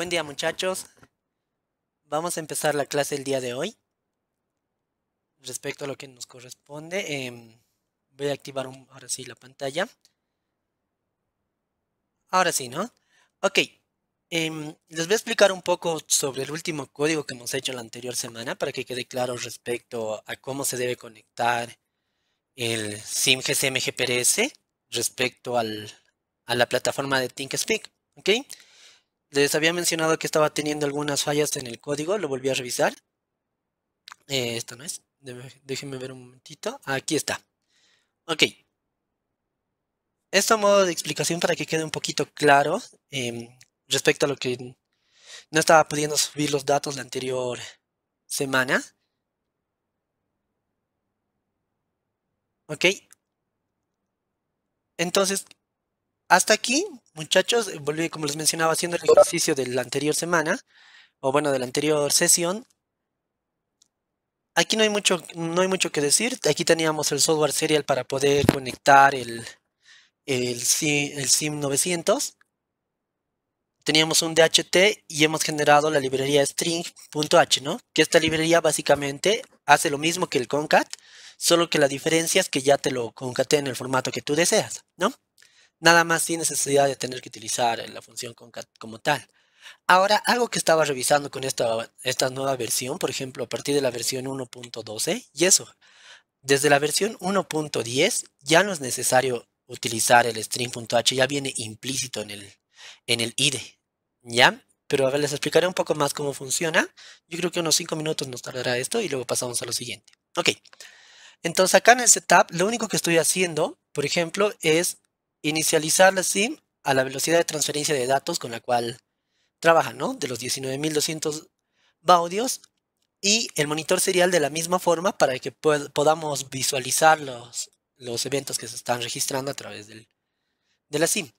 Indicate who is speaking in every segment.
Speaker 1: Buen día muchachos. Vamos a empezar la clase el día de hoy. Respecto a lo que nos corresponde, em, voy a activar ahora sí la pantalla. Ahora sí, ¿no? Ok. Em, les voy a explicar un poco sobre el último código que hemos hecho la anterior semana para que quede claro respecto a cómo se debe conectar el SIM GCM GPRS respecto al, a la plataforma de ThinkSpeak. ¿Ok? les había mencionado que estaba teniendo algunas fallas en el código, lo volví a revisar. Eh, esto no es, déjenme ver un momentito. Aquí está. Ok. Esto a modo de explicación para que quede un poquito claro em, respecto a lo que no estaba pudiendo subir los datos la anterior semana. Ok. Entonces, hasta aquí, muchachos, eh, volví, como les mencionaba, haciendo el ejercicio de la anterior semana, o bueno, de la anterior sesión. Aquí no hay mucho, no hay mucho que decir. Aquí teníamos el software serial para poder conectar el, SIM, 900. Teníamos un DHT y hemos generado la librería string.h, ¿no? Que esta librería básicamente hace lo mismo que el concat, solo que la diferencia es que ya te lo concaté en el formato que tú deseas, ¿no? nada más sin necesidad de tener que utilizar eh, la función concat como tal. Ahora, algo que estaba revisando con esta, esta nueva versión, por ejemplo, a partir de la versión 1.12, y eso, desde la versión 1.10 ya no es necesario utilizar el string.h, ya viene implícito en el, en el IDE, ¿ya? Pero a ver, les explicaré un poco más cómo funciona. Yo creo que unos 5 minutos nos tardará esto y luego pasamos a lo siguiente. Ok, entonces acá en el setup lo único que estoy haciendo, por ejemplo, es inicializar la SIM a la velocidad de transferencia de datos con la cual trabaja, ¿no? De los 19.200 baudios y el monitor serial de la misma forma para que podamos visualizar los, los, eventos que se están registrando a través del, de la SIM.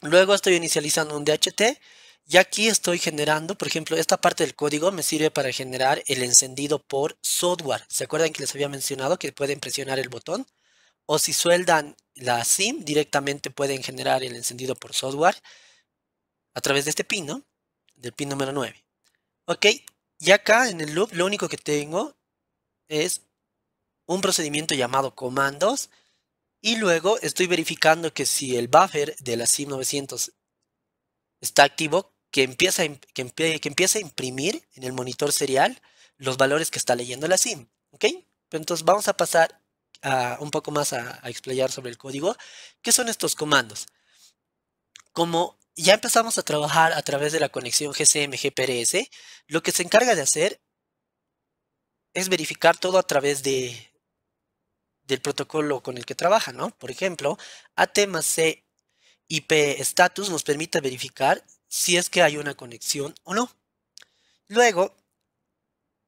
Speaker 1: Luego estoy inicializando un DHT y aquí estoy generando, por ejemplo, esta parte del código me sirve para generar el encendido por software. ¿Se acuerdan que les había mencionado que pueden presionar el botón? O si sueldan la SIM directamente pueden generar el encendido por software a través de este pin, ¿no? Del pin número 9. Ok, y acá en el loop lo único que tengo es un procedimiento llamado comandos y luego estoy verificando que si el buffer de la SIM 900 está activo, que empieza, que, a imprimir en el monitor serial los valores que está leyendo la SIM. ¿Ok? Entonces vamos a pasar un poco más a, explayar sobre el código, ¿qué son estos comandos? Como ya empezamos a trabajar a través de la conexión GCM-GPRS, lo que se encarga de hacer es verificar todo a través de, del protocolo con el que trabaja, ¿no? Por ejemplo, AT más C IP status nos permite verificar si es que hay una conexión o no. Luego,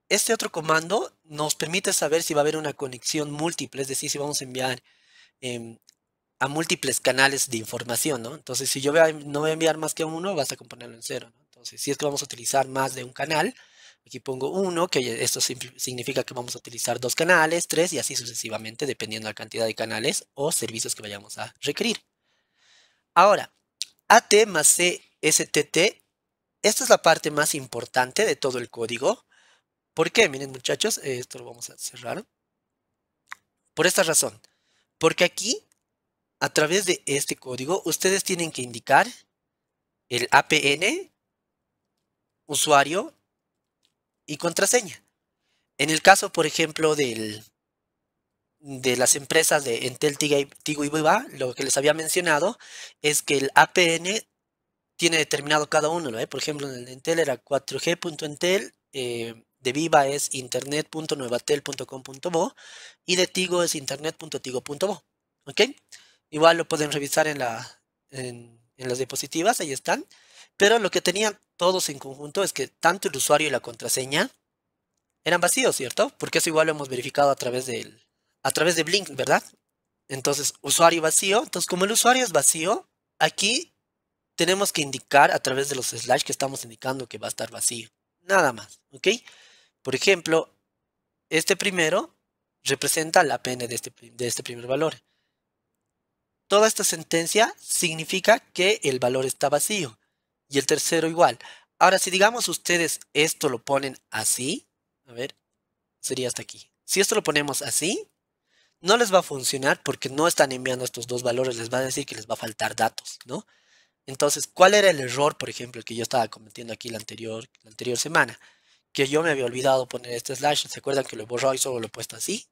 Speaker 1: este otro comando nos permite saber si va a haber una conexión múltiple, es decir, si vamos a enviar em, a múltiples canales de información, ¿no? Entonces, si yo no voy a enviar más que uno, vas a componerlo en cero, Entonces, si es que vamos a utilizar más de un canal, aquí pongo uno, que esto significa que vamos a utilizar dos canales, tres y así sucesivamente, dependiendo de la cantidad de canales o servicios que vayamos a requerir. Ahora, AT más CSTT, esta es la parte más importante de todo el código, ¿Por qué? Miren muchachos, esto lo vamos a cerrar. Por esta razón, porque aquí, a través de este código, ustedes tienen que indicar el APN, usuario y contraseña. En el caso, por ejemplo, de las empresas de Entel, Tigo y Viva, lo que les había mencionado es que el APN tiene determinado cada uno. Eh, por ejemplo, en el Entel era 4G.entel, de Viva es internet.nuevatel.com.bo y de Tigo es internet.tigo.bo. ¿Ok? Igual lo pueden revisar en, en, las diapositivas, ahí están. Pero lo que tenían todos en conjunto es que tanto el usuario y la contraseña eran vacíos, ¿cierto? Porque eso igual lo hemos verificado a través, del, a través de Blink, ¿verdad? Entonces, usuario vacío. Entonces, como el usuario es vacío, aquí tenemos que indicar a través de los slash que estamos indicando que va a estar vacío. Nada más, ¿ok? Por ejemplo, este primero representa la pena de este, de este primer valor. Toda esta sentencia significa que el valor está vacío y el tercero igual. Ahora, si digamos ustedes esto lo ponen así, a ver, sería hasta aquí. Si esto lo ponemos así, no les va a funcionar porque no están enviando estos dos valores, les va a decir que les va a faltar datos, ¿no? Entonces, ¿cuál era el error, por ejemplo, que yo estaba cometiendo aquí anterior, la anterior semana? que yo me había olvidado poner este slash. ¿Se acuerdan que lo he borrado y solo lo he puesto así?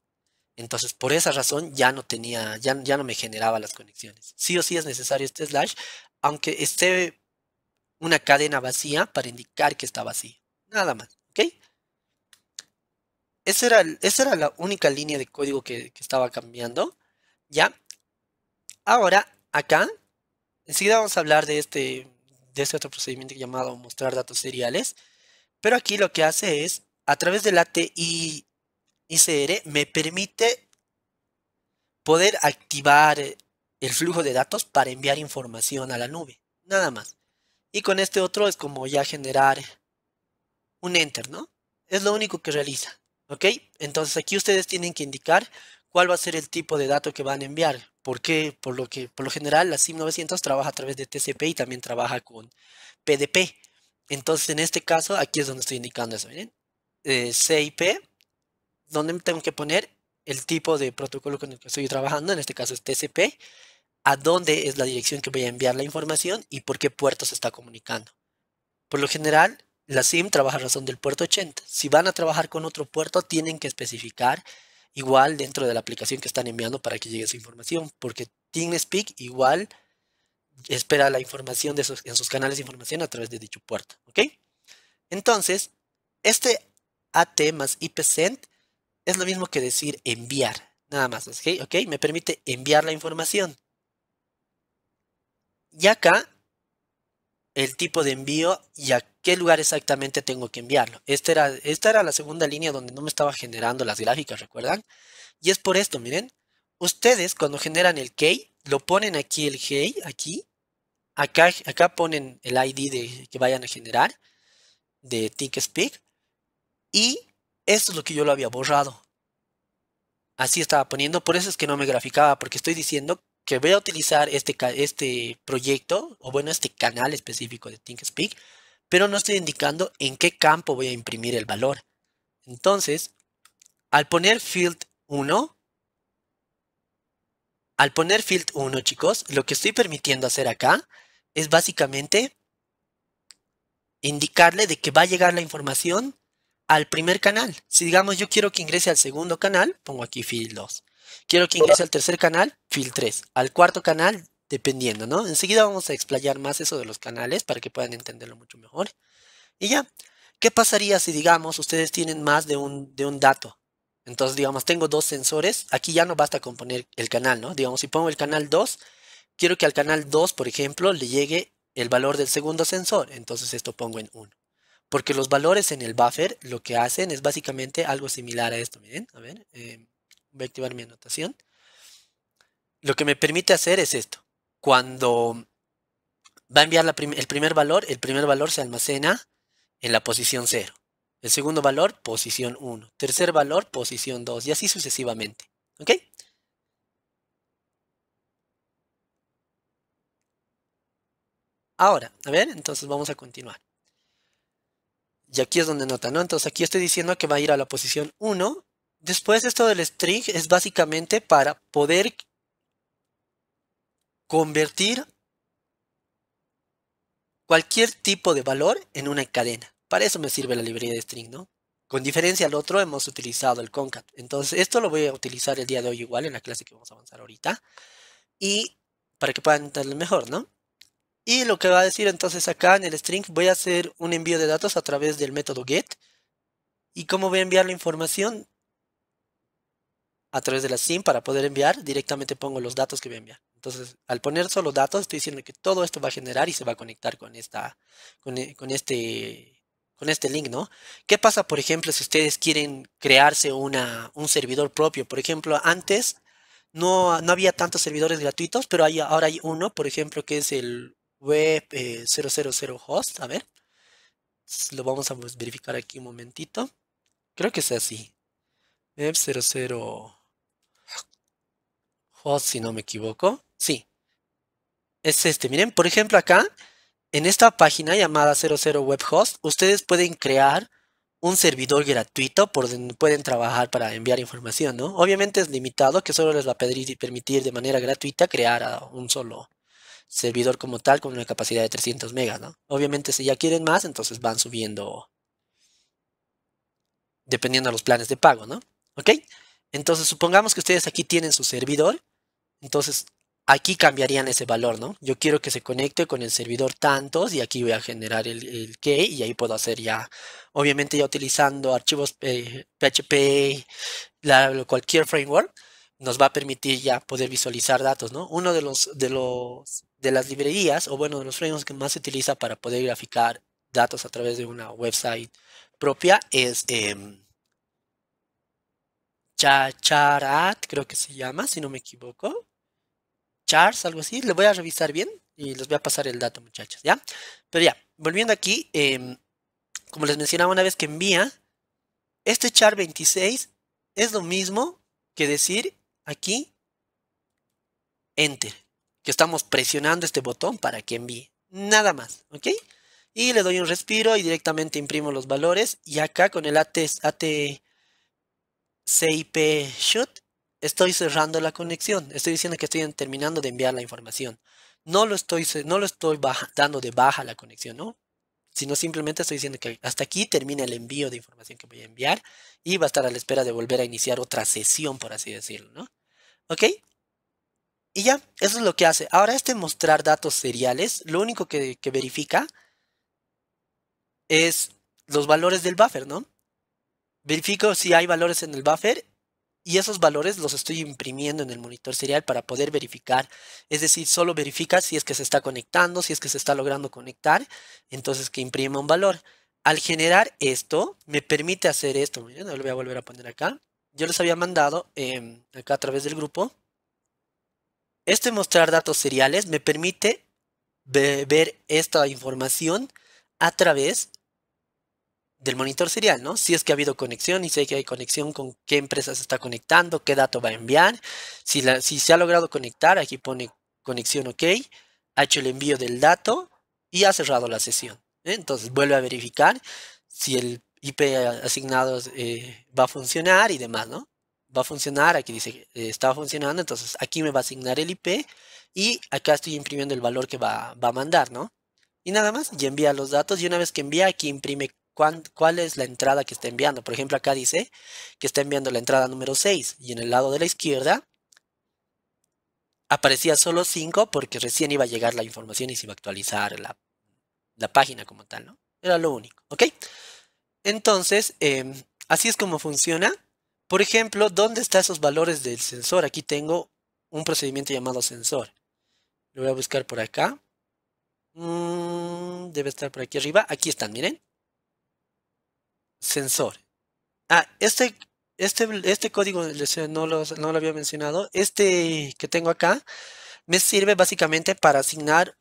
Speaker 1: Entonces, por esa razón ya no tenía, ya, ya no me generaba las conexiones. Sí o sí es necesario este slash, aunque esté una cadena vacía para indicar que está vacía. Nada más, ¿ok? Esa era, era la única línea de código que, estaba cambiando, ¿ya? Ahora, acá, enseguida vamos a hablar de este, de este otro procedimiento llamado mostrar datos seriales. Pero aquí lo que hace es, a través de la ATI ICR, me permite poder activar eh, el flujo de datos para enviar información a la nube. Nada más. Y con este otro es como ya generar un enter, ¿no? Es lo único que realiza. ¿Ok? Entonces aquí ustedes tienen que indicar cuál va a ser el tipo de dato que van a enviar. ¿Por qué? Por lo que por lo general la SIM 900 trabaja a través de TCP y también trabaja con PDP. Entonces, en este caso, aquí es donde estoy indicando eso, miren. Eh, CIP, donde tengo que poner el tipo de protocolo con el que estoy trabajando, en este caso es TCP, a dónde es la dirección que voy a enviar la información y por qué puerto se está comunicando. Por lo general, la SIM trabaja a razón del puerto 80. Si van a trabajar con otro puerto, tienen que especificar igual dentro de la aplicación que están enviando para que llegue esa información, porque TeamSpeak igual espera la información de en sus canales de información a través de dicho puerto. Entonces, este AT más IPSend es lo mismo que decir enviar, nada más. ¿okay? ¿Ok? Me permite enviar la información. Y acá, el tipo de envío y a qué lugar exactamente tengo que enviarlo. Este era, esta era la segunda línea donde no me estaba generando las gráficas, ¿recuerdan? Y es por esto, miren. Ustedes cuando generan el key, lo ponen aquí el key, aquí. Acá, acá ponen el ID de, que vayan a generar de ThinkSpeak. Y esto es lo que yo lo había borrado. Así estaba poniendo, por eso es que no me graficaba, porque estoy diciendo que voy a utilizar este, este proyecto, o bueno, este canal específico de ThinkSpeak, pero no estoy indicando en qué campo voy a imprimir el valor. Entonces, al poner field 1, al poner field 1, chicos, lo que estoy permitiendo hacer acá es básicamente indicarle de que va a llegar la información al primer canal. Si digamos yo quiero que ingrese al segundo canal, pongo aquí field 2. Quiero que ingrese al tercer canal, field 3. Al cuarto canal, dependiendo, ¿no? Enseguida vamos a explayar más eso de los canales para que puedan entenderlo mucho mejor. Y ya, ¿qué pasaría si digamos ustedes tienen más de un, de un dato? Entonces, digamos, tengo dos sensores. Aquí ya no basta con poner el canal, ¿no? Digamos, si pongo el canal 2, quiero que al canal 2, por ejemplo, le llegue el valor del segundo sensor. Entonces esto pongo en 1. Porque los valores en el buffer lo que hacen es básicamente algo similar a esto. Miren, a ver, em, voy a activar mi anotación. Lo que me permite hacer es esto. Cuando va a enviar el primer valor, el primer valor se almacena en la posición 0. El segundo valor, posición 1. Tercer valor, posición 2. Y así sucesivamente. ¿Ok? Ahora, a ver, entonces vamos a continuar. Y aquí es donde nota, ¿no? Entonces aquí estoy diciendo que va a ir a la posición 1. Después esto del string es básicamente para poder convertir cualquier tipo de valor en una cadena. Para eso me sirve la librería de string, ¿no? Con diferencia al otro hemos utilizado el concat. Entonces esto lo voy a utilizar el día de hoy igual en la clase que vamos a avanzar ahorita. Y para que puedan entender mejor, ¿no? Y lo que va a decir entonces acá en el string voy a hacer un envío de datos a través del método get. ¿Y cómo voy a enviar la información? A través de la SIM para poder enviar, directamente pongo los datos que voy a enviar. Entonces, al poner solo datos, estoy diciendo que todo esto va a generar y se va a conectar con, esta, con e, este con este link, ¿no? ¿Qué pasa, por ejemplo, si ustedes quieren crearse una, un servidor propio? Por ejemplo, antes no, no había tantos servidores gratuitos, pero hay, ahora hay uno, por ejemplo, que es el web 000 eh, host. A ver, lo vamos a verificar aquí un momentito. Creo que es así. Web 00 host, si no me equivoco. Sí. Es este, miren, por ejemplo acá en esta página llamada 00 Web Host, ustedes pueden crear un servidor gratuito por donde pueden trabajar para enviar información, ¿no? Obviamente es limitado, que solo les va a permitir de manera gratuita crear a un solo servidor como tal con una capacidad de 300 megas, ¿no? Obviamente si ya quieren más, entonces van subiendo dependiendo de los planes de pago, ¿no? ¿Ok? Entonces supongamos que ustedes aquí tienen su servidor, entonces aquí cambiarían ese valor, ¿no? Yo quiero que se conecte con el servidor tantos y aquí voy a generar el, el key y ahí puedo hacer ya, obviamente ya utilizando archivos PHP, eh, cualquier framework, nos va a permitir ya poder visualizar datos, ¿no? Uno de los, de los, de las librerías, o bueno, de los frameworks que más se utiliza para poder graficar datos a través de una website propia es em, Chacharat, creo que se llama, si no me equivoco. Chars, algo así. Le voy a revisar bien y les voy a pasar el dato, muchachos, ¿ya? Pero ya, volviendo aquí, em, como les mencionaba una vez que envía, este char 26 es lo mismo que decir aquí enter, que estamos presionando este botón para que envíe. Nada más, ¿ok? Y le doy un respiro y directamente imprimo los valores. Y acá con el AT, AT CIP Shoot estoy cerrando la conexión. Estoy diciendo que estoy terminando de enviar la información. No lo estoy, no lo estoy dando de baja la conexión, ¿no? Sino simplemente estoy diciendo que hasta aquí termina el envío de información que voy a enviar y va a estar a la espera de volver a iniciar otra sesión, por así decirlo, ¿no? ¿Ok? Y ya, eso es lo que hace. Ahora este mostrar datos seriales, lo único que, que verifica es los valores del buffer, ¿no? Verifico si hay valores en el buffer y esos valores los estoy imprimiendo en el monitor serial para poder verificar. Es decir, solo verifica si es que se está conectando, si es que se está logrando conectar, entonces que imprima un valor. Al generar esto, me permite hacer esto. No lo voy a volver a poner acá. Yo les había mandado em, acá a través del grupo. Este mostrar datos seriales me permite ver esta información a través del monitor serial, ¿no? Si es que ha habido conexión y sé que hay conexión con qué empresa se está conectando, qué dato va a enviar. Si, si se ha logrado conectar, aquí pone conexión OK, ha hecho el envío del dato y ha cerrado la sesión. ¿eh? Entonces vuelve a verificar si el IP asignado eh, va a funcionar y demás, ¿no? Va a funcionar, aquí dice que eh, está funcionando, entonces aquí me va a asignar el IP y acá estoy imprimiendo el valor que va, va a mandar, ¿no? Y nada más, ya envía los datos y una vez que envía aquí imprime cuál es la entrada que está enviando. Por ejemplo, acá dice que está enviando la entrada número 6 y en el lado de la izquierda aparecía solo 5 porque recién iba a llegar la información y se iba a actualizar la, página como tal, ¿no? Era lo único, ¿ok? Entonces, em, así es como funciona. Por ejemplo, ¿dónde están esos valores del sensor? Aquí tengo un procedimiento llamado sensor. Lo voy a buscar por acá. Mm, debe estar por aquí arriba. Aquí están, miren sensor. Ah, este, este, este código no lo, no lo había mencionado. Este que tengo acá me sirve básicamente para asignar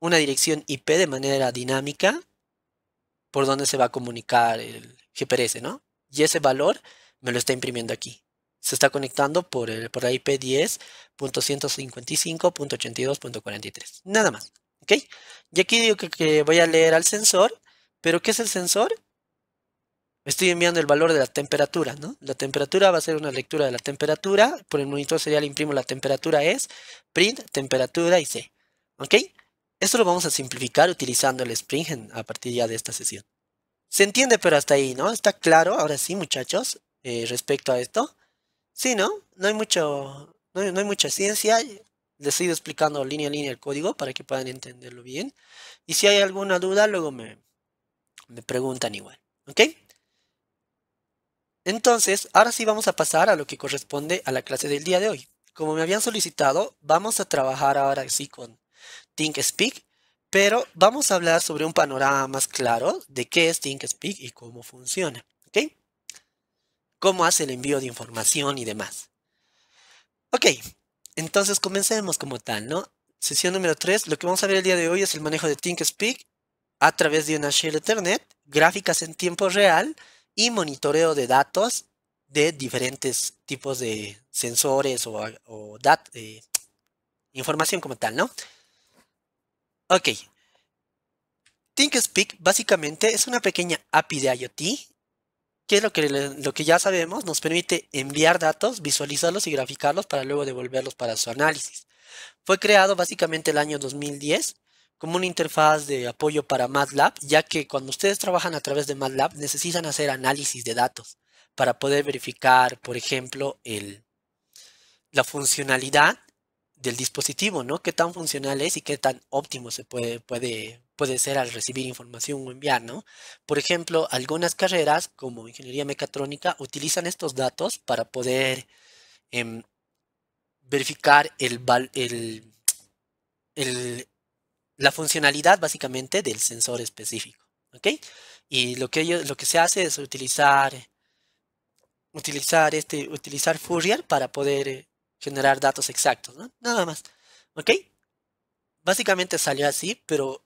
Speaker 1: una dirección IP de manera dinámica por donde se va a comunicar el GPS, ¿no? Y ese valor me lo está imprimiendo aquí. Se está conectando por, el, por la IP 10.155.82.43. Nada más. ¿Ok? Y aquí digo que voy a leer al sensor. ¿Pero qué es el sensor? estoy enviando el valor de la temperatura, ¿no? La temperatura va a ser una lectura de la temperatura, por el monitor serial imprimo la temperatura es, print, temperatura y C, ¿ok? Esto lo vamos a simplificar utilizando el Spring a partir ya de esta sesión. Se entiende, pero hasta ahí, ¿no? Está claro, ahora sí, muchachos, eh, respecto a esto. Sí, ¿no? No hay, mucho, no hay, mucha ciencia. Les he explicando línea a línea el código para que puedan entenderlo bien. Y si hay alguna duda, luego me preguntan igual. ¿Ok? Entonces, ahora sí vamos a pasar a lo que corresponde a la clase del día de hoy. Como me habían solicitado, vamos a trabajar ahora sí con ThinkSpeak, pero vamos a hablar sobre un panorama más claro de qué es ThinkSpeak y cómo funciona. ¿Ok? Cómo hace el envío de información y demás. Ok, entonces comencemos como tal, ¿no? Sesión número 3, lo que vamos a ver el día de hoy es el manejo de ThinkSpeak a través de una shell Ethernet, gráficas en tiempo real, y monitoreo de datos de diferentes tipos de sensores o, eh, información como tal, ¿no? Ok. ThinkSpeak básicamente es una pequeña API de IoT que es lo que, lo que ya sabemos, nos permite enviar datos, visualizarlos y graficarlos para luego devolverlos para su análisis. Fue creado básicamente el año 2010 como una interfaz de apoyo para MATLAB, ya que cuando ustedes trabajan a través de MATLAB necesitan hacer análisis de datos para poder verificar, por ejemplo, el, la funcionalidad del dispositivo, ¿no? Qué tan funcional es y qué tan óptimo se puede, puede, puede ser al recibir información o enviar, ¿no? Por ejemplo, algunas carreras como ingeniería mecatrónica utilizan estos datos para poder em, verificar el, el, el la funcionalidad básicamente del sensor específico. ¿ok? Y lo que, ellos, lo que se hace es utilizar, utilizar, este, utilizar Fourier para poder eh, generar datos exactos. Nada más. ¿ok? Básicamente salió así, pero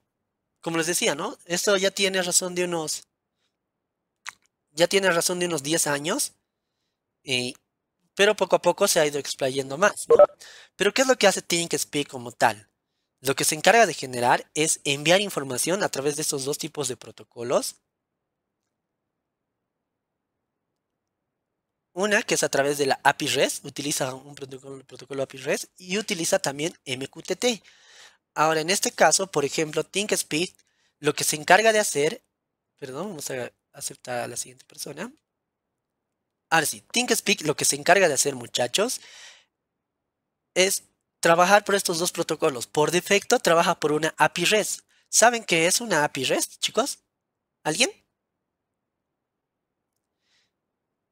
Speaker 1: como les decía, ¿no? Esto ya tiene razón de unos... Ya tiene razón de unos 10 años. pero poco a poco se ha ido explayando más. Pero ¿qué es lo que hace ThinkSpeak como tal? lo que se encarga de generar es enviar información a través de estos dos tipos de protocolos. Una que es a través de la API REST, utiliza un protocolo, API REST y utiliza también MQTT. Ahora, en este caso, por ejemplo, ThinkSpeed lo que se encarga de hacer, perdón, vamos a aceptar a la siguiente persona. Ahora sí, ThinkSpeak lo que se encarga de hacer, muchachos, es trabajar por estos dos protocolos. Por defecto trabaja por una API REST. ¿Saben qué es una API REST, chicos? ¿Alguien?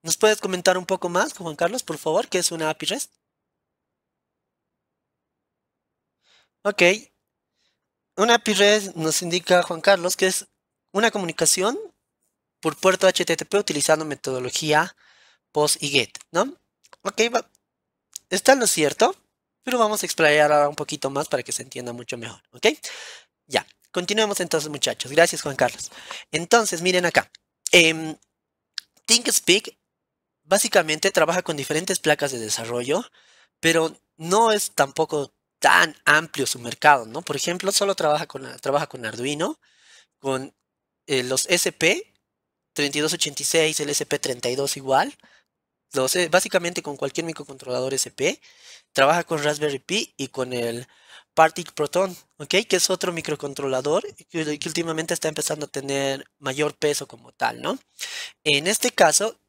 Speaker 1: ¿Nos puedes comentar un poco más, Juan Carlos, por favor, qué es una API REST? Ok. Una API REST nos indica, Juan Carlos, que es una comunicación por puerto HTTP utilizando metodología POST y GET, ¿no? Ok, está no lo cierto, pero vamos a explorar ahora un poquito más para que se entienda mucho mejor, ¿ok? Ya, continuemos entonces muchachos, gracias Juan Carlos. Entonces, miren acá, em, ThinkSpeak básicamente trabaja con diferentes placas de desarrollo, pero no es tampoco tan amplio su mercado, ¿no? Por ejemplo, solo trabaja con, trabaja con Arduino, con eh, los SP3286, el SP32 igual, eh, básicamente con cualquier microcontrolador SP, trabaja con Raspberry Pi y con el Partic Proton, Que es otro microcontrolador que, últimamente está empezando a tener mayor peso como tal, ¿no? En este caso,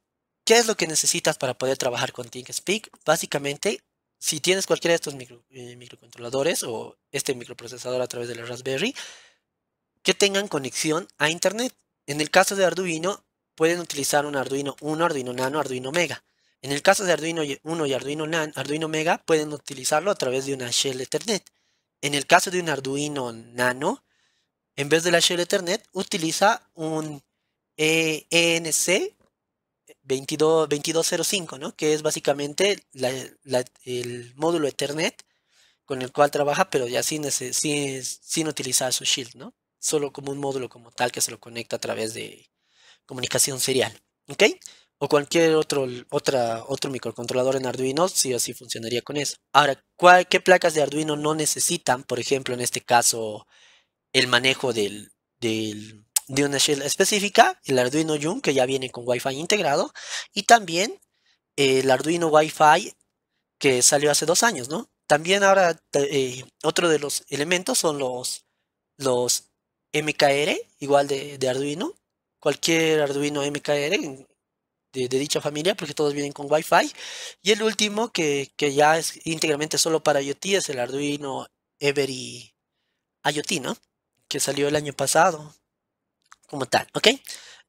Speaker 1: ¿qué es lo que necesitas para poder trabajar con ThinkSpeak? Básicamente, si tienes cualquiera de estos eh, microcontroladores o este microprocesador a través de la Raspberry, que tengan conexión a Internet. En el caso de Arduino, pueden utilizar un Arduino 1, Arduino Nano, Arduino Mega. En el caso de Arduino 1 y Arduino Mega pueden utilizarlo a través de una shell Ethernet. En el caso de un Arduino Nano, en vez de la shell Ethernet, utiliza un ENC 2205, ¿no? que es básicamente el módulo Ethernet con el cual trabaja, pero ya sin, sin utilizar su shield, ¿no? solo como un módulo como tal que se lo conecta a través de comunicación serial. ¿ok? o cualquier otro, otro microcontrolador en Arduino, sí o funcionaría con eso. Ahora, ¿cuál, ¿qué placas de Arduino no necesitan? Por ejemplo, en este caso, el manejo del, de una shell específica, el Arduino Yum, que ya viene con Wi-Fi integrado, y también eh, el Arduino Wi-Fi, que salió hace dos años, ¿no? También ahora eh, otro de los elementos son los, los MKR, igual de, de Arduino. Cualquier Arduino MKR de, dicha familia, porque todos vienen con Wi-Fi. Y el último, que, que ya es íntegramente solo para IoT, es el Arduino Every IoT, ¿no? Que salió el año pasado, como tal, ¿ok?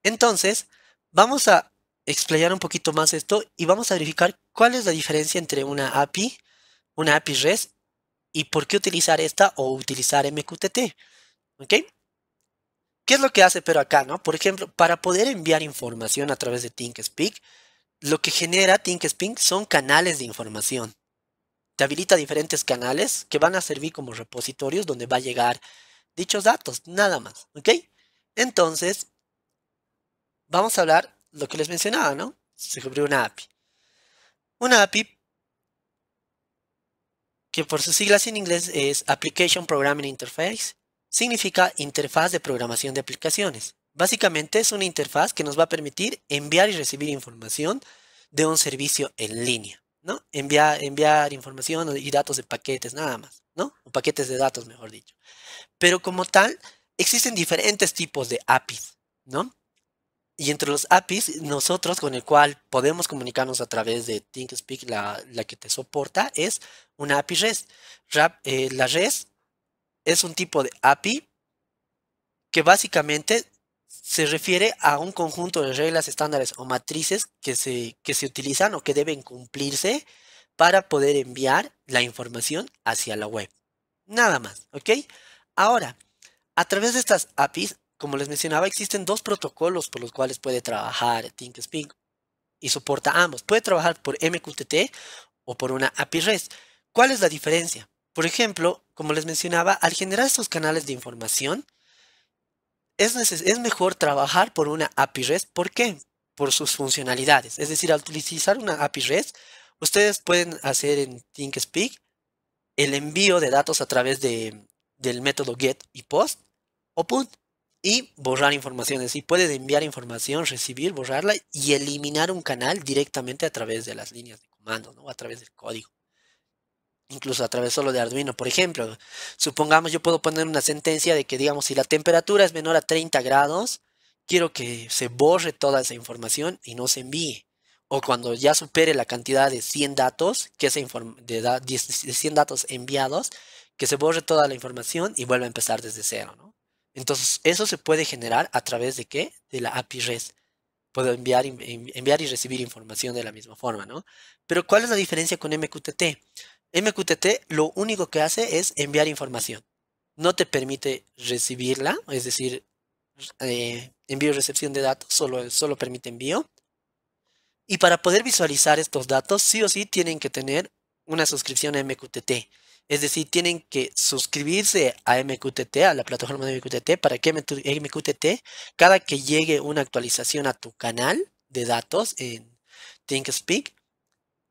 Speaker 1: Entonces, vamos a explayar un poquito más esto y vamos a verificar cuál es la diferencia entre una API, una API REST y por qué utilizar esta o utilizar MQTT. ¿Ok? ¿Qué es lo que hace pero acá, no? Por ejemplo, para poder enviar información a través de ThinkSpeak, lo que genera ThinkSpeak son canales de información. Te habilita diferentes canales que van a servir como repositorios donde va a llegar dichos datos, nada más, ¿ok? Entonces, vamos a hablar lo que les mencionaba, ¿no? Se cubrió una API. Una API que por sus siglas en inglés es Application Programming Interface, significa interfaz de programación de aplicaciones. Básicamente es una interfaz que nos va a permitir enviar y recibir información de un servicio en línea, ¿no? Enviar, información y datos de paquetes, nada más, ¿no? paquetes de datos, mejor dicho. Pero como tal, existen diferentes tipos de APIs, ¿no? Y entre los APIs, nosotros con el cual podemos comunicarnos a través de ThinkSpeak, la, la que te soporta, es una API REST. Eh, la REST es un tipo de API que básicamente se refiere a un conjunto de reglas, estándares o matrices que se, que se utilizan o que deben cumplirse para poder enviar la información hacia la web. Nada más, ¿ok? Ahora, a través de estas APIs, como les mencionaba, existen dos protocolos por los cuales puede trabajar ThinkSping y soporta ambos. Puede trabajar por MQTT o por una API REST. ¿Cuál es la diferencia? Por ejemplo, como les mencionaba, al generar estos canales de información, es, mejor trabajar por una API REST. ¿Por qué? Por sus funcionalidades. Es decir, al utilizar una API REST, ustedes pueden hacer en ThinkSpeak el envío de datos a través del método get y post o put y borrar informaciones. Y pueden enviar información, recibir, borrarla y eliminar un canal directamente a través de las líneas de comando, o a través del código incluso a través solo de Arduino. Por ejemplo, supongamos yo puedo poner una sentencia de que, digamos, si la temperatura es menor a 30 grados, quiero que se borre toda esa información y no se envíe. O cuando ya supere la cantidad de 100 datos, que se de, 100 datos enviados, que se borre toda la información y vuelva a empezar desde cero. ¿no? Entonces, eso se puede generar a través de qué? De la API REST. Puedo enviar, enviar y recibir información de la misma forma, ¿no? Pero ¿cuál es la diferencia con MQTT? MQTT lo único que hace es enviar información. No te permite recibirla, es decir, eh, envío y recepción de datos, solo, solo permite envío. Y para poder visualizar estos datos, sí o sí tienen que tener una suscripción a MQTT. Es decir, tienen que suscribirse a MQTT, a la plataforma de MQTT, para que MQTT, cada que llegue una actualización a tu canal de datos en ThinkSpeak,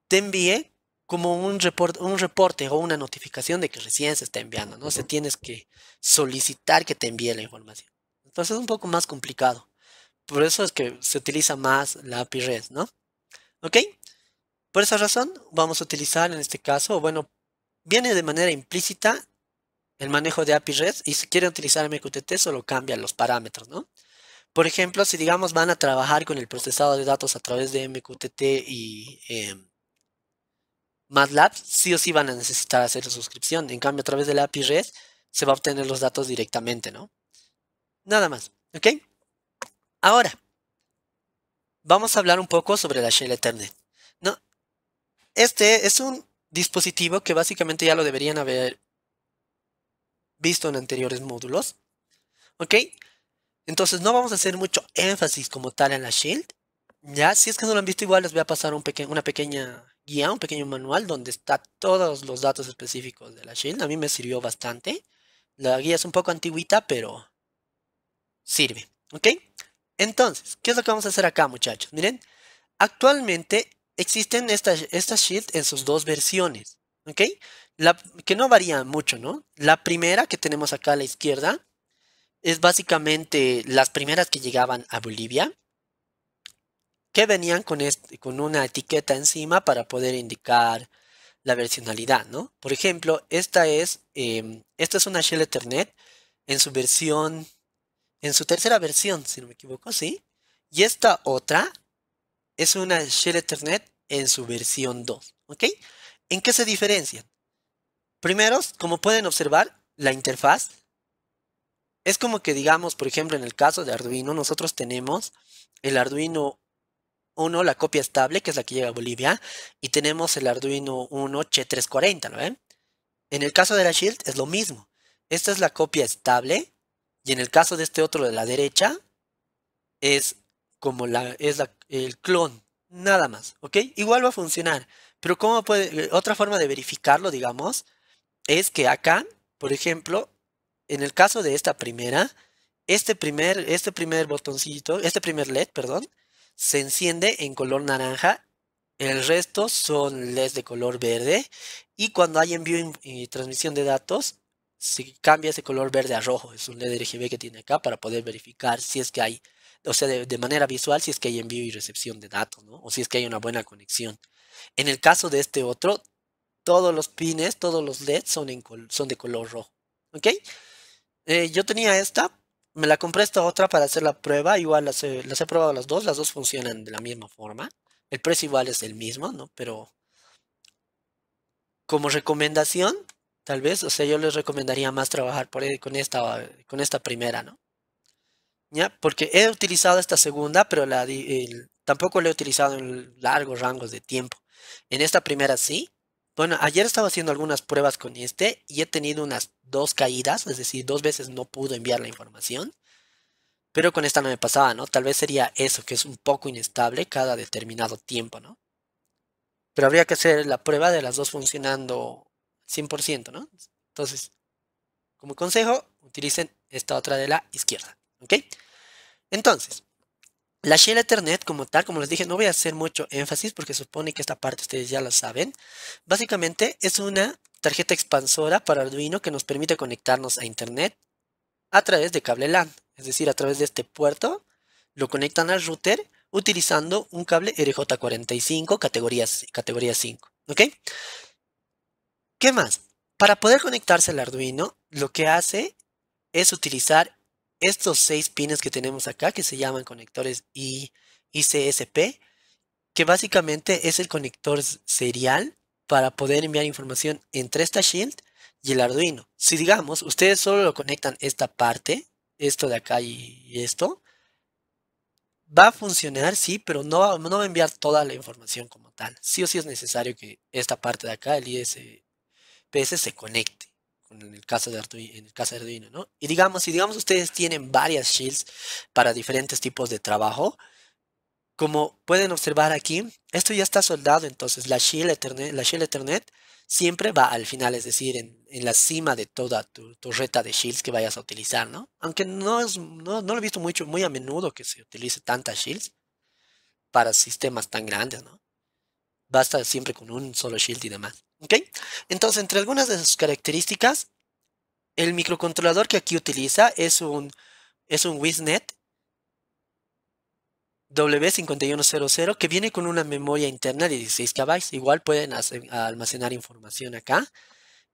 Speaker 1: te envíe como un, reporte o una notificación de que recién se está enviando, ¿no? se tienes que solicitar que te envíe la información. Entonces es un poco más complicado. Por eso es que se utiliza más la API REST, ¿no? ¿Ok? Por esa razón vamos a utilizar en este caso, bueno, viene de manera implícita el manejo de API REST y si quieren utilizar MQTT solo cambian los parámetros, ¿no? Por ejemplo, si digamos van a trabajar con el procesado de datos a través de MQTT y... Em, MATLAB sí o sí van a necesitar hacer la suscripción. En cambio, a través de la API REST se va a obtener los datos directamente, ¿no? Nada más, ¿ok? Ahora, vamos a hablar un poco sobre la Shell Ethernet. ¿no? Este es un dispositivo que básicamente ya lo deberían haber visto en anteriores módulos, ¿ok? Entonces no vamos a hacer mucho énfasis como tal en la Shield. Ya, si es que no lo han visto igual les voy a pasar una pequeña guía, un pequeño manual donde está todos los datos específicos de la Shield. A mí me sirvió bastante. La guía es un poco antiguita, pero sirve. ¿Ok? Entonces, ¿qué es lo que vamos a hacer acá, muchachos? Miren, actualmente existen estas, Shield en sus dos versiones. ¿Ok? que no varían mucho, ¿no? La primera que tenemos acá a la izquierda es básicamente las primeras que llegaban a Bolivia que venían con, con una etiqueta encima para poder indicar la versionalidad, ¿no? Por ejemplo, esta es, em, esta es una Shell Ethernet en su versión, en su tercera versión, si no me equivoco, ¿sí? Y esta otra es una Shell Ethernet en su versión 2, ¿ok? ¿En qué se diferencian? Primero, como pueden observar, la interfaz. Es como que digamos, por ejemplo, en el caso de Arduino, nosotros tenemos el Arduino uno, la copia estable, que es la que llega a Bolivia, y tenemos el Arduino 1 Che340, ¿lo ven? En el caso de la Shield es lo mismo. Esta es la copia estable, y en el caso de este otro de la derecha, es como la, es el clon, nada más, ¿ok? Igual va a funcionar, pero como puede, otra forma de verificarlo, digamos, es que acá, por ejemplo, en el caso de esta primera, este primer, este primer botoncito, este primer LED, perdón, se enciende en color naranja, el resto son LEDs de color verde y cuando hay envío y transmisión de datos se cambia ese color verde a rojo, es un LED RGB que tiene acá para poder verificar si es que hay, o sea, de, manera visual si es que hay envío y recepción de datos, O si es que hay una buena conexión. En el caso de este otro, todos los pines, todos los LEDs son, son de color rojo. ¿Ok? Eh, yo tenía esta, me la compré esta otra para hacer la prueba. Igual las, he, probado las dos. Las dos funcionan de la misma forma. El precio igual es el mismo, ¿no? Pero como recomendación, tal vez, o sea, yo les recomendaría más trabajar e, con, esta, con esta primera, ¿no? ¿Ya? Porque he utilizado esta segunda, pero tampoco la he utilizado en largos rangos de tiempo. En esta primera sí, bueno, ayer estaba haciendo algunas pruebas con este y he tenido unas dos caídas, es decir, dos veces no pudo enviar la información. Pero con esta no me pasaba, ¿no? Tal vez sería eso, que es un poco inestable cada determinado tiempo, ¿no? Pero habría que hacer la prueba de las dos funcionando 100%, ¿no? Entonces, como consejo, utilicen esta otra de la izquierda, ¿ok? Entonces, la Shell Ethernet como tal, como les dije, no voy a hacer mucho énfasis porque supone que esta parte ustedes ya la saben. Básicamente es una tarjeta expansora para Arduino que nos permite conectarnos a Internet a través de cable LAN. Es decir, a través de este puerto lo conectan al router utilizando un cable RJ45 categoría, categoría 5. ¿Qué más? Para poder conectarse al Arduino, lo que hace es utilizar estos seis pines que tenemos acá, que se llaman conectores I, ICSP, que básicamente es el conector serial para poder enviar información entre esta shield y el Arduino. Si digamos, ustedes solo lo conectan esta parte, esto de acá y esto, va a funcionar, sí, pero no no va a enviar toda la información como tal. Sí o sí es necesario que esta parte de acá, el ISPS, se conecte en el caso de Arduino, en el caso ¿no? Y digamos, si digamos ustedes tienen varias shields para diferentes tipos de trabajo, como pueden observar aquí, esto ya está soldado, entonces la shield Ethernet, la shield Ethernet siempre va al final, es decir, en, la cima de toda tu, tu, de shields que vayas a utilizar, ¿no? Aunque no, es, no, no, lo he visto mucho, muy a menudo que se utilice tantas shields para sistemas tan grandes, ¿no? Basta siempre con un solo shield y demás. Entonces, entre algunas de sus características, el microcontrolador que aquí utiliza es un, es un WISNET W5100 que viene con una memoria interna de 16 KB. Igual pueden almacenar información acá.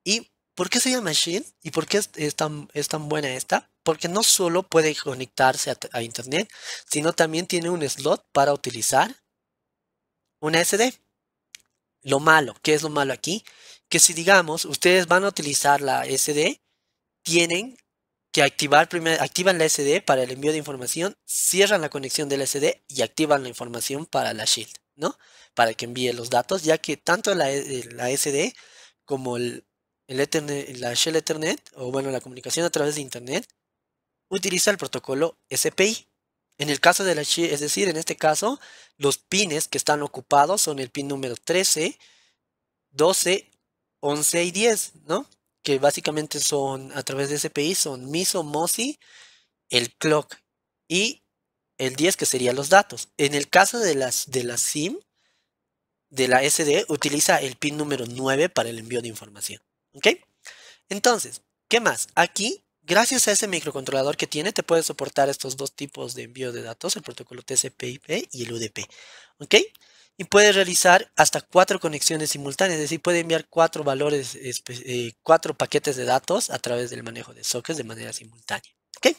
Speaker 1: ¿Y por qué se llama machine? ¿Y por qué es, tan, buena esta? Porque no solo puede conectarse a Internet, sino también tiene un slot para utilizar una SD lo malo, ¿qué es lo malo aquí? Que si digamos, ustedes van a utilizar la SD, tienen que activar primero, activan la SD para el envío de información, cierran la conexión de la SD y activan la información para la Shield, ¿no? Para que envíe los datos, ya que tanto la, eh, SD como el, la Shell Ethernet, o bueno, la comunicación a través de Internet, utiliza el protocolo SPI. En el caso de la Shi, es decir, en este caso, los pines que están ocupados son el pin número 13, 12, 11 y 10, ¿no? Que básicamente son, a través de SPI, son MISO, MOSI, el clock y el 10 que serían los datos. En el caso de, las, de la SIM, de la SD, utiliza el pin número 9 para el envío de información, ¿ok? Entonces, ¿qué más? Aquí Gracias a ese microcontrolador que tiene, te puede soportar estos dos tipos de envío de datos, el protocolo TCP/IP y el UDP. ¿Ok? Y puede realizar hasta cuatro conexiones simultáneas, es decir, puede enviar cuatro valores, eh, cuatro paquetes de datos a través del manejo de sockets de manera simultánea. ¿Ok?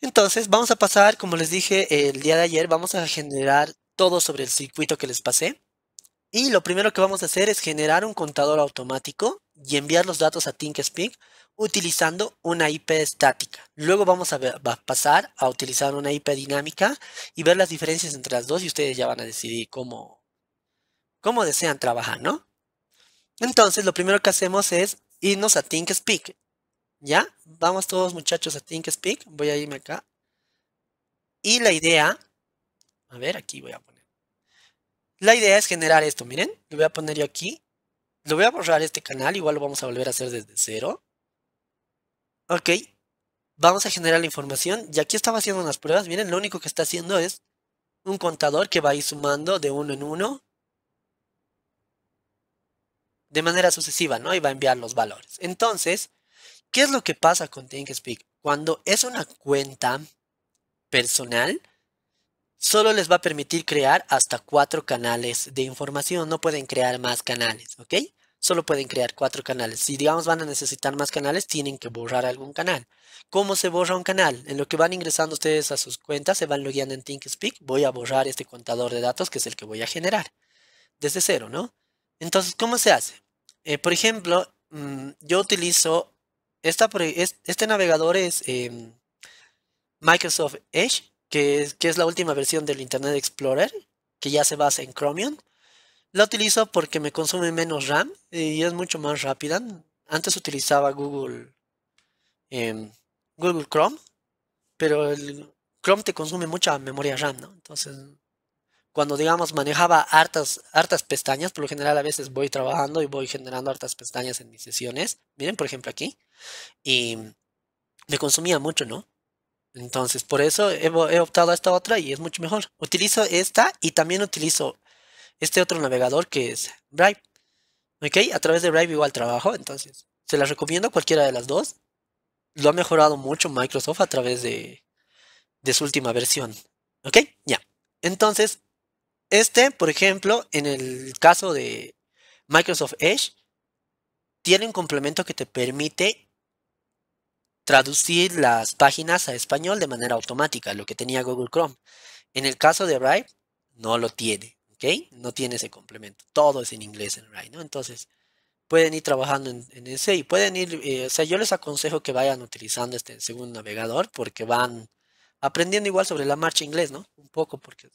Speaker 1: Entonces, vamos a pasar, como les dije el día de ayer, vamos a generar todo sobre el circuito que les pasé. Y lo primero que vamos a hacer es generar un contador automático y enviar los datos a ThinkSpeak utilizando una IP estática. Luego vamos a, pasar a utilizar una IP dinámica y ver las diferencias entre las dos y ustedes ya van a decidir cómo, cómo desean trabajar, ¿no? Entonces, lo primero que hacemos es irnos a ThinkSpeak. ¿Ya? Vamos todos muchachos a ThinkSpeak. Voy a irme acá. Y la idea, a ver, aquí voy a poner. La idea es generar esto, miren. Lo voy a poner yo aquí lo voy a borrar este canal, igual lo vamos a volver a hacer desde cero. Ok, vamos a generar la información. Y aquí estaba haciendo unas pruebas. Miren, lo único que está haciendo es un contador que va a ir sumando de uno en uno. De manera sucesiva, ¿no? Y va a enviar los valores. Entonces, ¿qué es lo que pasa con ThinkSpeak? Cuando es una cuenta personal, solo les va a permitir crear hasta cuatro canales de información. No pueden crear más canales, ¿ok? Solo pueden crear cuatro canales. Si, digamos, van a necesitar más canales, tienen que borrar algún canal. ¿Cómo se borra un canal? En lo que van ingresando ustedes a sus cuentas, se van logueando en ThinkSpeak. Voy a borrar este contador de datos, que es el que voy a generar. Desde cero, ¿no? Entonces, ¿cómo se hace? Eh, por ejemplo, mm, yo utilizo... E, este navegador es em, Microsoft Edge que es, la última versión del Internet Explorer, que ya se basa en Chromium. La utilizo porque me consume menos RAM y es mucho más rápida. Antes utilizaba Google, em, Google Chrome, pero el Chrome te consume mucha memoria RAM, ¿no? Entonces, cuando digamos manejaba hartas, hartas pestañas, por lo general a veces voy trabajando y voy generando hartas pestañas en mis sesiones. Miren, por ejemplo, aquí. Y me consumía mucho, ¿no? Entonces, por eso he, optado a esta otra y es mucho mejor. Utilizo esta y también utilizo este otro navegador que es Brave. ¿Ok? A través de Brave igual trabajo, entonces se las recomiendo cualquiera de las dos. Lo ha mejorado mucho Microsoft a través de, de su última versión. ¿Ok? Ya. Entonces, este, por ejemplo, en el caso de Microsoft Edge, tiene un complemento que te permite traducir las páginas a español de manera automática, lo que tenía Google Chrome. En el caso de Brave, no lo tiene, ¿ok? No tiene ese complemento. Todo es en inglés en Brave, ¿no? Entonces, pueden ir trabajando en, ese y pueden ir, eh, o sea, yo les aconsejo que vayan utilizando este segundo navegador porque van aprendiendo igual sobre la marcha inglés, ¿no? Un poco porque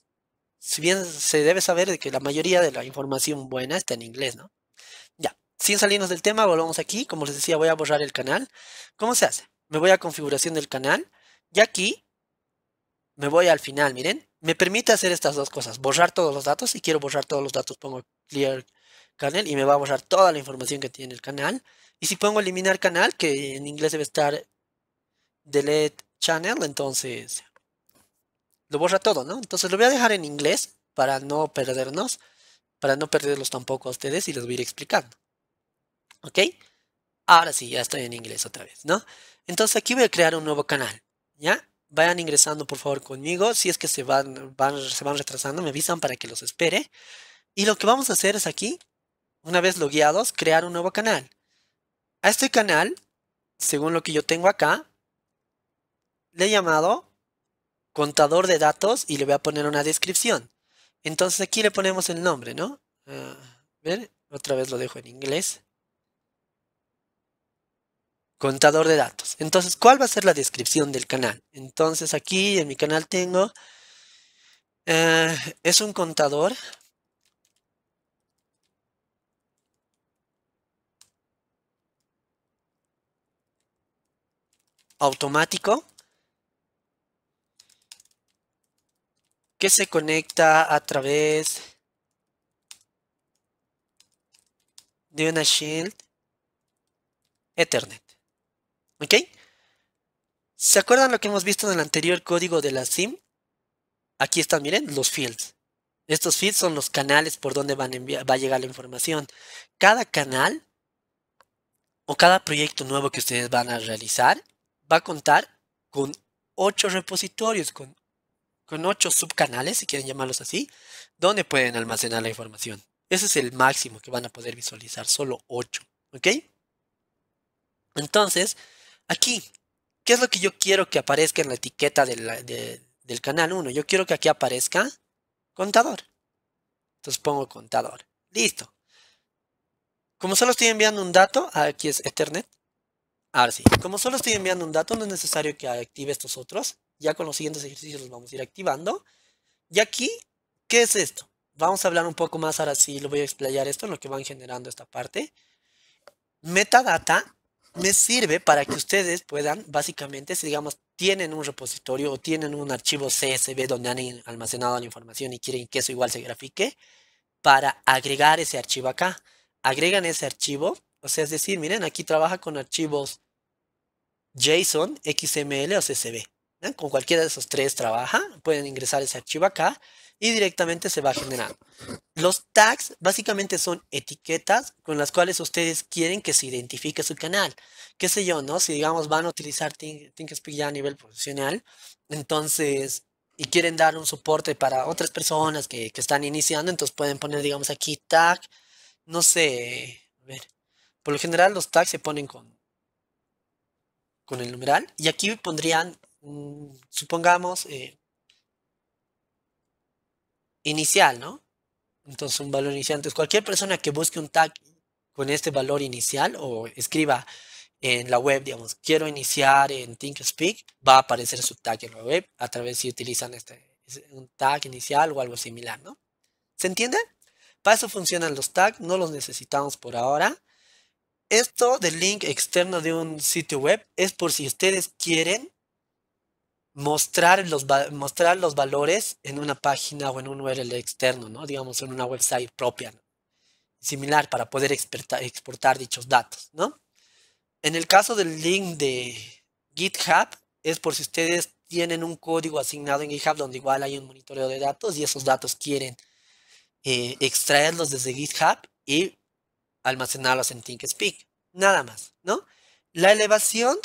Speaker 1: si bien se debe saber de que la mayoría de la información buena está en inglés, ¿no? Ya, sin salirnos del tema, volvamos aquí. Como les decía, voy a borrar el canal. ¿Cómo se hace? me voy a configuración del canal y aquí me voy al final, miren, me permite hacer estas dos cosas, borrar todos los datos, si quiero borrar todos los datos pongo clear canal y me va a borrar toda la información que tiene el canal y si pongo eliminar canal, que en inglés debe estar delete channel, entonces lo borra todo, ¿no? Entonces lo voy a dejar en inglés para no perdernos, para no perderlos tampoco a ustedes y les voy a ir explicando. ¿Ok? Ahora sí, ya estoy en inglés otra vez, ¿no? Entonces aquí voy a crear un nuevo canal, ¿ya? Vayan ingresando por favor conmigo, si es que se van, se van retrasando, me avisan para que los espere. Y lo que vamos a hacer es aquí, una vez logueados, crear un nuevo canal. A este canal, según lo que yo tengo acá, le he llamado contador de datos y le voy a poner una descripción. Entonces aquí le ponemos el nombre, ¿no? Ah, ver, otra vez lo dejo en inglés contador de datos. Entonces, ¿cuál va a ser la descripción del canal? Entonces, aquí en mi canal tengo, eh, es un contador. automático que se conecta a través de una shield Ethernet. ¿Ok? ¿Se acuerdan lo que hemos visto en el anterior código de la SIM? Aquí están, miren, los fields. Estos fields son los canales por donde va a llegar la información. Cada canal o cada proyecto nuevo que ustedes van a realizar va a contar con ocho repositorios, con, con 8 subcanales, si quieren llamarlos así, donde pueden almacenar la información. Ese es el máximo que van a poder visualizar, solo ocho, ¿Ok? Entonces, Aquí, ¿qué es lo que yo quiero que aparezca en la etiqueta del canal 1? Yo quiero que aquí aparezca contador. Entonces pongo contador. Listo. Como solo estoy enviando un dato, ah, aquí es Ethernet. Ahora sí, como solo estoy enviando un dato, no es necesario que active estos otros. Ya con los siguientes ejercicios los vamos a ir activando. Y aquí, ¿qué es esto? Vamos a hablar un poco más ahora sí, lo voy a explayar esto, lo que van generando esta parte. Metadata me sirve para que ustedes puedan, básicamente, si digamos tienen un repositorio o tienen un archivo CSV donde han almacenado la información y quieren que eso igual se grafique, para agregar ese archivo acá. Agregan ese archivo, o sea, es decir, miren, aquí trabaja con archivos JSON, XML o CSV. Con cualquiera de esos tres trabaja, pueden ingresar ese archivo acá y directamente se va a generar Los tags básicamente son etiquetas con las cuales ustedes quieren que se identifique su canal. Qué sé yo, ¿no? Si digamos van a utilizar ThinkSpeak ya a nivel profesional, entonces, y quieren dar un soporte para otras personas que, están iniciando, entonces pueden poner, digamos, aquí tag, no sé, a ver. Por lo general los tags se ponen con, con el numeral y aquí pondrían supongamos, eh, inicial, ¿no? Entonces un valor inicial. Entonces cualquier persona que busque un tag con este valor inicial o escriba en la web, digamos, quiero iniciar en ThinkSpeak, va a aparecer su tag en la web a través si utilizan este, un tag inicial o algo similar, ¿no? ¿Se entiende? Para eso funcionan los tags, no los necesitamos por ahora. Esto del link externo de un sitio web es por si ustedes quieren mostrar los, mostrar los valores en una página o en un URL externo, ¿no? digamos en una website propia, similar para poder exportar, dichos datos. En el caso del link de GitHub, es por si ustedes tienen un código asignado en GitHub donde igual hay un monitoreo de datos y esos datos quieren eh, extraerlos desde GitHub y almacenarlos en ThinkSpeak. Nada más, ¿no? La elevación,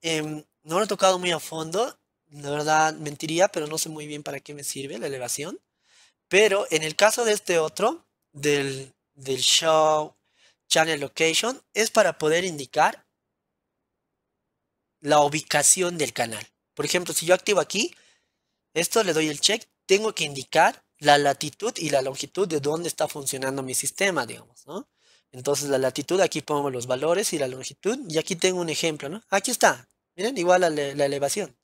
Speaker 1: em, no lo he tocado muy a fondo, la verdad mentiría, pero no sé muy bien para qué me sirve la elevación. Pero en el caso de este otro, del, show channel location, es para poder indicar la ubicación del canal. Por ejemplo, si yo activo aquí, esto le doy el check, tengo que indicar la latitud y la longitud de dónde está funcionando mi sistema, digamos, ¿no? Entonces la latitud, aquí pongo los valores y la longitud, y aquí tengo un ejemplo, ¿no? Aquí está, miren, igual a la elevación.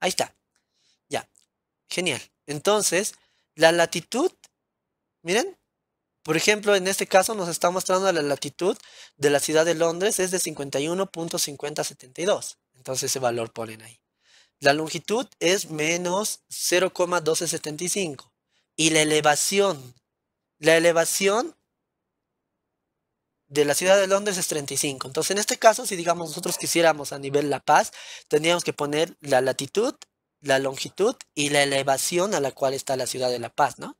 Speaker 1: Ahí está. Ya. Genial. Entonces, la latitud, miren, por ejemplo, en este caso nos está mostrando la latitud de la ciudad de Londres es de 51.5072. Entonces ese valor ponen ahí. La longitud es menos 0,1275. Y la elevación. La elevación de la ciudad de Londres es 35. Entonces, en este caso, si digamos nosotros quisiéramos a nivel La Paz, tendríamos que poner la latitud, la longitud y la elevación a la cual está la ciudad de La Paz, ¿no?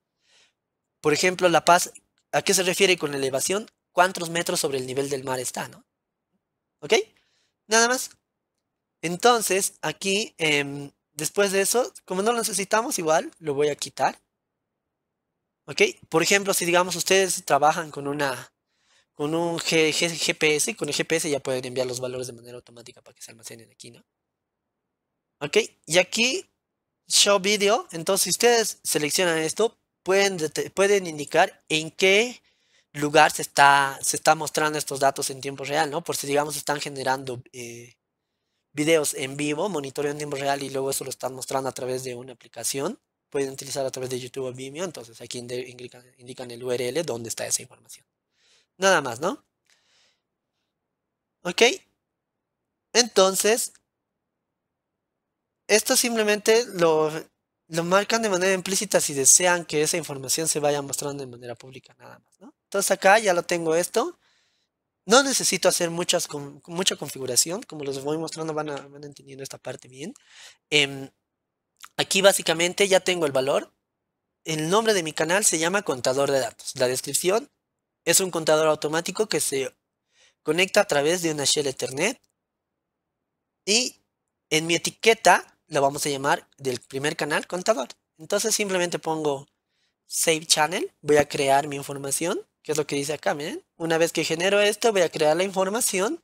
Speaker 1: Por ejemplo, La Paz, ¿a qué se refiere con elevación? ¿Cuántos metros sobre el nivel del mar está, no? ¿Ok? Nada más. Entonces, aquí, em, después de eso, como no lo necesitamos, igual lo voy a quitar. ¿Ok? Por ejemplo, si digamos ustedes trabajan con una con un G GPS y con el GPS ya pueden enviar los valores de manera automática para que se almacenen aquí, ¿no? Ok, y aquí Show Video, entonces si ustedes seleccionan esto, pueden, pueden indicar en qué lugar se está, se está mostrando estos datos en tiempo real, ¿no? Por si digamos están generando eh, videos en vivo, monitoreo en tiempo real y luego eso lo están mostrando a través de una aplicación, pueden utilizar a través de YouTube o Vimeo, entonces aquí indican el URL donde está esa información. Nada más, ¿no? ¿Ok? Entonces, esto simplemente lo, marcan de manera implícita si desean que esa información se vaya mostrando de manera pública, nada más, ¿no? Entonces acá ya lo tengo esto. No necesito hacer muchas mucha configuración, como les voy mostrando van, a, van entendiendo esta parte bien. Em, aquí básicamente ya tengo el valor. El nombre de mi canal se llama Contador de Datos. La descripción es un contador automático que se conecta a través de una shell Ethernet. Y en mi etiqueta la vamos a llamar del primer canal contador. Entonces simplemente pongo Save Channel. Voy a crear mi información, que es lo que dice acá, miren. Una vez que genero esto, voy a crear la información.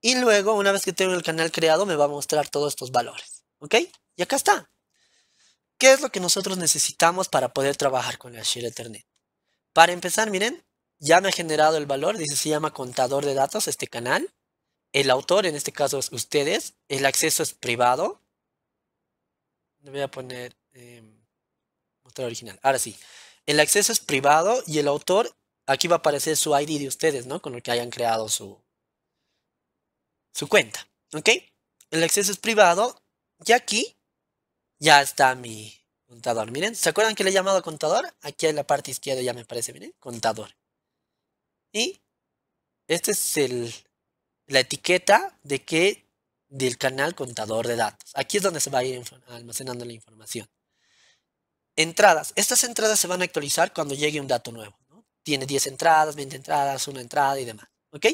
Speaker 1: Y luego, una vez que tengo el canal creado, me va a mostrar todos estos valores. ¿Ok? Y acá está. ¿Qué es lo que nosotros necesitamos para poder trabajar con la Shell Ethernet? Para empezar, miren, ya me ha generado el valor, dice, se llama contador de datos este canal. El autor, en este caso es ustedes, el acceso es privado. Le voy a poner em, mostrar original. Ahora sí, el acceso es privado y el autor, aquí va a aparecer su ID de ustedes, ¿no? Con lo que hayan creado su, su cuenta, ¿ok? El acceso es privado y aquí ya está mi contador. Miren, ¿se acuerdan que le he llamado contador? Aquí en la parte izquierda ya me aparece, miren, contador. Y esta es el, la etiqueta de que del canal contador de datos. Aquí es donde se va a ir almacenando la información. Entradas. Estas entradas se van a actualizar cuando llegue un dato nuevo. Tiene 10 entradas, 20 entradas, una entrada y demás. ¿Ok?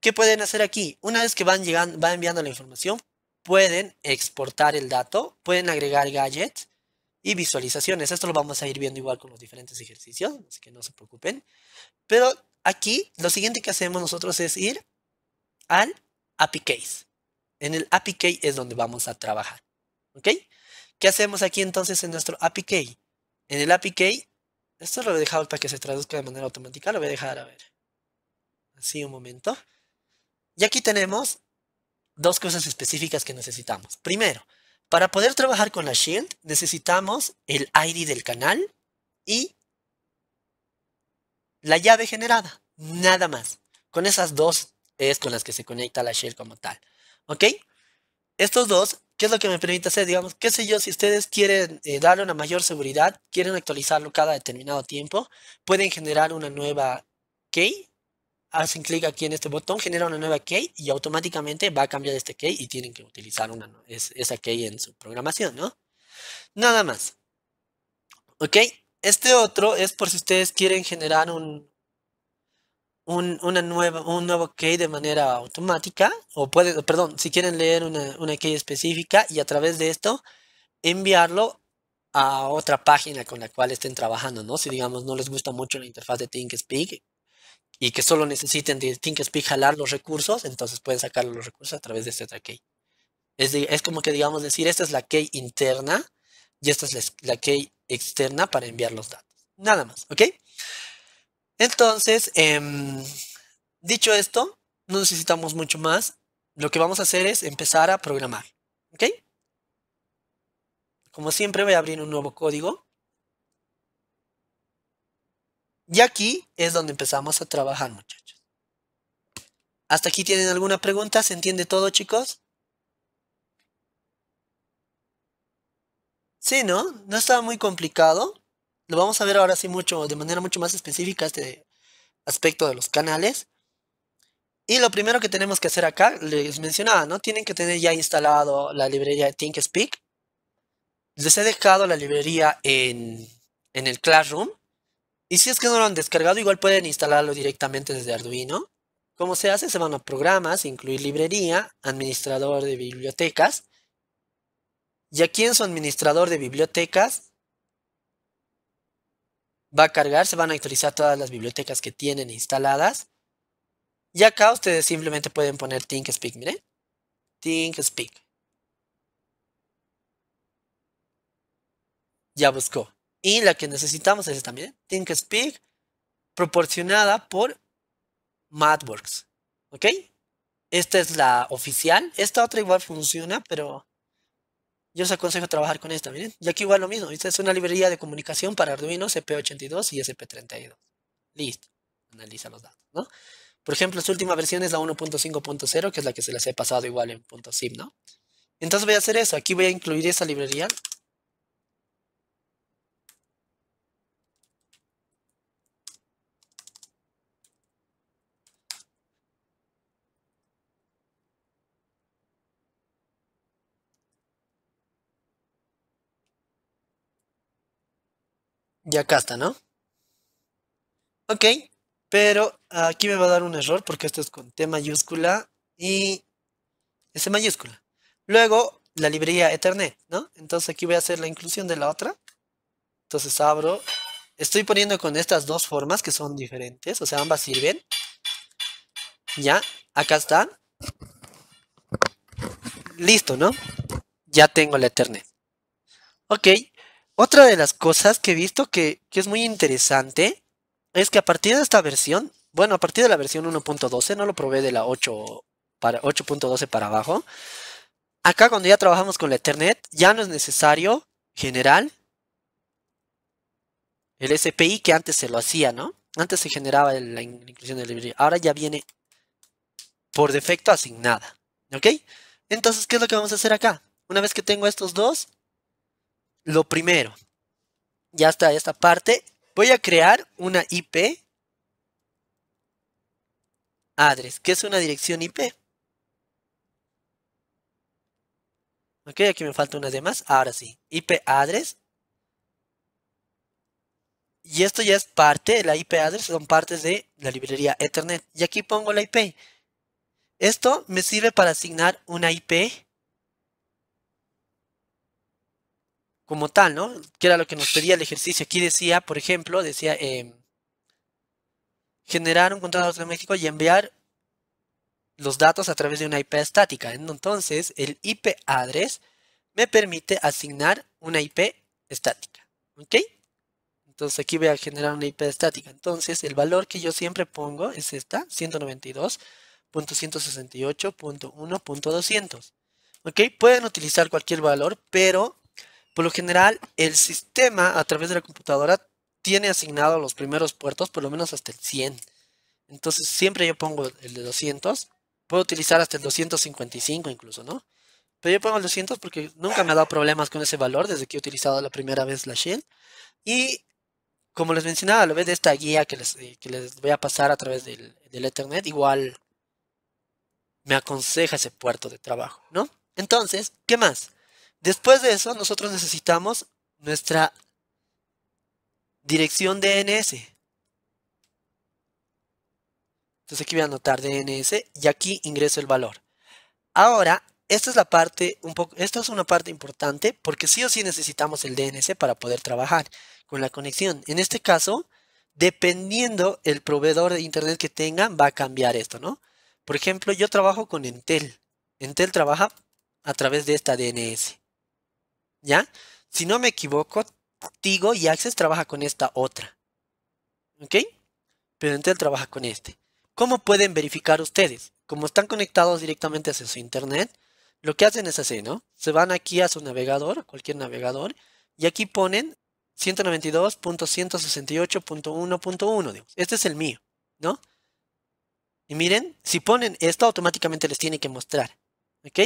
Speaker 1: ¿Qué pueden hacer aquí? Una vez que van llegando, va enviando la información, pueden exportar el dato, pueden agregar gadgets y visualizaciones. Esto lo vamos a ir viendo igual con los diferentes ejercicios, así que no se preocupen. Pero Aquí lo siguiente que hacemos nosotros es ir al API Case. En el API Key es donde vamos a trabajar. ¿Ok? ¿Qué hacemos aquí entonces en nuestro API Key? En el API Key, esto lo he dejado para que se traduzca de manera automática, lo voy a dejar a ver. Así un momento. Y aquí tenemos dos cosas específicas que necesitamos. Primero, para poder trabajar con la Shield necesitamos el ID del canal y la llave generada, nada más. Con esas dos es con las que se conecta la shell como tal. ¿Ok? Estos dos, ¿qué es lo que me permite hacer? Digamos, qué sé yo, si ustedes quieren eh, darle una mayor seguridad, quieren actualizarlo cada determinado tiempo, pueden generar una nueva key. Hacen clic aquí en este botón, genera una nueva key y automáticamente va a cambiar este key y tienen que utilizar una, esa key en su programación, ¿no? Nada más. ¿Ok? Este otro es por si ustedes quieren generar un, una nueva, un nuevo key de manera automática, o pueden, perdón, si quieren leer una, una key específica y a través de esto enviarlo a otra página con la cual estén trabajando, ¿no? Si digamos no les gusta mucho la interfaz de ThinkSpeak y que solo necesiten de ThinkSpeak jalar los recursos, entonces pueden sacar los recursos a través de esta otra key. Es, como que digamos decir, esta es la key interna y esta es la, la key externa para enviar los datos. Nada más, ¿ok? Entonces, em, dicho esto, no necesitamos mucho más. Lo que vamos a hacer es empezar a programar, ¿ok? Como siempre voy a abrir un nuevo código. Y aquí es donde empezamos a trabajar, muchachos. ¿Hasta aquí tienen alguna pregunta? ¿Se entiende todo, chicos? Sí, ¿no? No estaba muy complicado. Lo vamos a ver ahora sí mucho, de manera mucho más específica este aspecto de los canales. Y lo primero que tenemos que hacer acá, les mencionaba, ¿no? Tienen que tener ya instalado la librería ThinkSpeak. Les he dejado la librería en, en el Classroom. Y si es que no lo han descargado, igual pueden instalarlo directamente desde Arduino. ¿Cómo se hace? Se van a programas, incluir librería, administrador de bibliotecas. Y aquí en su administrador de bibliotecas va a cargar, se van a actualizar todas las bibliotecas que tienen instaladas. Y acá ustedes simplemente pueden poner ThinkSpeak, miren. ThinkSpeak. Ya buscó. Y la que necesitamos es esta, miren. ThinkSpeak proporcionada por MathWorks. ¿Ok? Esta es la oficial. Esta otra igual funciona, pero yo os aconsejo trabajar con esta, miren. Y aquí igual lo mismo, Esta es una librería de comunicación para Arduino, CP82 y SP32. Listo, analiza los datos, ¿no? Por ejemplo, su última versión es la 1.5.0, que es la que se les he pasado igual en .sim, ¿no? Entonces voy a hacer eso, aquí voy a incluir esa librería Y acá está, ¿no? Ok, pero aquí me va a dar un error porque esto es con T mayúscula y S mayúscula. Luego, la librería Ethernet, ¿no? Entonces aquí voy a hacer la inclusión de la otra. Entonces abro. Estoy poniendo con estas dos formas que son diferentes, o sea, ambas sirven. Ya, acá están. Listo, ¿no? Ya tengo la Ethernet. Ok, otra de las cosas que he visto que, es muy interesante es que a partir de esta versión, bueno, a partir de la versión 1.12, no lo probé de la 8 para 8.12 para abajo. Acá cuando ya trabajamos con la Ethernet, ya no es necesario generar el SPI que antes se lo hacía, ¿no? Antes se generaba la inclusión de librería. Ahora ya viene por defecto asignada. ¿Ok? Entonces, ¿qué es lo que vamos a hacer acá? Una vez que tengo estos dos, lo primero, ya está esta parte. Voy a crear una IP address, que es una dirección IP. Ok, aquí me falta una de más. Ahora sí, IP address. Y esto ya es parte, la IP address son partes de la librería Ethernet. Y aquí pongo la IP. Esto me sirve para asignar una IP como tal, ¿no? Que era lo que nos pedía el ejercicio. Aquí decía, por ejemplo, decía em, generar un contrato de México y enviar los datos a través de una IP estática. Entonces, el IP address me permite asignar una IP estática. ¿Ok? Entonces aquí voy a generar una IP estática. Entonces el valor que yo siempre pongo es esta, 192.168.1.200. ¿Ok? Pueden utilizar cualquier valor, pero por lo general, el sistema a través de la computadora tiene asignado los primeros puertos, por lo menos hasta el 100. Entonces siempre yo pongo el de 200. Puedo utilizar hasta el 255 incluso, ¿no? Pero yo pongo el 200 porque nunca me ha dado problemas con ese valor desde que he utilizado la primera vez la shell. Y como les mencionaba, a lo vez de esta guía eh, que les, voy a pasar a través del, del Ethernet, igual me aconseja ese puerto de trabajo, ¿no? Entonces, ¿qué más? Después de eso, nosotros necesitamos nuestra dirección DNS. Entonces aquí voy a anotar DNS y aquí ingreso el valor. Ahora, esta es la parte un poco, es una parte importante porque sí o sí necesitamos el DNS para poder trabajar con la conexión. En este caso, dependiendo el proveedor de internet que tengan, va a cambiar esto, ¿no? Por ejemplo, yo trabajo con Entel. Entel trabaja a través de esta DNS. ¿ya? Si no me equivoco, Tigo y Access trabaja con esta otra. ¿Ok? Pero Intel trabaja con este. ¿Cómo pueden verificar ustedes? Como están conectados directamente hacia su internet, lo que hacen es así, ¿no? Se van aquí a su navegador, cualquier navegador, y aquí ponen 192.168.1.1. Este es el mío, ¿no? Y miren, si ponen esto, automáticamente les tiene que mostrar. ¿Ok?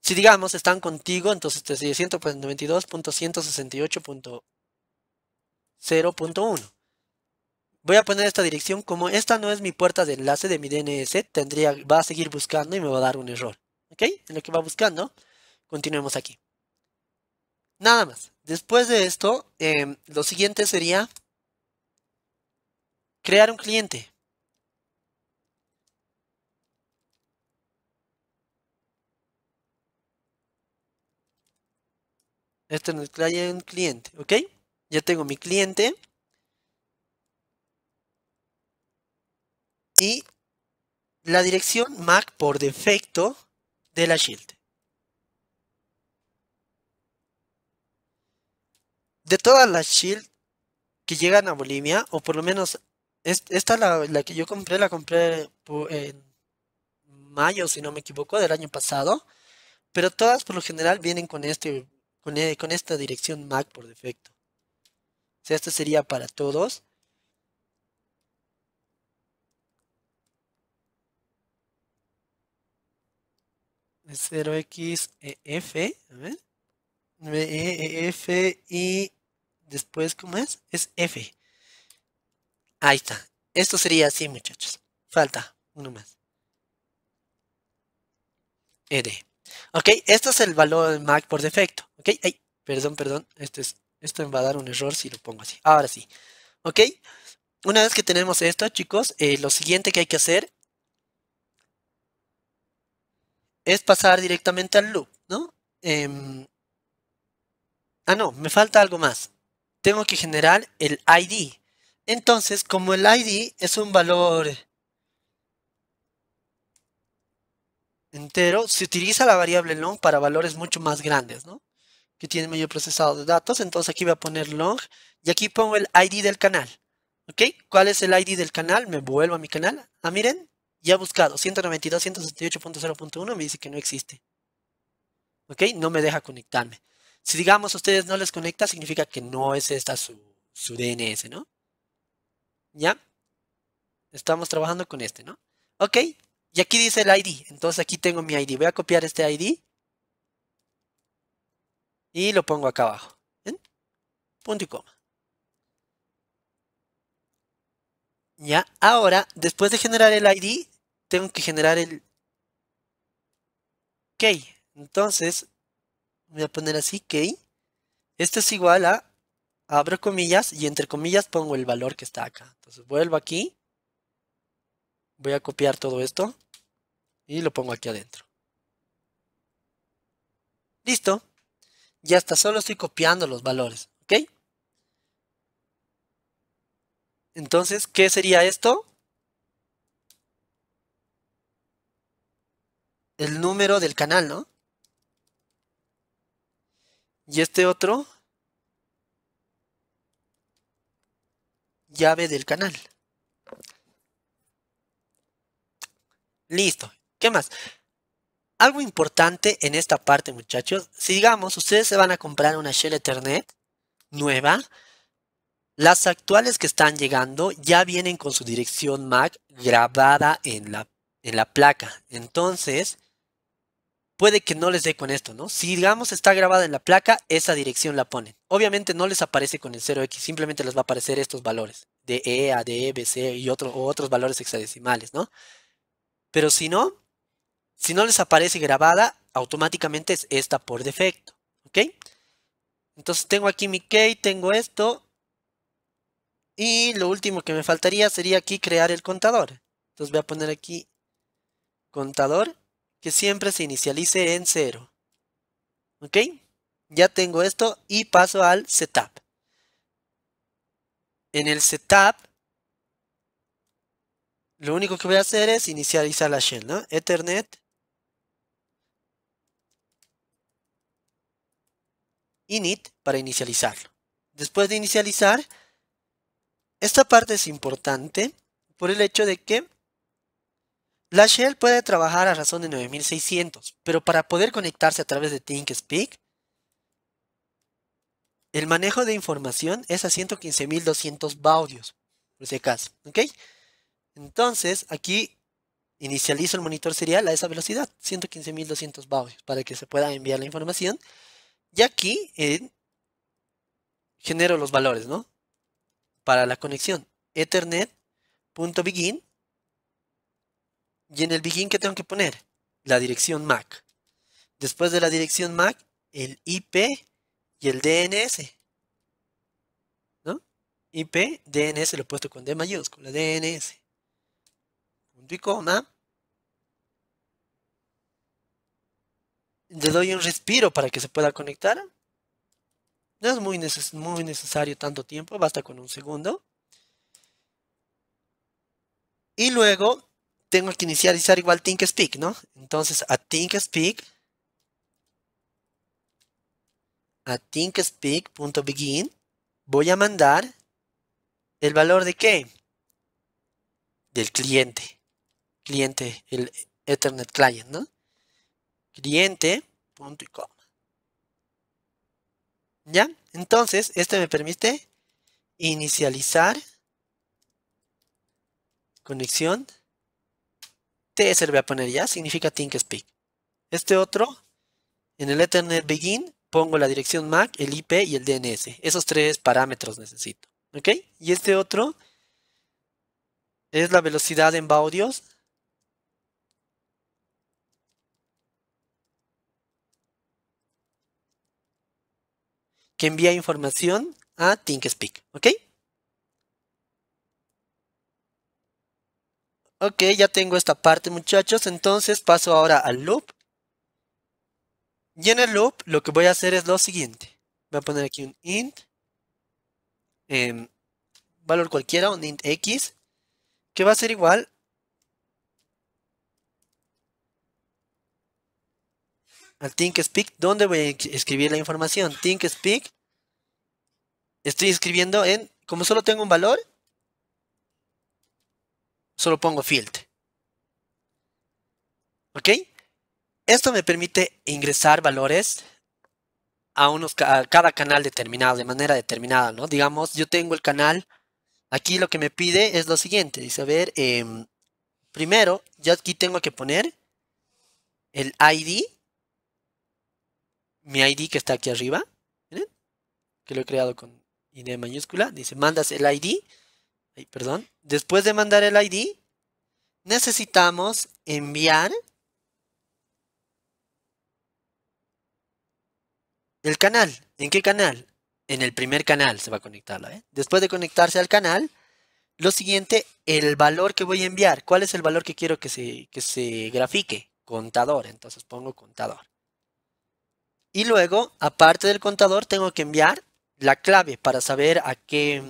Speaker 1: si digamos están contigo, entonces te sigue 192.168.0.1. Pues, Voy a poner esta dirección, como esta no es mi puerta de enlace de mi DNS, tendría, va a seguir buscando y me va a dar un error. ¿Ok? En lo que va buscando, continuemos aquí. Nada más. Después de esto, em, lo siguiente sería crear un cliente. es un cliente, ¿ok? Ya tengo mi cliente. Y la dirección MAC por defecto de la Shield. De todas las Shield que llegan a Bolivia, o por lo menos esta la, la que yo compré, la compré en mayo, si no me equivoco, del año pasado. Pero todas por lo general vienen con este e, con, esta dirección Mac por defecto. O sea, esto sería para todos. Es 0xEF, e, a ver. E, F. y después, ¿cómo es? Es F. Ahí está. Esto sería así, muchachos. Falta uno más. ED. Ok, este es el valor de Mac por defecto. Ok, perdón, perdón. Este es, esto me va a dar un error si lo pongo así. Ahora sí. Ok, una vez que tenemos esto, chicos, eh, lo siguiente que hay que hacer es pasar directamente al loop, ¿no? Em, ah, no, me falta algo más. Tengo que generar el ID. Entonces, como el ID es un valor entero, se utiliza la variable long para valores mucho más grandes, ¿no? Que tiene mayor procesado de datos. Entonces aquí voy a poner long y aquí pongo el ID del canal. ¿Ok? ¿Cuál es el ID del canal? Me vuelvo a mi canal. Ah, miren, ya he buscado 192.168.0.1, me dice que no existe. ¿Ok? No me deja conectarme. Si digamos a ustedes no les conecta, significa que no es esta su, su DNS, ¿no? ¿Ya? Estamos trabajando con este, ¿no? Ok, y aquí dice el ID. Entonces aquí tengo mi ID. Voy a copiar este ID. Y lo pongo acá abajo. Punto y coma. Ya, ahora, después de generar el ID, tengo que generar el key. Entonces, voy a poner así key. Esto es igual a, abro comillas y entre comillas pongo el valor que está acá. Entonces vuelvo aquí. Voy a copiar todo esto. Y lo pongo aquí adentro. Listo. Ya está, solo estoy copiando los valores. ¿Ok? Entonces, ¿qué sería esto? El número del canal, ¿no? Y este otro, llave del canal. Listo. ¿Qué más? Algo importante en esta parte, muchachos. Si digamos, ustedes se van a comprar una Shell Ethernet nueva, las actuales que están llegando ya vienen con su dirección MAC grabada en la, en la placa. Entonces, puede que no les dé con esto, ¿no? Si digamos está grabada en la placa, esa dirección la ponen. Obviamente no les aparece con el 0x, simplemente les va a aparecer estos valores de E, A, D, e, B, C y otros valores hexadecimales, ¿no? Pero si no, si no les aparece grabada, automáticamente es esta por defecto. ¿Ok? Entonces tengo aquí mi key, tengo esto. Y lo último que me faltaría sería aquí crear el contador. Entonces voy a poner aquí contador que siempre se inicialice en cero, ¿Ok? Ya tengo esto y paso al setup. En el setup, lo único que voy a hacer es inicializar la shell, ¿no? Ethernet init para inicializarlo. Después de inicializar, esta parte es importante por el hecho de que la shell puede trabajar a razón de 9600, pero para poder conectarse a través de ThinkSpeak, el manejo de información es a 115.200 baudios, por si acaso, Entonces, aquí inicializo el monitor serial a esa velocidad, 115.200 baudios, para que se pueda enviar la información y aquí eh, genero los valores, ¿no? Para la conexión. Ethernet.begin. Y en el begin, ¿qué tengo que poner? La dirección MAC. Después de la dirección MAC, el IP y el DNS. ¿No? IP, DNS lo he puesto con D mayúscula, DNS. Punto y coma. le doy un respiro para que se pueda conectar. No es muy, muy necesario tanto tiempo, basta con un segundo. Y luego tengo que inicializar igual ThinkSpeak, ¿no? Entonces a ThinkSpeak, a ThinkSpeak.begin, voy a mandar el valor de qué? Del cliente, cliente, el Ethernet client, ¿no? cliente, punto y coma. ¿Ya? Entonces, este me permite inicializar conexión. TS voy a poner ya, significa ThinkSpeak. Este otro, en el Ethernet Begin, pongo la dirección MAC, el IP y el DNS. Esos tres parámetros necesito. ¿Ok? Y este otro es la velocidad en baudios que envía información a ThinkSpeak, ¿ok? Ok, ya tengo esta parte muchachos, entonces paso ahora al loop. Y en el loop lo que voy a hacer es lo siguiente. Voy a poner aquí un int, em, valor cualquiera, un int x, que va a ser igual al ThinkSpeak, ¿dónde voy a escribir la información? ThinkSpeak, estoy escribiendo en, como solo tengo un valor, solo pongo field. ¿Ok? Esto me permite ingresar valores a, unos, cada canal determinado, de manera determinada, ¿no? Digamos, yo tengo el canal, aquí lo que me pide es lo siguiente, dice, a ver, em, primero, yo aquí tengo que poner el ID mi ID que está aquí arriba, que lo he creado con ID mayúscula, dice mandas el ID, perdón, después de mandar el ID, necesitamos enviar el canal. ¿En qué canal? En el primer canal se va a conectar. ¿eh? Después de conectarse al canal, lo siguiente, el valor que voy a enviar. ¿Cuál es el valor que quiero que se, que se grafique? Contador. Entonces pongo contador. Y luego, aparte del contador, tengo que enviar la clave para saber a qué,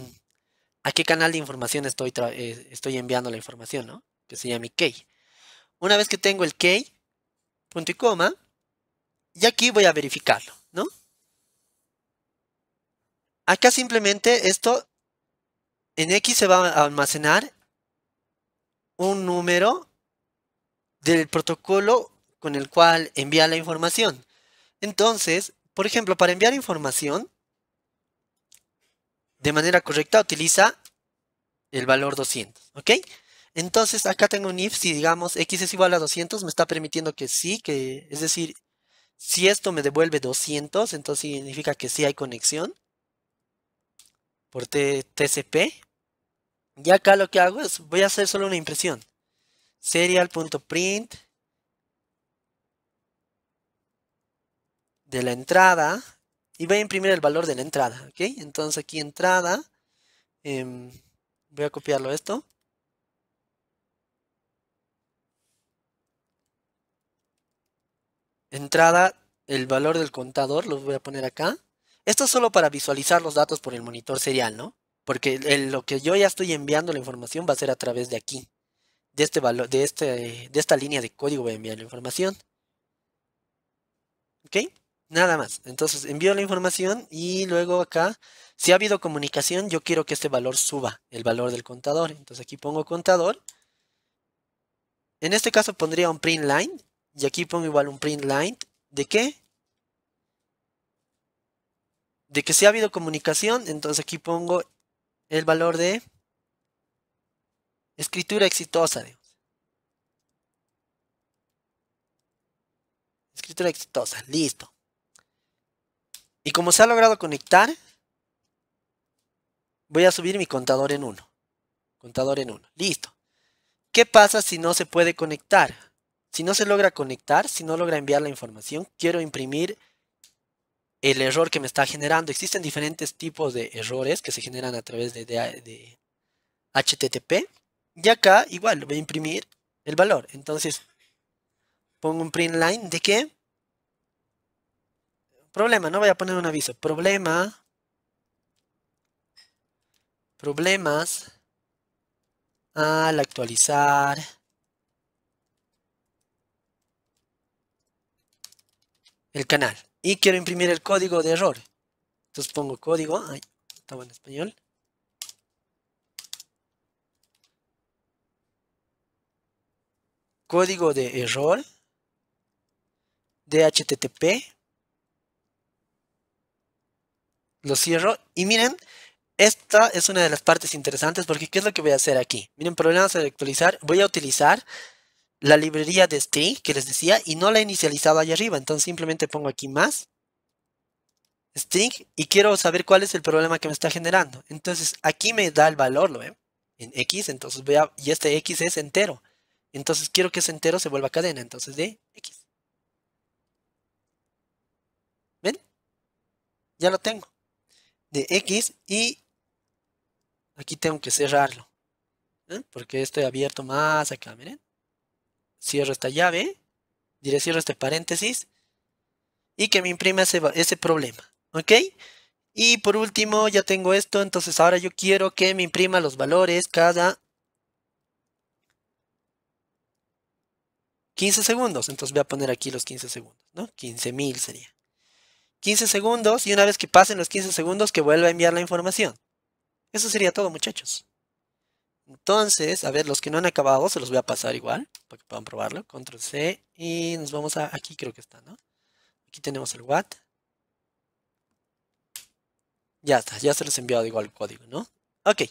Speaker 1: a qué canal de información estoy, eh, estoy enviando la información, ¿no? Que se llama key. Una vez que tengo el key, punto y coma, y aquí voy a verificarlo, ¿no? Acá simplemente esto, en X se va a almacenar un número del protocolo con el cual envía la información. Entonces, por ejemplo, para enviar información de manera correcta utiliza el valor 200, ¿ok? Entonces acá tengo un if, si digamos x es igual a 200, me está permitiendo que sí, que es decir, si esto me devuelve 200, entonces significa que sí hay conexión por TCP. Y acá lo que hago es, voy a hacer solo una impresión. Serial.print de la entrada y voy a imprimir el valor de la entrada, ¿ok? Entonces aquí entrada, em, voy a copiarlo esto. Entrada, el valor del contador, lo voy a poner acá. Esto es solo para visualizar los datos por el monitor serial, ¿no? Porque lo que yo ya estoy enviando la información va a ser a través de aquí. De, este valor, de, este, de esta línea de código voy a enviar la información. ¿Ok? Nada más. Entonces envío la información y luego acá, si ha habido comunicación, yo quiero que este valor suba, el valor del contador. Entonces aquí pongo contador. En este caso pondría un print line y aquí pongo igual un print line. ¿De qué? De que si ha habido comunicación, entonces aquí pongo el valor de escritura exitosa. Escritura exitosa, listo. Y como se ha logrado conectar, voy a subir mi contador en 1. Contador en 1. Listo. ¿Qué pasa si no se puede conectar? Si no se logra conectar, si no logra enviar la información, quiero imprimir el error que me está generando. Existen diferentes tipos de errores que se generan a través de, HTTP. Y acá igual voy a imprimir el valor. Entonces pongo un print line de qué. Problema, no voy a poner un aviso. Problema. Problemas al actualizar el canal. Y quiero imprimir el código de error. Entonces pongo código. Ay, estaba en español. Código de error de HTTP lo cierro y miren, esta es una de las partes interesantes porque ¿qué es lo que voy a hacer aquí? Miren, problemas de actualizar, voy a utilizar la librería de string este que les decía y no la he inicializado ahí arriba, entonces simplemente pongo aquí más string y quiero saber cuál es el problema que me está generando. Entonces aquí me da el valor, ¿lo ven? En x, entonces vea, y este x es entero. Entonces quiero que ese entero se vuelva cadena, entonces de x. ¿Ven? Ya lo tengo de X y aquí tengo que cerrarlo. ¿eh? Porque estoy abierto más acá, miren. Cierro esta llave, diré cierro este paréntesis y que me imprima ese, ese problema, ¿ok? Y por último ya tengo esto, entonces ahora yo quiero que me imprima los valores cada 15 segundos. Entonces voy a poner aquí los 15 segundos, ¿no? 15.000 sería. 15 segundos y una vez que pasen los 15 segundos que vuelva a enviar la información. Eso sería todo muchachos. Entonces, a ver, los que no han acabado se los voy a pasar igual para que puedan probarlo. Control C y nos vamos a aquí creo que está, ¿no? Aquí tenemos el what. Ya está, ya se les he enviado igual el código, ¿no? Ok,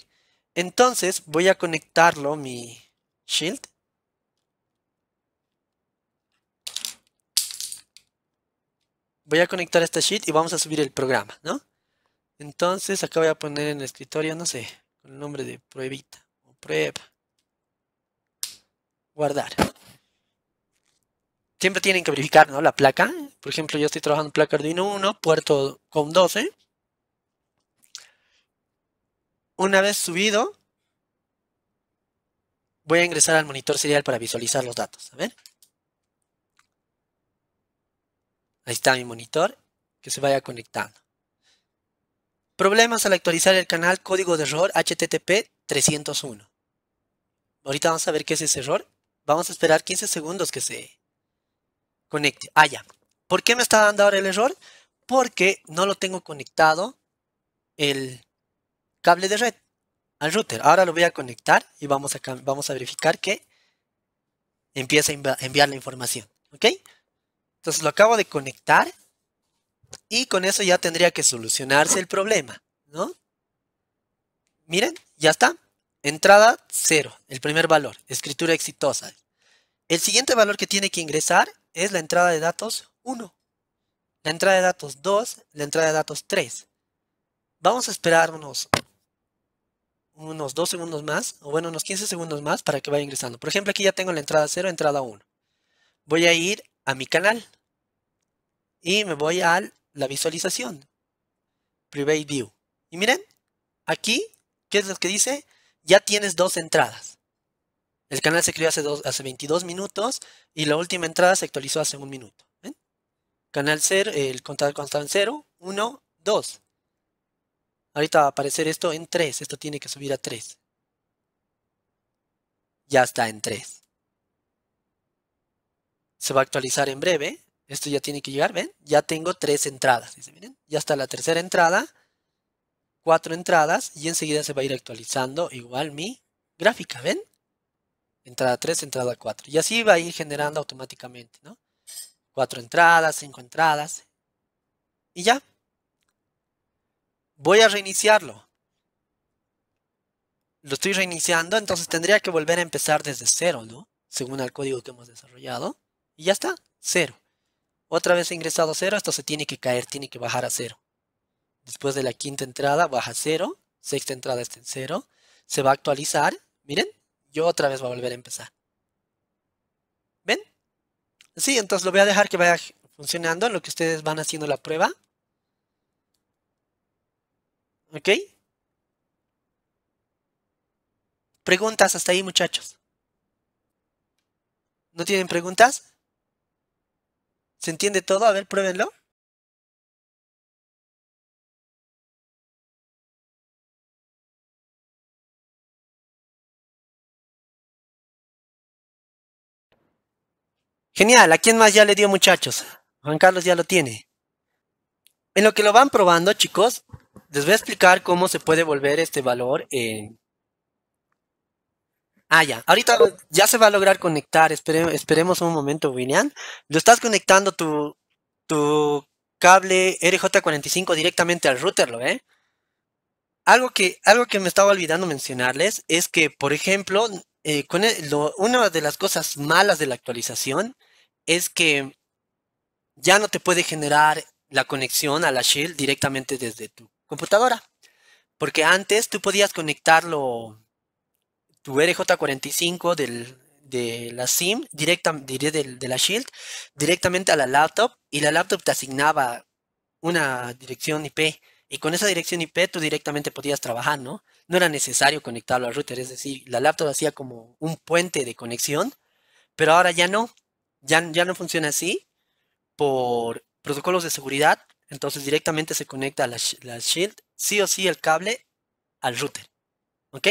Speaker 1: entonces voy a conectarlo mi shield voy a conectar esta sheet y vamos a subir el programa, ¿no? Entonces acá voy a poner en el escritorio, no sé, con el nombre de pruebita o prueba. Guardar. Siempre tienen que verificar, ¿no? La placa. Por ejemplo, yo estoy trabajando en placa Arduino 1, puerto con 12. Una vez subido, voy a ingresar al monitor serial para visualizar los datos. A ver. Ahí está mi monitor, que se vaya conectando. Problemas al actualizar el canal, código de error HTTP 301. Ahorita vamos a ver qué es ese error. Vamos a esperar 15 segundos que se conecte. Ah, ya. ¿Por qué me está dando ahora el error? Porque no lo tengo conectado el cable de red al router. Ahora lo voy a conectar y vamos a, vamos a verificar que empieza a enviar la información. ¿Ok? Entonces lo acabo de conectar y con eso ya tendría que solucionarse el problema, ¿no? Miren, ya está. Entrada 0, el primer valor, escritura exitosa. El siguiente valor que tiene que ingresar es la entrada de datos 1, la entrada de datos 2, la entrada de datos 3. Vamos a esperar unos, unos 2 segundos más, o bueno, unos 15 segundos más para que vaya ingresando. Por ejemplo, aquí ya tengo la entrada 0, entrada 1. Voy a ir a mi canal y me voy a la visualización, Private View. Y miren, aquí, ¿qué es lo que dice? Ya tienes dos entradas. El canal se creó hace, hace 22 minutos y la última entrada se actualizó hace un minuto. Canal 0, el contador consta en 0, 1, 2. Ahorita va a aparecer esto en 3. Esto tiene que subir a 3. Ya está en 3 se va a actualizar en breve. Esto ya tiene que llegar, ¿ven? Ya tengo tres entradas. ya está la tercera entrada, cuatro entradas y enseguida se va a ir actualizando igual mi gráfica, ¿ven? Entrada 3, entrada 4. Y así va a ir generando automáticamente, ¿no? Cuatro entradas, cinco entradas. Y ya. Voy a reiniciarlo. Lo estoy reiniciando, entonces tendría que volver a empezar desde cero, ¿no? Según el código que hemos desarrollado. Y ya está, cero. Otra vez ingresado cero, esto se tiene que caer, tiene que bajar a cero. Después de la quinta entrada baja a cero, sexta entrada está en cero, se va a actualizar, miren, yo otra vez voy a volver a empezar. ¿Ven? Sí, entonces lo voy a dejar que vaya funcionando lo que ustedes van haciendo la prueba. ¿Ok? ¿Preguntas hasta ahí, muchachos? ¿No tienen preguntas? ¿Se entiende todo? A ver, pruébenlo. Genial, ¿a quién más ya le dio muchachos? Juan Carlos ya lo tiene. En lo que lo van probando, chicos, les voy a explicar cómo se puede volver este valor en, Ah, ya. Ahorita ya se va a lograr conectar. esperemos un momento, William. Lo estás conectando tu, tu cable RJ45 directamente al router, ¿lo Algo que, algo que me estaba olvidando mencionarles es que, por ejemplo, eh, con e, una de las cosas malas de la actualización es que ya no te puede generar la conexión a la Shield directamente desde tu computadora. Porque antes tú podías conectarlo tu RJ45 de la SIM, directa, de, la Shield, directamente a la laptop y la laptop te asignaba una dirección IP y con esa dirección IP tú directamente podías trabajar, ¿no? No era necesario conectarlo al router, es decir, la laptop hacía como un puente de conexión, pero ahora ya no, ya, ya no funciona así por protocolos de seguridad, entonces directamente se conecta a la Shield, sí o sí el cable al router, ¿ok?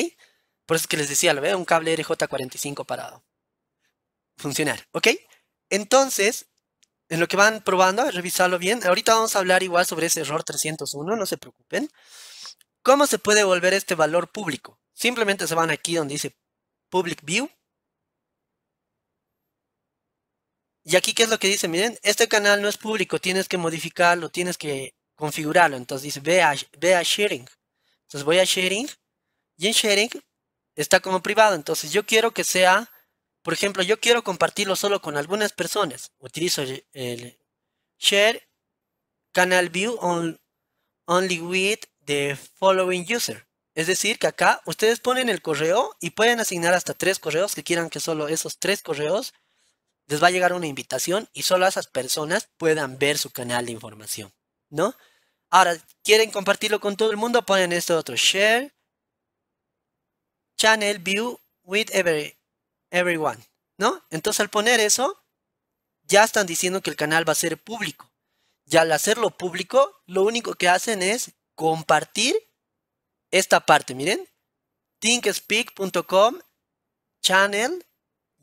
Speaker 1: Por eso es que les decía, lo veo un cable RJ45 parado. Funcionar, ¿ok? Entonces, en lo que van probando, revisarlo bien. Ahorita vamos a hablar igual sobre ese error 301, no se preocupen. ¿Cómo se puede volver este valor público? Simplemente se van aquí donde dice Public View. Y aquí, ¿qué es lo que dice? Miren, este canal no es público, tienes que modificarlo, tienes que configurarlo. Entonces dice, ve a Sharing. Entonces voy a Sharing. Y en Sharing está como privado. Entonces yo quiero que sea, por ejemplo, yo quiero compartirlo solo con algunas personas. Utilizo el share canal view on, only with the following user. Es decir, que acá ustedes ponen el correo y pueden asignar hasta tres correos que quieran que solo esos tres correos les va a llegar una invitación y solo esas personas puedan ver su canal de información, ¿no? Ahora, quieren compartirlo con todo el mundo, ponen este otro share channel view with everyone, ¿no? Entonces al poner eso, ya están diciendo que el canal va a ser público. Y al hacerlo público, lo único que hacen es compartir esta parte, miren. thinkspeak.com channel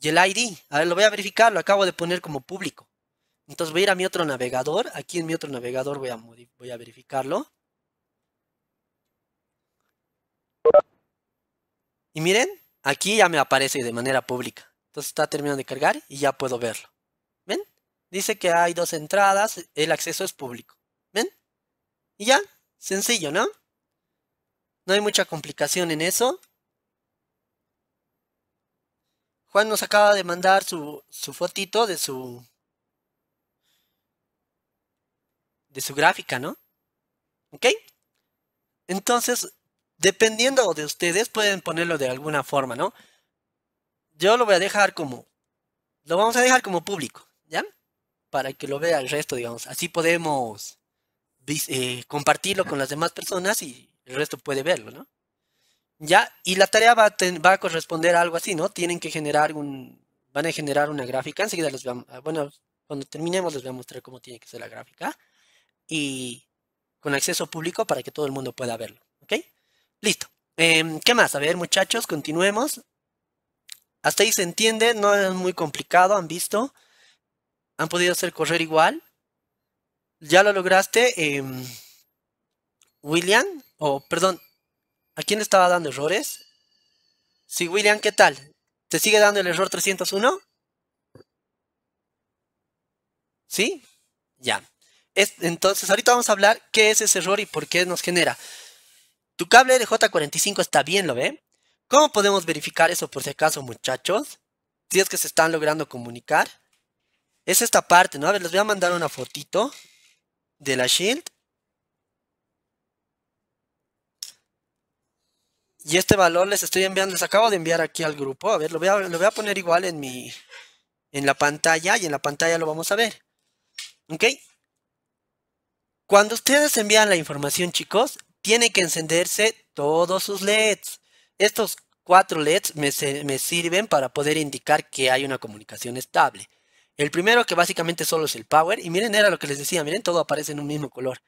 Speaker 1: y el ID. A ver, lo voy a verificar, lo acabo de poner como público. Entonces voy a ir a mi otro navegador. Aquí en mi otro navegador voy a, voy a verificarlo. Y miren, aquí ya me aparece de manera pública. Entonces está terminando de cargar y ya puedo verlo. ¿Ven? Dice que hay dos entradas, el acceso es público. ¿Ven? Y ya, sencillo, ¿no? No hay mucha complicación en eso. Juan nos acaba de mandar su, su fotito de su... De su gráfica, ¿no? ¿Ok? Entonces, Dependiendo de ustedes, pueden ponerlo de alguna forma, ¿no? Yo lo voy a dejar como... Lo vamos a dejar como público, ¿ya? Para que lo vea el resto, digamos. Así podemos eh, compartirlo con las demás personas y el resto puede verlo, ¿no? Ya, y la tarea va a, corresponder a algo así, ¿no? Tienen que generar un... Van a generar una gráfica. Enseguida les a, ah, Bueno, cuando terminemos les voy a mostrar cómo tiene que ser la gráfica. Y con acceso público para que todo el mundo pueda verlo. Listo. Em, ¿Qué más? A ver, muchachos, continuemos. Hasta ahí se entiende, no es muy complicado, han visto. Han podido hacer correr igual. Ya lo lograste. Em, William, o perdón, ¿a quién le estaba dando errores? Sí, William, ¿qué tal? ¿Te sigue dando el error 301? ¿Sí? Ya. entonces, ahorita vamos a hablar qué es ese error y por qué nos genera. Tu cable de J45 está bien, ¿lo ve? ¿Cómo podemos verificar eso por si acaso, muchachos? Si es que se están logrando comunicar. Es esta parte, ¿no? A ver, les voy a mandar una fotito de la Shield. Y este valor les estoy enviando, les acabo de enviar aquí al grupo. A ver, lo voy a, lo voy a poner igual en mi, en la pantalla y en la pantalla lo vamos a ver. ¿Ok? Cuando ustedes envían la información, chicos, tiene que encenderse todos sus LEDs. Estos cuatro LEDs me, sirven para poder indicar que hay una comunicación estable. El primero que básicamente solo es el power, y miren era lo que les decía, miren todo aparece en un mismo color.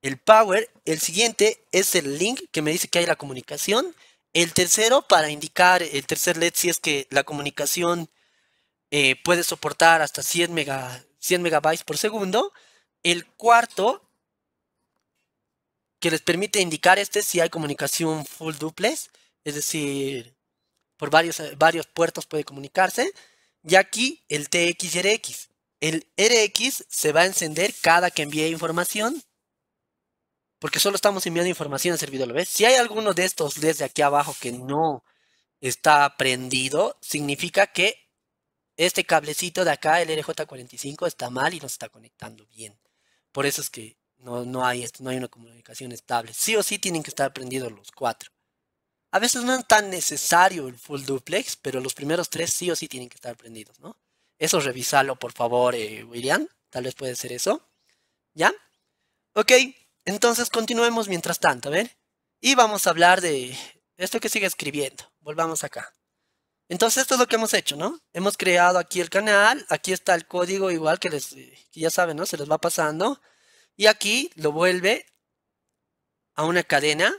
Speaker 1: El power, el siguiente es el link que me dice que hay la comunicación. El tercero para indicar, el tercer LED si es que la comunicación eh, puede soportar hasta 100, mega, 100 megabytes por segundo. El cuarto que les permite indicar este si hay comunicación full duplex, es decir, por varios, eh, varios puertos puede comunicarse. Y aquí el TX y RX. El RX se va a encender cada que envíe información, porque solo estamos enviando información al servidor, ves? Si hay alguno de estos desde aquí abajo que no está prendido, significa que este cablecito de acá, el RJ45, está mal y no se está conectando bien. Por eso es que no, no hay esto, no hay una comunicación estable. Sí o sí tienen que estar prendidos los cuatro. A veces no es tan necesario el full duplex, pero los primeros tres sí o sí tienen que estar prendidos, ¿no? Eso revisalo, por favor, eh, William. Tal vez puede ser eso. ¿Ya? Ok, entonces continuemos mientras tanto, ver Y vamos a hablar de esto que sigue escribiendo. Volvamos acá. Entonces esto es lo que hemos hecho, ¿no? Hemos creado aquí el canal, aquí está el código igual que les, eh, ya saben, ¿no? Se les va pasando. Y aquí lo vuelve a una cadena.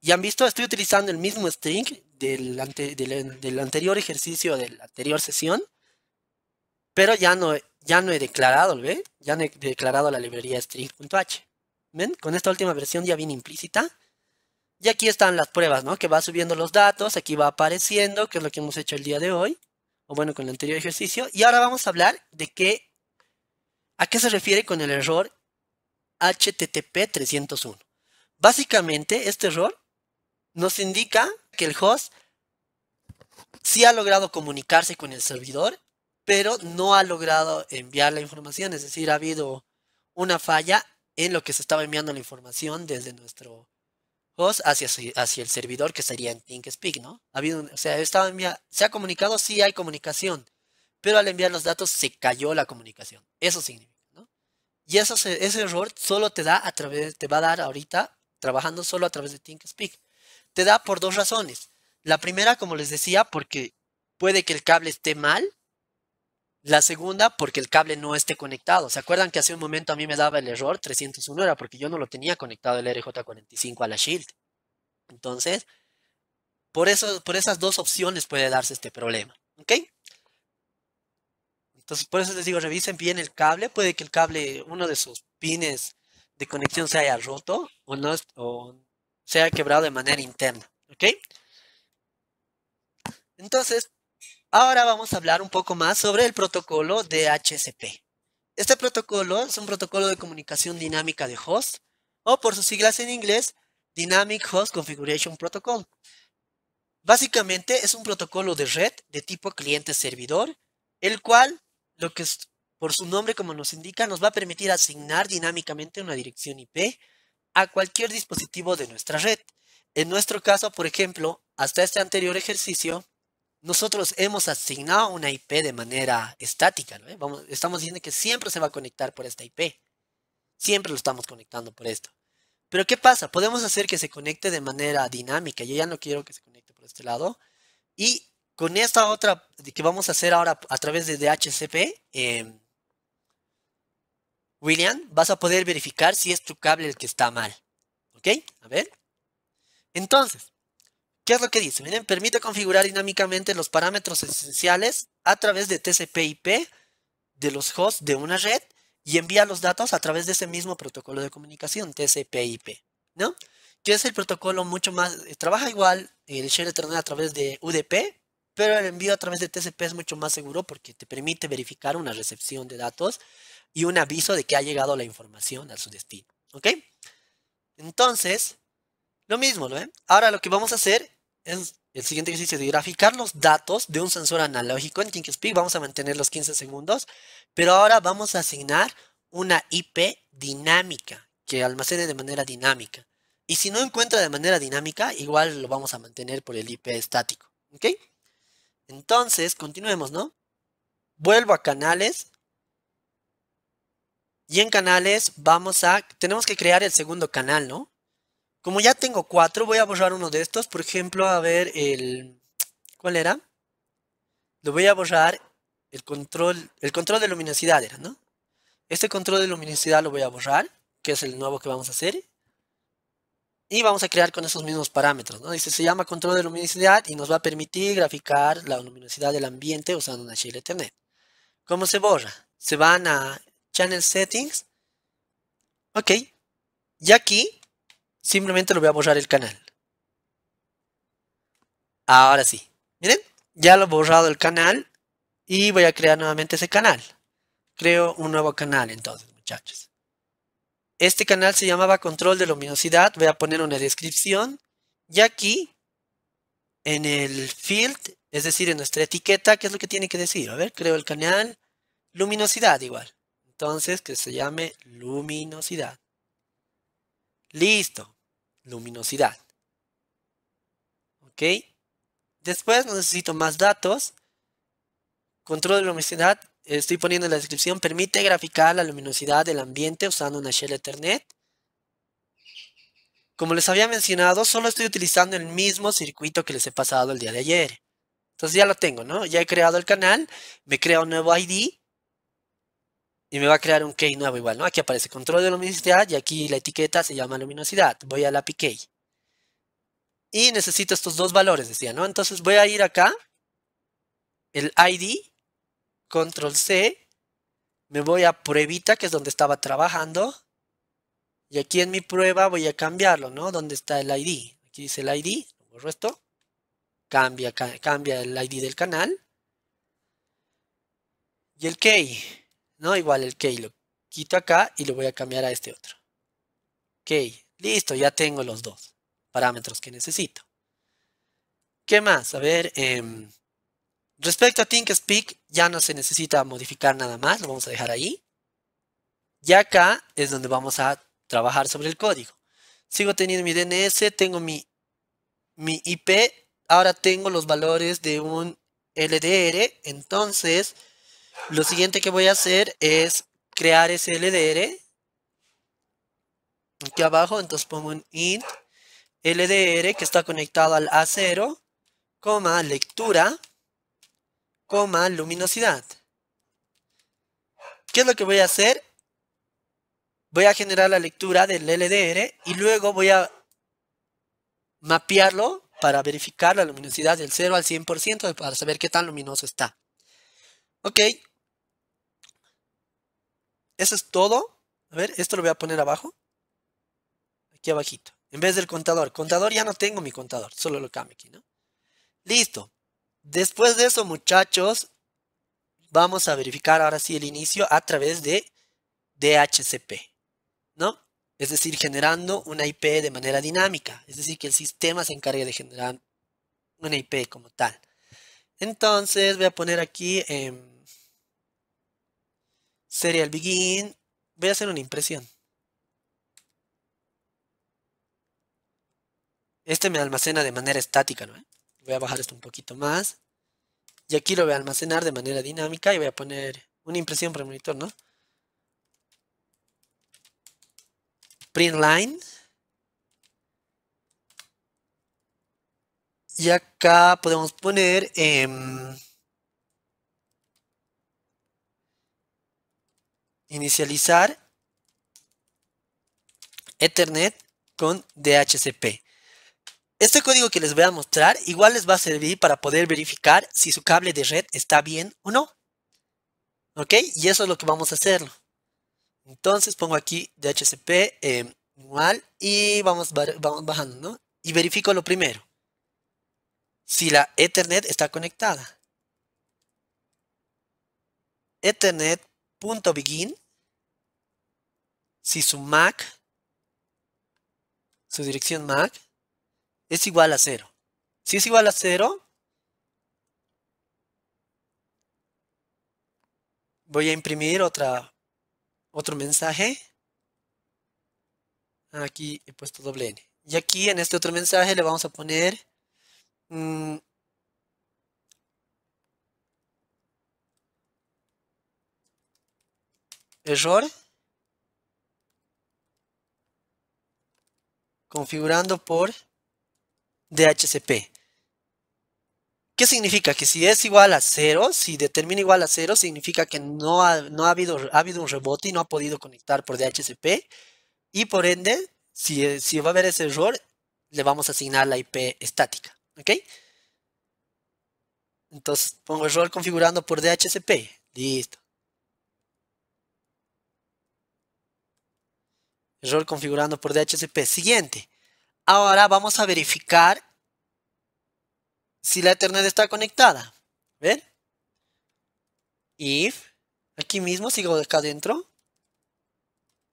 Speaker 1: ¿Ya han visto, estoy utilizando el mismo string del, anterior ejercicio, de la anterior sesión. Pero ya no, ya no he declarado, ¿ve? Ya no he declarado la librería string.h. ¿Ven? Con esta última versión ya viene implícita. Y aquí están las pruebas, ¿no? Que va subiendo los datos, aquí va apareciendo, que es lo que hemos hecho el día de hoy, o bueno, con el anterior ejercicio. Y ahora vamos a hablar de qué, a qué se refiere con el error HTTP 301. Básicamente, este error nos indica que el host sí ha logrado comunicarse con el servidor, pero no ha logrado enviar la información, es decir, ha habido una falla en lo que se estaba enviando la información desde nuestro host hacia, hacia el servidor, que sería en ThinkSpeak, ¿no? Ha habido, o sea, se ha comunicado, sí hay comunicación, pero al enviar los datos se cayó la comunicación. Eso significa. Y eso, ese error solo te da a través, te va a dar ahorita, trabajando solo a través de ThinkSpeak. Te da por dos razones. La primera, como les decía, porque puede que el cable esté mal. La segunda, porque el cable no esté conectado. ¿Se acuerdan que hace un momento a mí me daba el error 301? Era porque yo no lo tenía conectado el RJ45 a la Shield. Entonces, por, eso, por esas dos opciones puede darse este problema. ¿Ok? Entonces, por eso les digo, revisen bien el cable. Puede que el cable, uno de sus pines de conexión se haya roto o, no, o quebrado de manera interna. ¿Ok? Entonces, ahora vamos a hablar un poco más sobre el protocolo de HCP. Este protocolo es un protocolo de comunicación dinámica de host, o por sus siglas en inglés, Dynamic Host Configuration Protocol. Básicamente es un protocolo de red de tipo cliente-servidor, el cual lo que es, por su nombre como nos indica, nos va a permitir asignar dinámicamente una dirección IP a cualquier dispositivo de nuestra red. En nuestro caso, por ejemplo, hasta este anterior ejercicio, nosotros hemos asignado una IP de manera estática. Eh, estamos diciendo que siempre se va a conectar por esta IP. Siempre lo estamos conectando por esto. Pero ¿qué pasa? Podemos hacer que se conecte de manera dinámica. Yo ya no quiero que se conecte por este lado. Y con esta otra que vamos a hacer ahora a través de DHCP, em, William, vas a poder verificar si es tu cable el que está mal. ¿Ok? A ver. Entonces, ¿qué es lo que dice? Miren, permite configurar dinámicamente los parámetros esenciales a través de TCP/IP de los hosts de una red y envía los datos a través de ese mismo protocolo de comunicación, TCP/IP. ¿No? Que es el protocolo mucho más. Eh, trabaja igual el Share Ethernet a través de UDP, pero el envío a través de TCP es mucho más seguro porque te permite verificar una recepción de datos y un aviso de que ha llegado la información a su destino. ¿Ok? Entonces, lo mismo, ¿no? Ahora lo que vamos a hacer es el siguiente ejercicio de graficar los datos de un sensor analógico en Kingspeak. Vamos a mantener los 15 segundos, pero ahora vamos a asignar una IP dinámica que almacene de manera dinámica. Y si no encuentra de manera dinámica, igual lo vamos a mantener por el IP estático. ¿Ok? Entonces, continuemos, ¿no? Vuelvo a canales. Y en canales vamos a... Tenemos que crear el segundo canal, ¿no? Como ya tengo cuatro, voy a borrar uno de estos. Por ejemplo, a ver el... ¿Cuál era? Lo voy a borrar el control... El control de luminosidad era, ¿no? Este control de luminosidad lo voy a borrar, que es el nuevo que vamos a hacer y vamos a crear con esos mismos parámetros. ¿no? Dice, se llama control de luminosidad y nos va a permitir graficar la luminosidad del ambiente usando una ethernet ¿Cómo se borra? Se van a Channel Settings. Ok. Y aquí simplemente lo voy a borrar el canal. Ahora sí. Miren, ya lo he borrado el canal y voy a crear nuevamente ese canal. Creo un nuevo canal entonces, muchachos. Este canal se llamaba Control de Luminosidad. Voy a poner una descripción. Y aquí, en el field, es decir, en nuestra etiqueta, ¿qué es lo que tiene que decir? A ver, creo el canal. Luminosidad igual. Entonces, que se llame luminosidad. Listo. Luminosidad. ¿Ok? Después necesito más datos. Control de luminosidad estoy poniendo en la descripción, permite graficar la luminosidad del ambiente usando una shell Ethernet. Como les había mencionado, solo estoy utilizando el mismo circuito que les he pasado el día de ayer. Entonces ya lo tengo, ¿no? Ya he creado el canal, me crea un nuevo ID y me va a crear un key nuevo igual, ¿no? Aquí aparece control de luminosidad y aquí la etiqueta se llama luminosidad. Voy al API key. Y necesito estos dos valores, decía, ¿no? Entonces voy a ir acá, el ID control C, me voy a pruebita, que es donde estaba trabajando, y aquí en mi prueba voy a cambiarlo, ¿no? ¿Dónde está el ID? Aquí dice el ID, borro esto, cambia, cambia el ID del canal, y el key, ¿no? Igual el key lo quito acá y lo voy a cambiar a este otro. Ok, listo, ya tengo los dos parámetros que necesito. ¿Qué más? A ver, em, Respecto a ThinkSpeak, ya no se necesita modificar nada más, lo vamos a dejar ahí. Y acá es donde vamos a trabajar sobre el código. Sigo teniendo mi DNS, tengo mi, IP, ahora tengo los valores de un LDR, entonces lo siguiente que voy a hacer es crear ese LDR. Aquí abajo, entonces pongo un int LDR que está conectado al A0, lectura coma luminosidad. ¿Qué es lo que voy a hacer? Voy a generar la lectura del LDR y luego voy a mapearlo para verificar la luminosidad del 0 al 100% para saber qué tan luminoso está. Ok. Eso es todo. A ver, esto lo voy a poner abajo. Aquí abajito. En vez del contador. Contador ya no tengo mi contador. Solo lo cambio aquí, ¿no? Listo. Después de eso, muchachos, vamos a verificar ahora sí el inicio a través de DHCP, ¿no? Es decir, generando una IP de manera dinámica, es decir, que el sistema se encargue de generar una IP como tal. Entonces voy a poner aquí eh, serial begin, voy a hacer una impresión. Este me almacena de manera estática, ¿no? Voy a bajar esto un poquito más. Y aquí lo voy a almacenar de manera dinámica y voy a poner una impresión para el monitor, ¿no? Print line. Y acá podemos poner... Em, inicializar Ethernet con DHCP. Este código que les voy a mostrar igual les va a servir para poder verificar si su cable de red está bien o no. ¿Ok? Y eso es lo que vamos a hacerlo. Entonces pongo aquí DHCP eh, igual y vamos, vamos bajando, ¿no? Y verifico lo primero. Si la Ethernet está conectada. Ethernet.begin. Si su MAC, su dirección MAC es igual a cero. Si es igual a cero. voy a imprimir otra, otro mensaje. Aquí he puesto doble n. Y aquí en este otro mensaje le vamos a poner... Mm, error. Configurando por DHCP. ¿Qué significa? Que si es igual a cero, si determina igual a cero, significa que no ha, no ha, habido, ha habido un rebote y no ha podido conectar por DHCP. Y por ende, si, si va a haber ese error, le vamos a asignar la IP estática. ¿Ok? Entonces pongo error configurando por DHCP. Listo. Error configurando por DHCP. Siguiente. Ahora vamos a verificar si la Ethernet está conectada. ¿Ven? If, aquí mismo sigo acá adentro,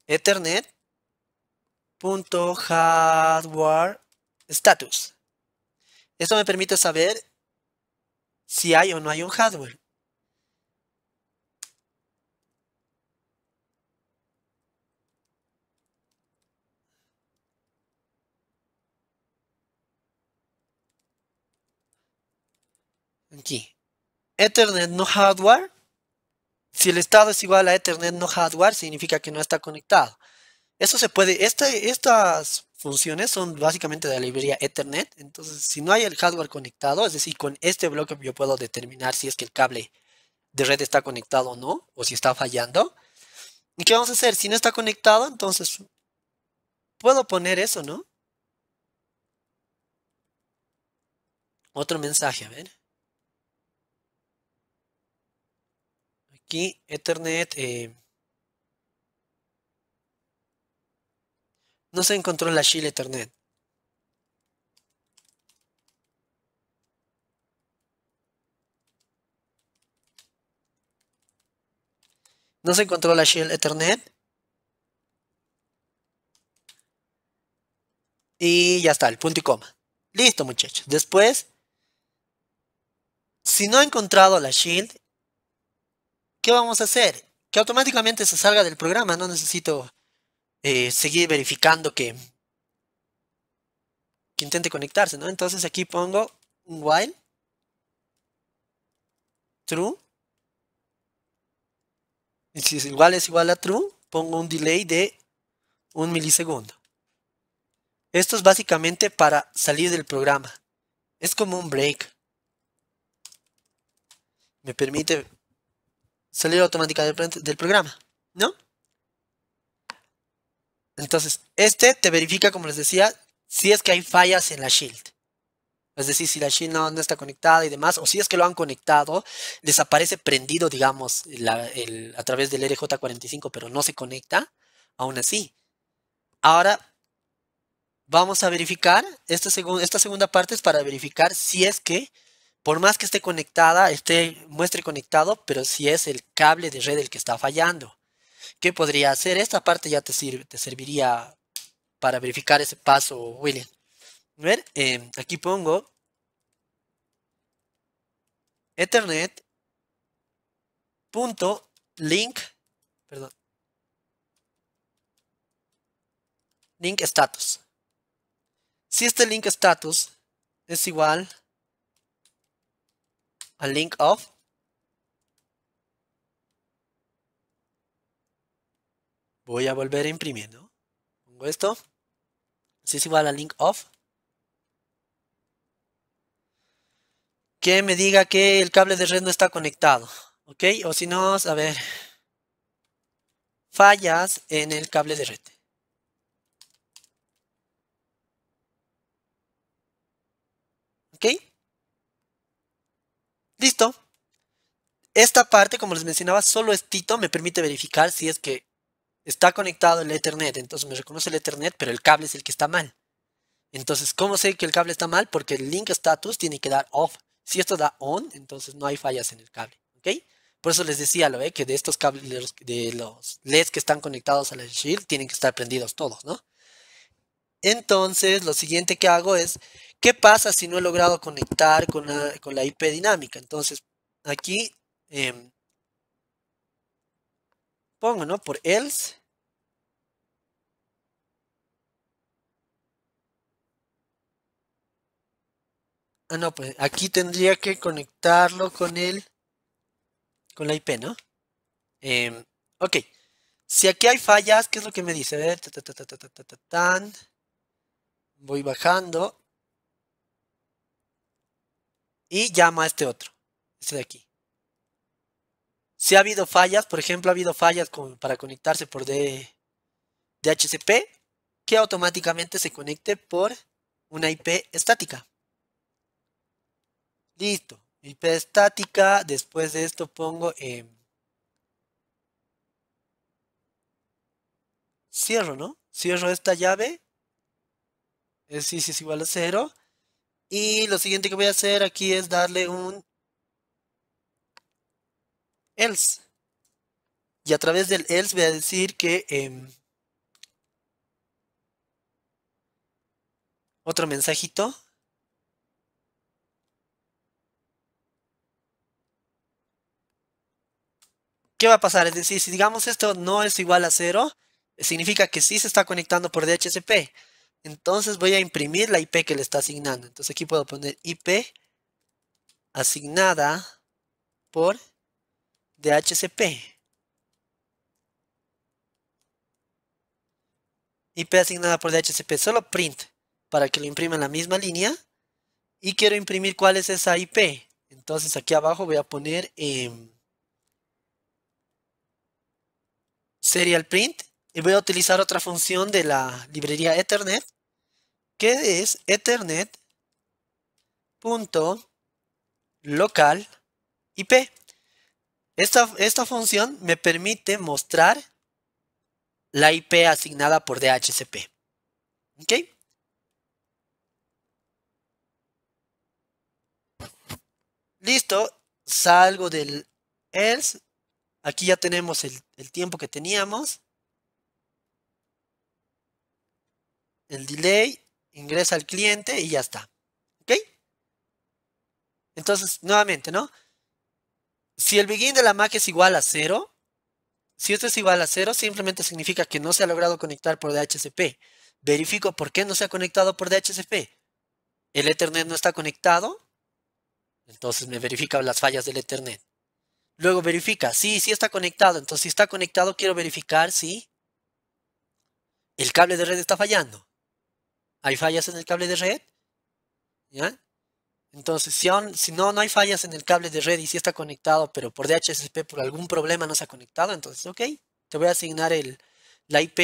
Speaker 1: Ethernet.hardware status. Esto me permite saber si hay o no hay un hardware. Aquí. Ethernet no hardware. Si el estado es igual a Ethernet no hardware, significa que no está conectado. Eso se puede. estas funciones son básicamente de la librería Ethernet. Entonces, si no hay el hardware conectado, es decir, con este bloque yo puedo determinar si es que el cable de red está conectado o no, o si está fallando. ¿Y qué vamos a hacer? Si no está conectado, entonces puedo poner eso, ¿no? Otro mensaje, a ver. Ethernet eh, no se encontró la shield Ethernet. No se encontró la shield Ethernet. Y ya está, el punto y coma. Listo, muchachos. Después, si no ha encontrado la shield, ¿qué vamos a hacer? Que automáticamente se salga del programa, no necesito eh, seguir verificando que, que intente conectarse, Entonces aquí pongo un while true. Y si es igual es igual a true, pongo un delay de un milisegundo. Esto es básicamente para salir del programa. Es como un break. Me permite salir automática del, programa, ¿no? Entonces, este te verifica, como les decía, si es que hay fallas en la shield. Es decir, si la shield no, está conectada y demás, o si es que lo han conectado, Desaparece prendido, digamos, a través del RJ45, pero no se conecta, aún así. Ahora, vamos a verificar, esta segunda parte es para verificar si es que por más que esté conectada, esté, muestre conectado, pero si es el cable de red el que está fallando. ¿Qué podría hacer? Esta parte ya te, sirve, te serviría para verificar ese paso, William. A ver, em, aquí pongo Ethernet punto link, perdón, link status. Si este link status es igual link off voy a volver a imprimir, ¿no? Pongo esto. Si es igual a link off. Que me diga que el cable de red no está conectado. ¿Ok? O si no, a ver. Fallas en el cable de red. ¿Ok? Listo. Esta parte, como les mencionaba, solo es Tito, me permite verificar si es que está conectado el Ethernet. Entonces me reconoce el Ethernet, pero el cable es el que está mal. Entonces, ¿cómo sé que el cable está mal? Porque el link status tiene que dar off. Si esto da on, entonces no hay fallas en el cable. ¿Ok? Por eso les decía, lo que de estos cables, de los, de LEDs que están conectados al shield, tienen que estar prendidos todos, ¿no? Entonces, lo siguiente que hago es ¿Qué pasa si no he logrado conectar con la, con la IP dinámica? Entonces, aquí em, pongo, ¿no? Por else. Ah, no, pues aquí tendría que conectarlo con el, con la IP, ¿no? Em, ok. Si aquí hay fallas, ¿qué es lo que me dice? A ver, tan. Voy bajando y llama a este otro, este de aquí. Si ha habido fallas, por ejemplo, ha habido fallas para conectarse por DHCP, que automáticamente se conecte por una IP estática. Listo, IP estática, después de esto pongo... cierro, ¿no? Cierro esta llave. Es, eh, es igual a cero y lo siguiente que voy a hacer aquí es darle un else. Y a través del else voy a decir que... Em, otro mensajito. ¿Qué va a pasar? Es decir, si digamos esto no es igual a cero, significa que sí se está conectando por DHCP. Entonces voy a imprimir la IP que le está asignando. Entonces aquí puedo poner IP asignada por DHCP. IP asignada por DHCP, solo print para que lo imprima en la misma línea. Y quiero imprimir cuál es esa IP. Entonces aquí abajo voy a poner em, serial print y voy a utilizar otra función de la librería Ethernet que es ethernet.local IP. Esta, esta función me permite mostrar la IP asignada por DHCP. ¿Ok? Listo, salgo del else. Aquí ya tenemos el, el tiempo que teníamos. El delay ingresa al cliente y ya está. ¿Ok? Entonces, nuevamente, ¿no? Si el begin de la MAC es igual a cero, si esto es igual a cero, simplemente significa que no se ha logrado conectar por DHCP. Verifico por qué no se ha conectado por DHCP. El Ethernet no está conectado, entonces me verifica las fallas del Ethernet. Luego verifica, sí, sí está conectado. Entonces, si está conectado, quiero verificar si el cable de red está fallando hay fallas en el cable de red. ¿Ya? Entonces, si, no, no hay fallas en el cable de red y si está conectado, pero por DHCP por algún problema no se ha conectado, entonces, ok, te voy a asignar el, la IP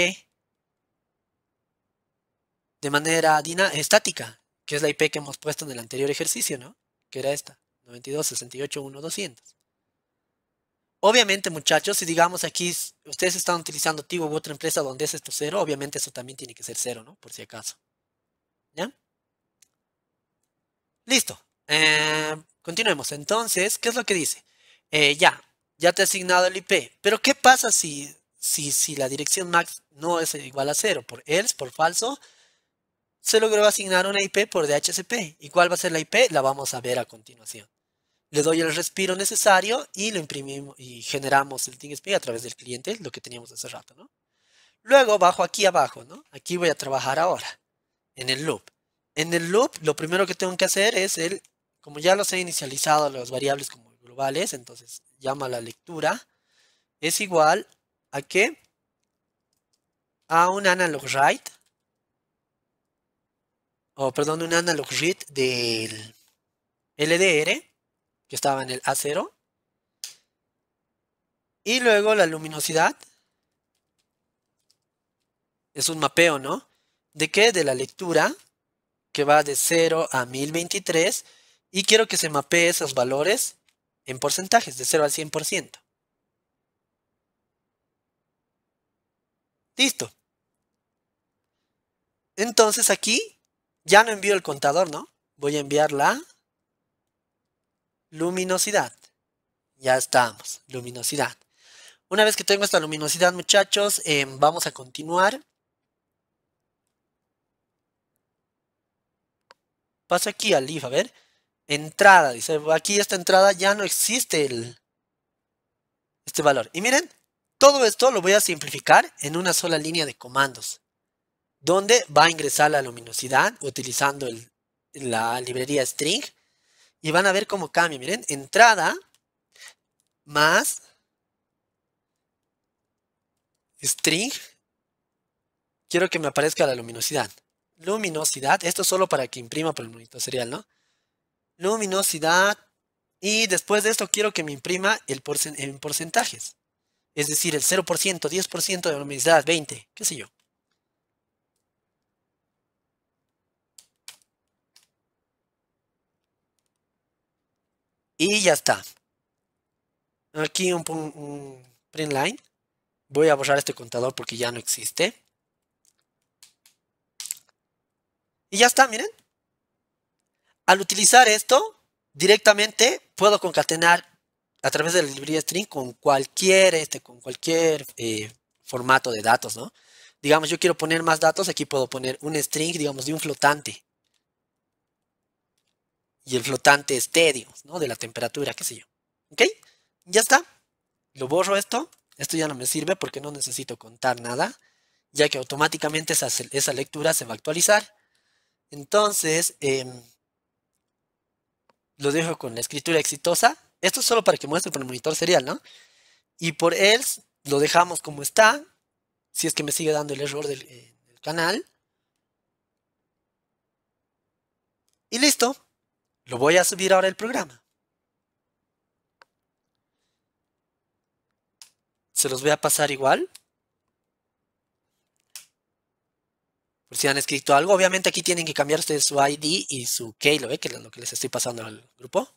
Speaker 1: de manera estática, que es la IP que hemos puesto en el anterior ejercicio, ¿no? Que era esta, 92.68.1.200. Obviamente, muchachos, si digamos aquí ustedes están utilizando Tigo u otra empresa donde es esto cero, obviamente eso también tiene que ser cero, ¿no? Por si acaso. ¿Ya? Listo. Eh, continuemos. Entonces, ¿qué es lo que dice? Eh, ya, ya te he asignado el IP. Pero ¿qué pasa si, si, la dirección max no es igual a cero? Por else, por falso, se logró asignar una IP por DHCP. ¿Y cuál va a ser la IP? La vamos a ver a continuación. Le doy el respiro necesario y lo imprimimos y generamos el speed a través del cliente, lo que teníamos hace rato, ¿no? Luego bajo aquí abajo, ¿no? Aquí voy a trabajar ahora en el loop. En el loop lo primero que tengo que hacer es el, como ya los he inicializado las variables como globales, entonces llama la lectura, es igual a que a un analog write, o perdón, un analog read del LDR, que estaba en el A0, y luego la luminosidad, es un mapeo, ¿no? ¿De qué? De la lectura, que va de 0 a 1023, y quiero que se mapee esos valores en porcentajes, de 0 al 100%. Listo. Entonces aquí ya no envío el contador, ¿no? Voy a enviar la luminosidad. Ya estamos, luminosidad. Una vez que tengo esta luminosidad, muchachos, em, vamos a continuar Paso aquí al if, a ver. Entrada, dice, aquí esta entrada ya no existe el, este valor. Y miren, todo esto lo voy a simplificar en una sola línea de comandos, donde va a ingresar la luminosidad utilizando la librería string. Y van a ver cómo cambia, miren, entrada más string. Quiero que me aparezca la luminosidad luminosidad, esto solo para que imprima por el monitor serial, ¿no? Luminosidad, y después de esto quiero que me imprima el en porcentajes. Es decir, el 0%, 10% de luminosidad, 20, qué sé yo. Y ya está. Aquí un print line. Voy a borrar este contador porque ya no existe. Y ya está, miren. Al utilizar esto, directamente puedo concatenar a través de la librería string con cualquier, este, con cualquier eh, formato de datos, ¿no? Digamos, yo quiero poner más datos, aquí puedo poner un string, digamos, de un flotante. Y el flotante es ¿no? De la temperatura, qué sé yo. ¿Ok? Ya está. Lo borro esto. Esto ya no me sirve porque no necesito contar nada, ya que automáticamente esa lectura se va a actualizar entonces, em, lo dejo con la escritura exitosa. Esto es solo para que muestre por el monitor serial, ¿no? Y por else lo dejamos como está, si es que me sigue dando el error del, eh, del canal. Y listo, lo voy a subir ahora el programa. Se los voy a pasar igual. por si han escrito algo. Obviamente aquí tienen que cambiar su ID y su lo que es lo que les estoy pasando al grupo.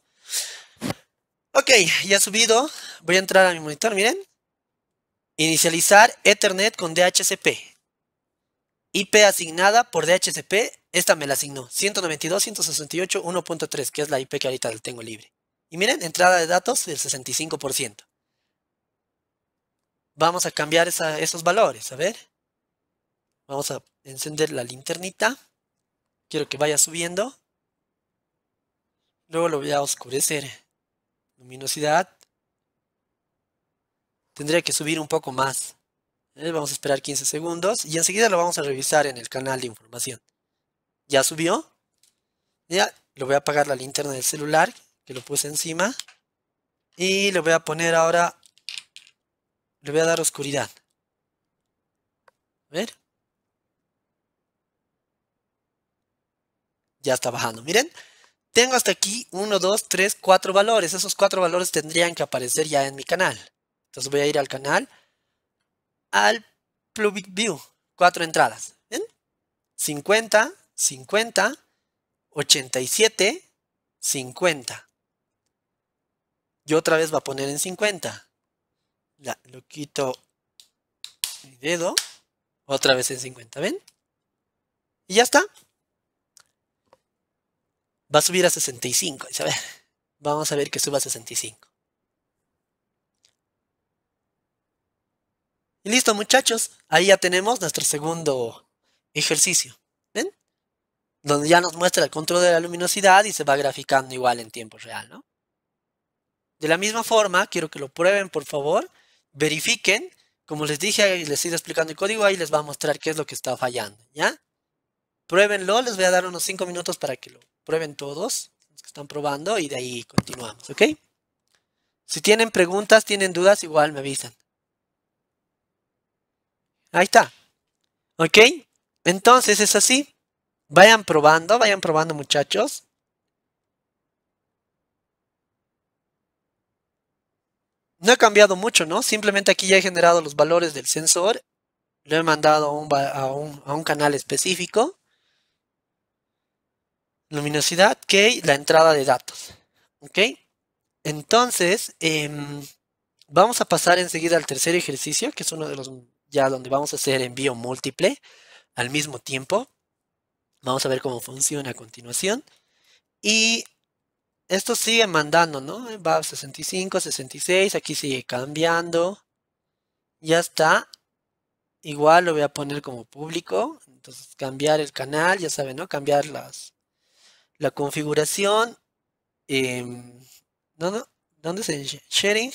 Speaker 1: Ok, ya subido. Voy a entrar a mi monitor, miren. Inicializar Ethernet con DHCP. IP asignada por DHCP, esta me la asignó. 192.168.1.3, que es la IP que ahorita tengo libre. Y miren, entrada de datos del 65%. Vamos a cambiar esos valores, a ver. Vamos a encender la linternita. Quiero que vaya subiendo. Luego lo voy a oscurecer. Luminosidad. Tendría que subir un poco más. ¿eh? Vamos a esperar 15 segundos y enseguida lo vamos a revisar en el canal de información. Ya subió. Ya lo voy a apagar la linterna del celular que lo puse encima. Y le voy a poner ahora, le voy a dar oscuridad. A ver. ya está bajando. Miren, tengo hasta aquí 1, 2, 3, 4 valores. Esos 4 valores tendrían que aparecer ya en mi canal. Entonces voy a ir al canal, al Public View, 4 entradas. ¿Ven? 50, 50, 87, 50. Y otra vez va a poner en 50. lo quito mi dedo. Otra vez en 50, ¿ven? Y ya está va a subir a 65. vamos a ver que suba a 65. Y listo, muchachos. Ahí ya tenemos nuestro segundo ejercicio. ¿Ven? Donde ya nos muestra el control de la luminosidad y se va graficando igual en tiempo real, ¿no? De la misma forma, quiero que lo prueben, por favor. Verifiquen. Como les dije, les sigo explicando el código, ahí les va a mostrar qué es lo que está fallando, ¿ya? Pruébenlo, les voy a dar unos 5 minutos para que lo Prueben todos, los que están probando, y de ahí continuamos, ¿ok? Si tienen preguntas, tienen dudas, igual me avisan. Ahí está. ¿Ok? Entonces es así. Vayan probando, vayan probando muchachos. No ha cambiado mucho, ¿no? Simplemente aquí ya he generado los valores del sensor. Lo he mandado a un canal específico luminosidad, que la entrada de datos. ¿Ok? Entonces, em, vamos a pasar enseguida al tercer ejercicio, que es uno de los ya donde vamos a hacer envío múltiple al mismo tiempo. Vamos a ver cómo funciona a continuación. Y esto sigue mandando, ¿no? Va a 65, 66, aquí sigue cambiando. Ya está. Igual lo voy a poner como público. Entonces cambiar el canal, ya saben, ¿no? Cambiar las, la configuración. no em, ¿dónde, ¿Dónde se sharing?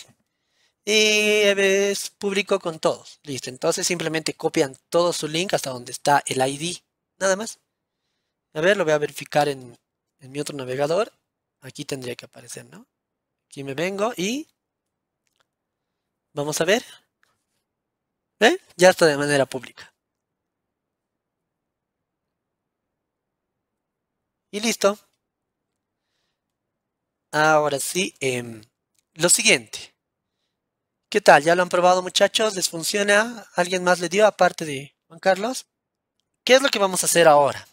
Speaker 1: Y es público con todos. Listo. Entonces simplemente copian todo su link hasta donde está el ID. Nada más. A ver, lo voy a verificar en, mi otro navegador. Aquí tendría que aparecer, ¿no? Aquí me vengo y vamos a ver. ¿Ve? ¿Eh? Ya está de manera pública. Y listo. Ahora sí, em, lo siguiente. ¿Qué tal? ¿Ya lo han probado muchachos? ¿Les funciona? ¿Alguien más le dio aparte de Juan Carlos? ¿Qué es lo que vamos a hacer ahora?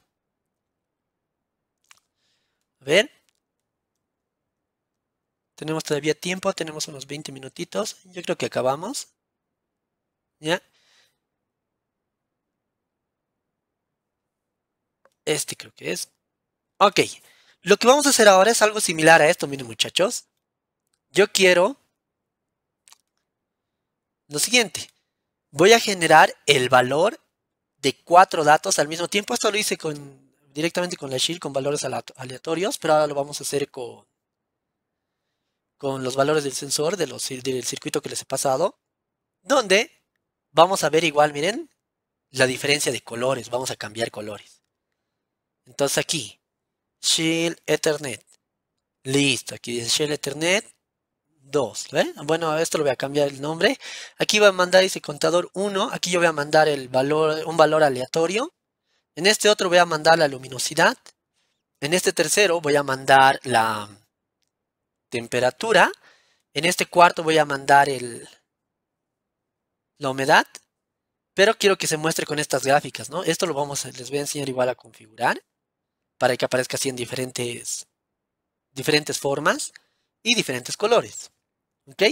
Speaker 1: A ver. Tenemos todavía tiempo, tenemos unos 20 minutitos. Yo creo que acabamos. ¿Ya? Este creo que es. Ok, lo que vamos a hacer ahora es algo similar a esto, miren muchachos. Yo quiero lo siguiente. Voy a generar el valor de cuatro datos al mismo tiempo. Esto lo hice con, directamente con la shield, con valores aleatorios, pero ahora lo vamos a hacer con, con los valores del sensor, del circuito que les he pasado, donde vamos a ver igual, miren, la diferencia de colores. Vamos a cambiar colores. Entonces aquí, Shield Ethernet. Listo, aquí dice Shell Ethernet 2. Bueno, Bueno, esto lo voy a cambiar el nombre. Aquí va a mandar ese contador 1. Aquí yo voy a mandar el valor, un valor aleatorio. En este otro voy a mandar la luminosidad. En este tercero voy a mandar la temperatura. En este cuarto voy a mandar el, la humedad. Pero quiero que se muestre con estas gráficas, ¿no? Esto lo vamos les voy a enseñar igual a configurar para que aparezca así en diferentes, diferentes formas y diferentes colores. ¿Ok?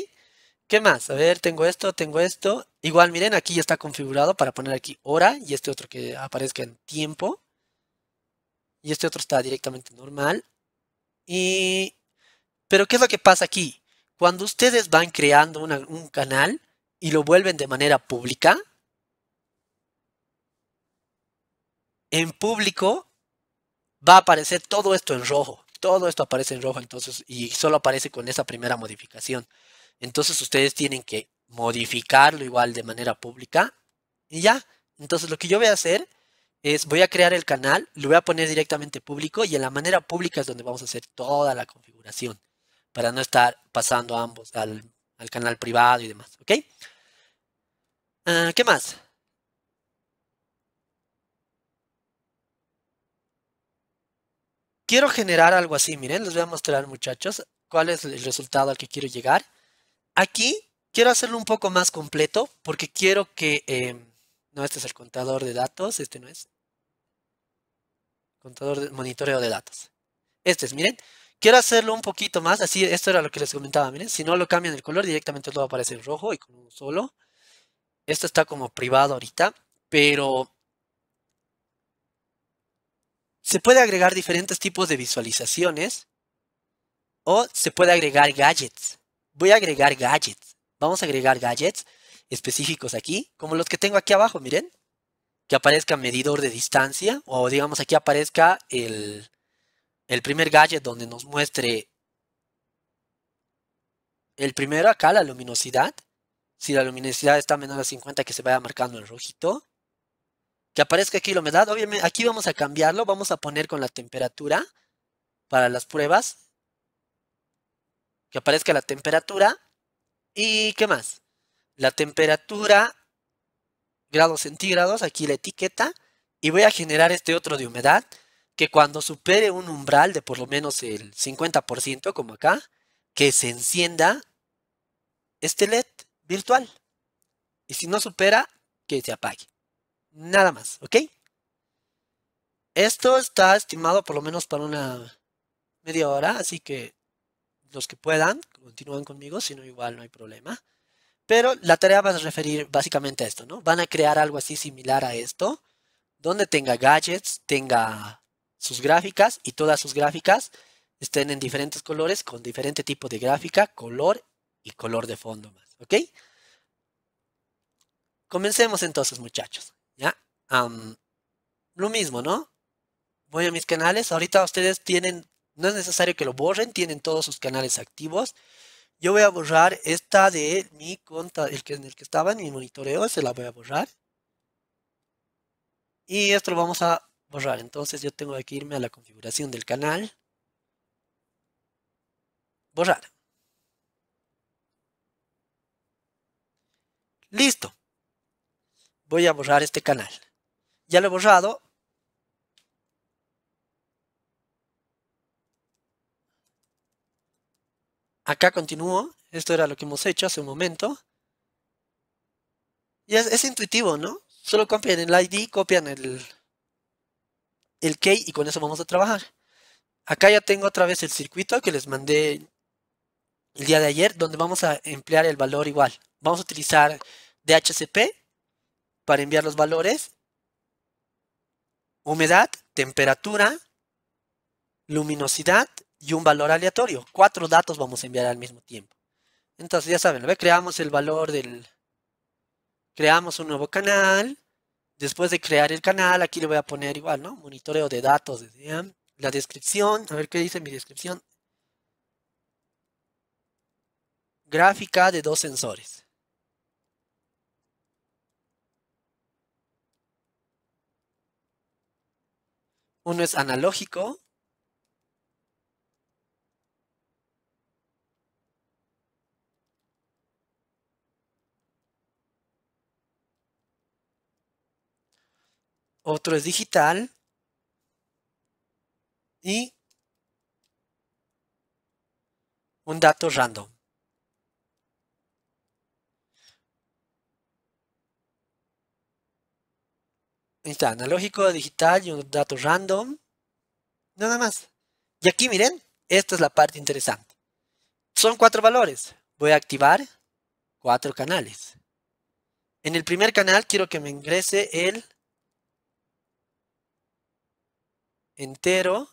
Speaker 1: ¿Qué más? A ver, tengo esto, tengo esto. Igual, miren, aquí ya está configurado para poner aquí hora y este otro que aparezca en tiempo. Y este otro está directamente normal. Pero ¿qué es lo que pasa aquí? Cuando ustedes van creando un canal y lo vuelven de manera pública, en público va a aparecer todo esto en rojo. Todo esto aparece en rojo entonces y solo aparece con esa primera modificación. Entonces ustedes tienen que modificarlo igual de manera pública y ya. Entonces lo que yo voy a hacer es voy a crear el canal, lo voy a poner directamente público y en la manera pública es donde vamos a hacer toda la configuración para no estar pasando ambos al, canal privado y demás, ¿ok? Ah, ¿Qué más? quiero generar algo así, miren, les voy a mostrar muchachos cuál es el resultado al que quiero llegar. Aquí quiero hacerlo un poco más completo porque quiero que... Em, no, este es el contador de datos, este no es. Contador de monitoreo de datos. Este es, miren. Quiero hacerlo un poquito más, así, esto era lo que les comentaba, miren. Si no lo cambian el color, directamente todo aparece en rojo y con un solo. Esto está como privado ahorita, pero se puede agregar diferentes tipos de visualizaciones o se puede agregar gadgets. Voy a agregar gadgets. Vamos a agregar gadgets específicos aquí, como los que tengo aquí abajo, miren. Que aparezca medidor de distancia o digamos aquí aparezca el, primer gadget donde nos muestre el primero acá, la luminosidad. Si la luminosidad está menor a 50 que se vaya marcando el rojito que aparezca aquí la humedad. Obviamente, aquí vamos a cambiarlo, vamos a poner con la temperatura para las pruebas. Que aparezca la temperatura. ¿Y qué más? La temperatura, grados centígrados, aquí la etiqueta. Y voy a generar este otro de humedad, que cuando supere un umbral de por lo menos el 50%, como acá, que se encienda este LED virtual. Y si no supera, que se apague. Nada más, ¿ok? Esto está estimado por lo menos para una media hora, así que los que puedan continúen conmigo, si no igual no hay problema. Pero la tarea va a referir básicamente a esto, ¿no? Van a crear algo así similar a esto, donde tenga gadgets, tenga sus gráficas y todas sus gráficas estén en diferentes colores con diferente tipo de gráfica, color y color de fondo más, ¿ok? Comencemos entonces muchachos. ¿Ya? lo mismo, ¿no? Voy a mis canales. Ahorita ustedes tienen, no es necesario que lo borren, tienen todos sus canales activos. Yo voy a borrar esta de mi cuenta, el que, en el que estaba en mi monitoreo, se la voy a borrar. Y esto lo vamos a borrar. Entonces yo tengo que irme a la configuración del canal. Borrar. Listo voy a borrar este canal. Ya lo he borrado. Acá continúo. Esto era lo que hemos hecho hace un momento. Y es, intuitivo, ¿no? Solo copian el ID, copian el, el key y con eso vamos a trabajar. Acá ya tengo otra vez el circuito que les mandé el día de ayer, donde vamos a emplear el valor igual. Vamos a utilizar DHCP para enviar los valores, humedad, temperatura, luminosidad y un valor aleatorio. Cuatro datos vamos a enviar al mismo tiempo. Entonces ya saben, ¿ve? creamos el valor del... Creamos un nuevo canal. Después de crear el canal, aquí le voy a poner igual, ¿no? Monitoreo de datos. La descripción, a ver qué dice mi descripción. Gráfica de dos sensores. Uno es analógico. Otro es digital. Y un dato random. está analógico, digital y un dato random. Nada más. Y aquí miren, esta es la parte interesante. Son cuatro valores. Voy a activar cuatro canales. En el primer canal quiero que me ingrese el entero.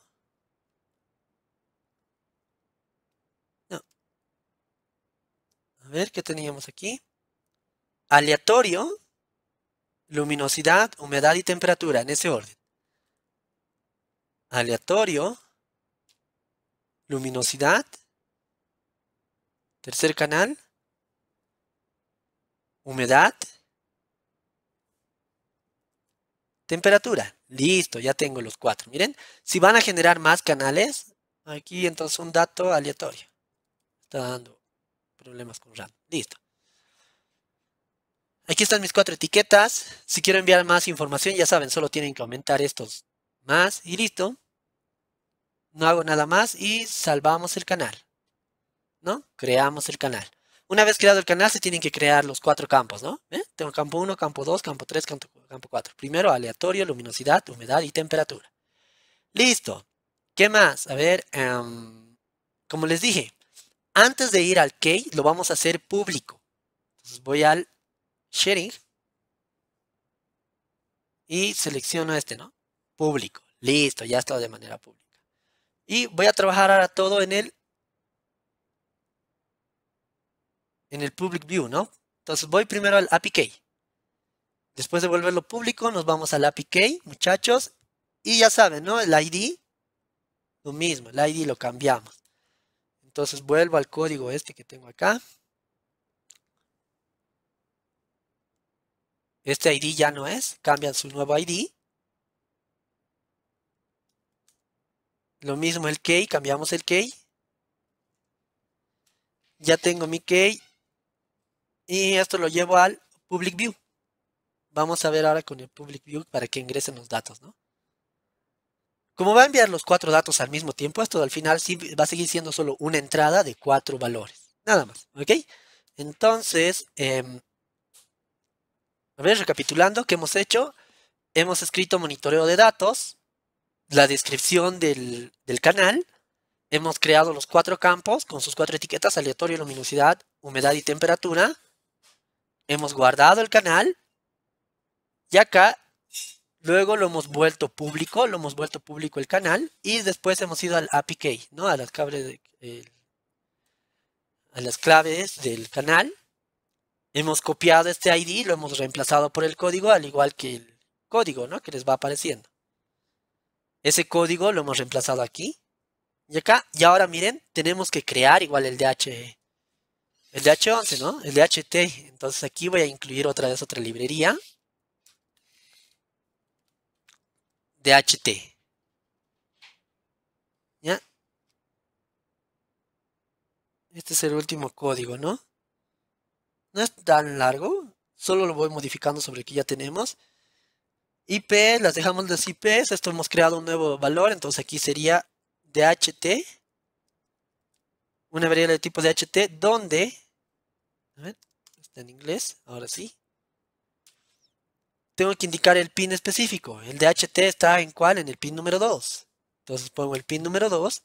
Speaker 1: A ver, ¿qué teníamos aquí? Aleatorio luminosidad, humedad y temperatura, en ese orden. Aleatorio, luminosidad, tercer canal, humedad, temperatura. Listo, ya tengo los cuatro. Miren, si van a generar más canales, aquí entonces un dato aleatorio. Está dando problemas con RAM. Listo. Aquí están mis cuatro etiquetas. Si quiero enviar más información, ya saben, solo tienen que aumentar estos más y listo. No hago nada más y salvamos el canal. ¿No? Creamos el canal. Una vez creado el canal, se tienen que crear los cuatro campos, ¿no? ¿Eh? Tengo campo 1, campo 2, campo 3, campo 4. Primero, aleatorio, luminosidad, humedad y temperatura. Listo. ¿Qué más? A ver, em, como les dije, antes de ir al key, lo vamos a hacer público. Entonces voy al sharing y selecciono este, ¿no? Público. Listo, ya está de manera pública. Y voy a trabajar ahora todo en el en el public view, ¿no? Entonces voy primero al API Después de volverlo público, nos vamos al API key, muchachos, y ya saben, ¿no? El ID lo mismo, el ID lo cambiamos. Entonces vuelvo al código este que tengo acá. Este ID ya no es, cambian su nuevo ID. Lo mismo el key, cambiamos el key. Ya tengo mi key. Y esto lo llevo al public view. Vamos a ver ahora con el public view para que ingresen los datos, ¿no? Como va a enviar los cuatro datos al mismo tiempo, esto al final va a seguir siendo solo una entrada de cuatro valores. Nada más, ¿ok? Entonces, em, a ver, recapitulando, ¿qué hemos hecho? Hemos escrito monitoreo de datos, la descripción del, canal, hemos creado los cuatro campos con sus cuatro etiquetas, aleatorio, luminosidad, humedad y temperatura. Hemos guardado el canal y acá luego lo hemos vuelto público, lo hemos vuelto público el canal y después hemos ido al API ¿no? A las claves, eh, a las claves del canal hemos copiado este ID, lo hemos reemplazado por el código, al igual que el código ¿no? que les va apareciendo. Ese código lo hemos reemplazado aquí y acá. Y ahora miren, tenemos que crear igual el DH, el DH11, ¿no? El DHT. Entonces aquí voy a incluir otra vez otra librería. DHT. ¿Ya? Este es el último código, ¿no? no es tan largo, solo lo voy modificando sobre el que ya tenemos. IP, las dejamos las IPs, esto hemos creado un nuevo valor, entonces aquí sería DHT, una variable de tipo DHT, donde, está en inglés, ahora sí, tengo que indicar el pin específico, el DHT está en cuál, en el pin número 2, entonces pongo el pin número 2,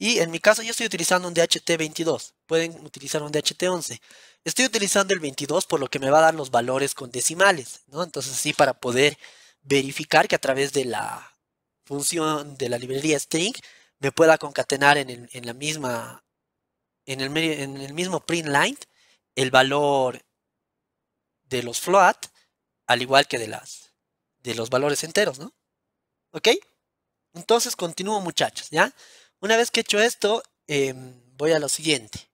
Speaker 1: y en mi caso yo estoy utilizando un DHT22, pueden utilizar un DHT11, Estoy utilizando el 22 por lo que me va a dar los valores con decimales, ¿no? Entonces sí, para poder verificar que a través de la función de la librería string me pueda concatenar en, el, la misma en el, mismo print line el valor de los float al igual que de las de los valores enteros, ¿no? ¿Ok? Entonces continúo muchachos, ¿ya? Una vez que he hecho esto, em, voy a lo siguiente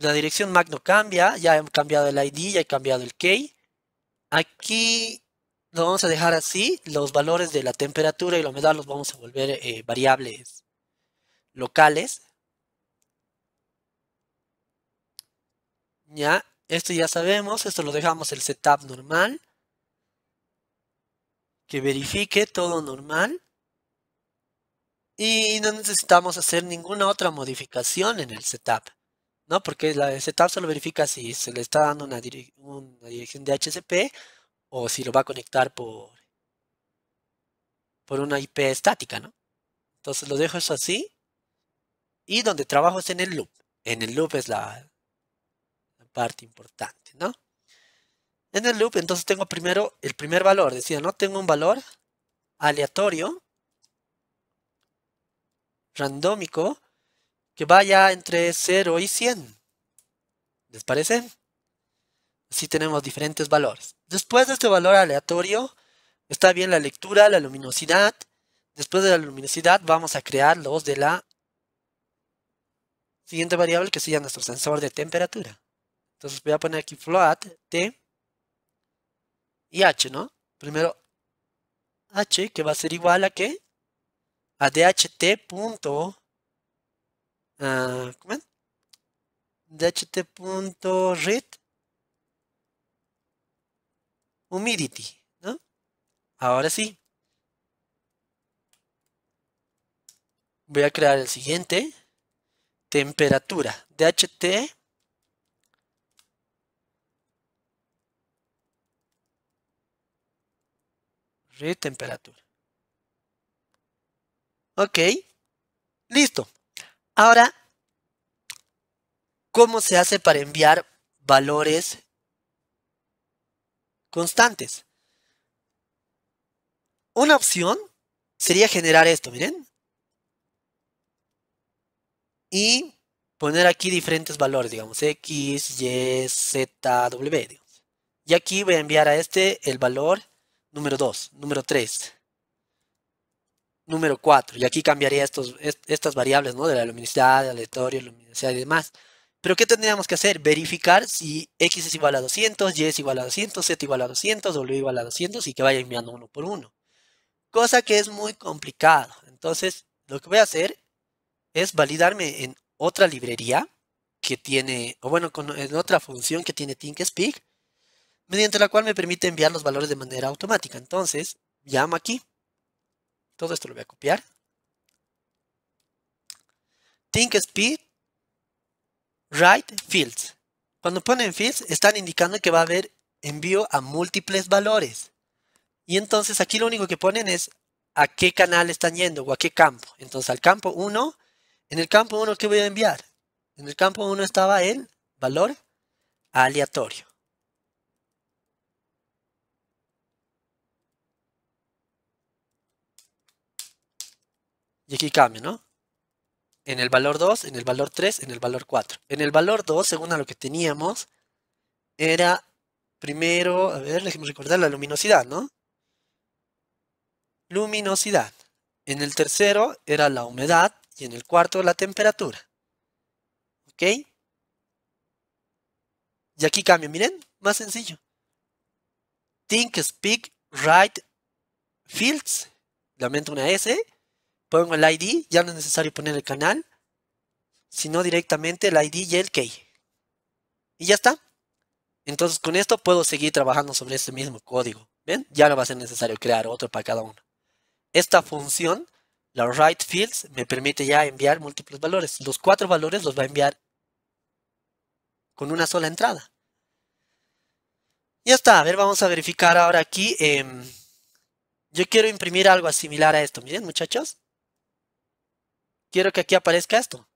Speaker 1: la dirección Mac no cambia, ya he cambiado el ID, ya he cambiado el key. Aquí lo vamos a dejar así, los valores de la temperatura y la humedad los vamos a volver eh, variables locales. Ya, esto ya sabemos, esto lo dejamos el setup normal. Que verifique todo normal. Y no necesitamos hacer ninguna otra modificación en el setup. ¿no? Porque la setup solo verifica si se le está dando una, dirección de HCP o si lo va a conectar por, por una IP estática, ¿no? Entonces lo dejo eso así. Y donde trabajo es en el loop. En el loop es la, parte importante, ¿no? En el loop entonces tengo primero el primer valor, decía, ¿no? Tengo un valor aleatorio, randómico, que vaya entre 0 y 100. ¿Les parece? Así tenemos diferentes valores. Después de este valor aleatorio, está bien la lectura, la luminosidad. Después de la luminosidad vamos a crear los de la siguiente variable que sería nuestro sensor de temperatura. Entonces voy a poner aquí float T y H, ¿no? Primero H que va a ser igual a que. A DHT punto uh, ¿cómo punto dht.read humidity, ¿no? Ahora sí. Voy a crear el siguiente. Temperatura. dht read temperatura. Ok. Listo. Ahora, ¿cómo se hace para enviar valores constantes? Una opción sería generar esto, miren. Y poner aquí diferentes valores, digamos, X, Y, Z, W. Y aquí voy a enviar a este el valor número 2, número 3 número 4. Y aquí cambiaría estos, estas variables, ¿no? De la luminosidad, de aleatorio, luminosidad y demás. Pero ¿qué tendríamos que hacer? Verificar si X es igual a 200, Y es igual a 200, Z igual a 200, W igual a 200 y que vaya enviando uno por uno. Cosa que es muy complicado. Entonces, lo que voy a hacer es validarme en otra librería que tiene, o bueno, en otra función que tiene ThinkSpeak, mediante la cual me permite enviar los valores de manera automática. Entonces, llamo aquí todo esto lo voy a copiar. Think Speed Write Fields. Cuando ponen fields, están indicando que va a haber envío a múltiples valores. Y entonces aquí lo único que ponen es a qué canal están yendo o a qué campo. Entonces al campo 1, en el campo 1, ¿qué voy a enviar? En el campo 1 estaba el valor aleatorio. Y aquí cambia, ¿no? En el valor 2, en el valor 3, en el valor 4. En el valor 2, según a lo que teníamos, era primero, a ver, déjenme recordar la luminosidad, ¿no? Luminosidad. En el tercero era la humedad y en el cuarto la temperatura. ¿Ok? Y aquí cambia, miren, más sencillo. Think, speak, write, fields. Lamento una S ¿eh? pongo el ID, ya no es necesario poner el canal, sino directamente el ID y el key. Y ya está. Entonces con esto puedo seguir trabajando sobre este mismo código. ¿Ven? Ya no va a ser necesario crear otro para cada uno. Esta función, la write fields, me permite ya enviar múltiples valores. Los cuatro valores los va a enviar con una sola entrada. Ya está. A ver, vamos a verificar ahora aquí. Em, yo quiero imprimir algo similar a esto. Miren, muchachos quiero que aquí aparezca esto.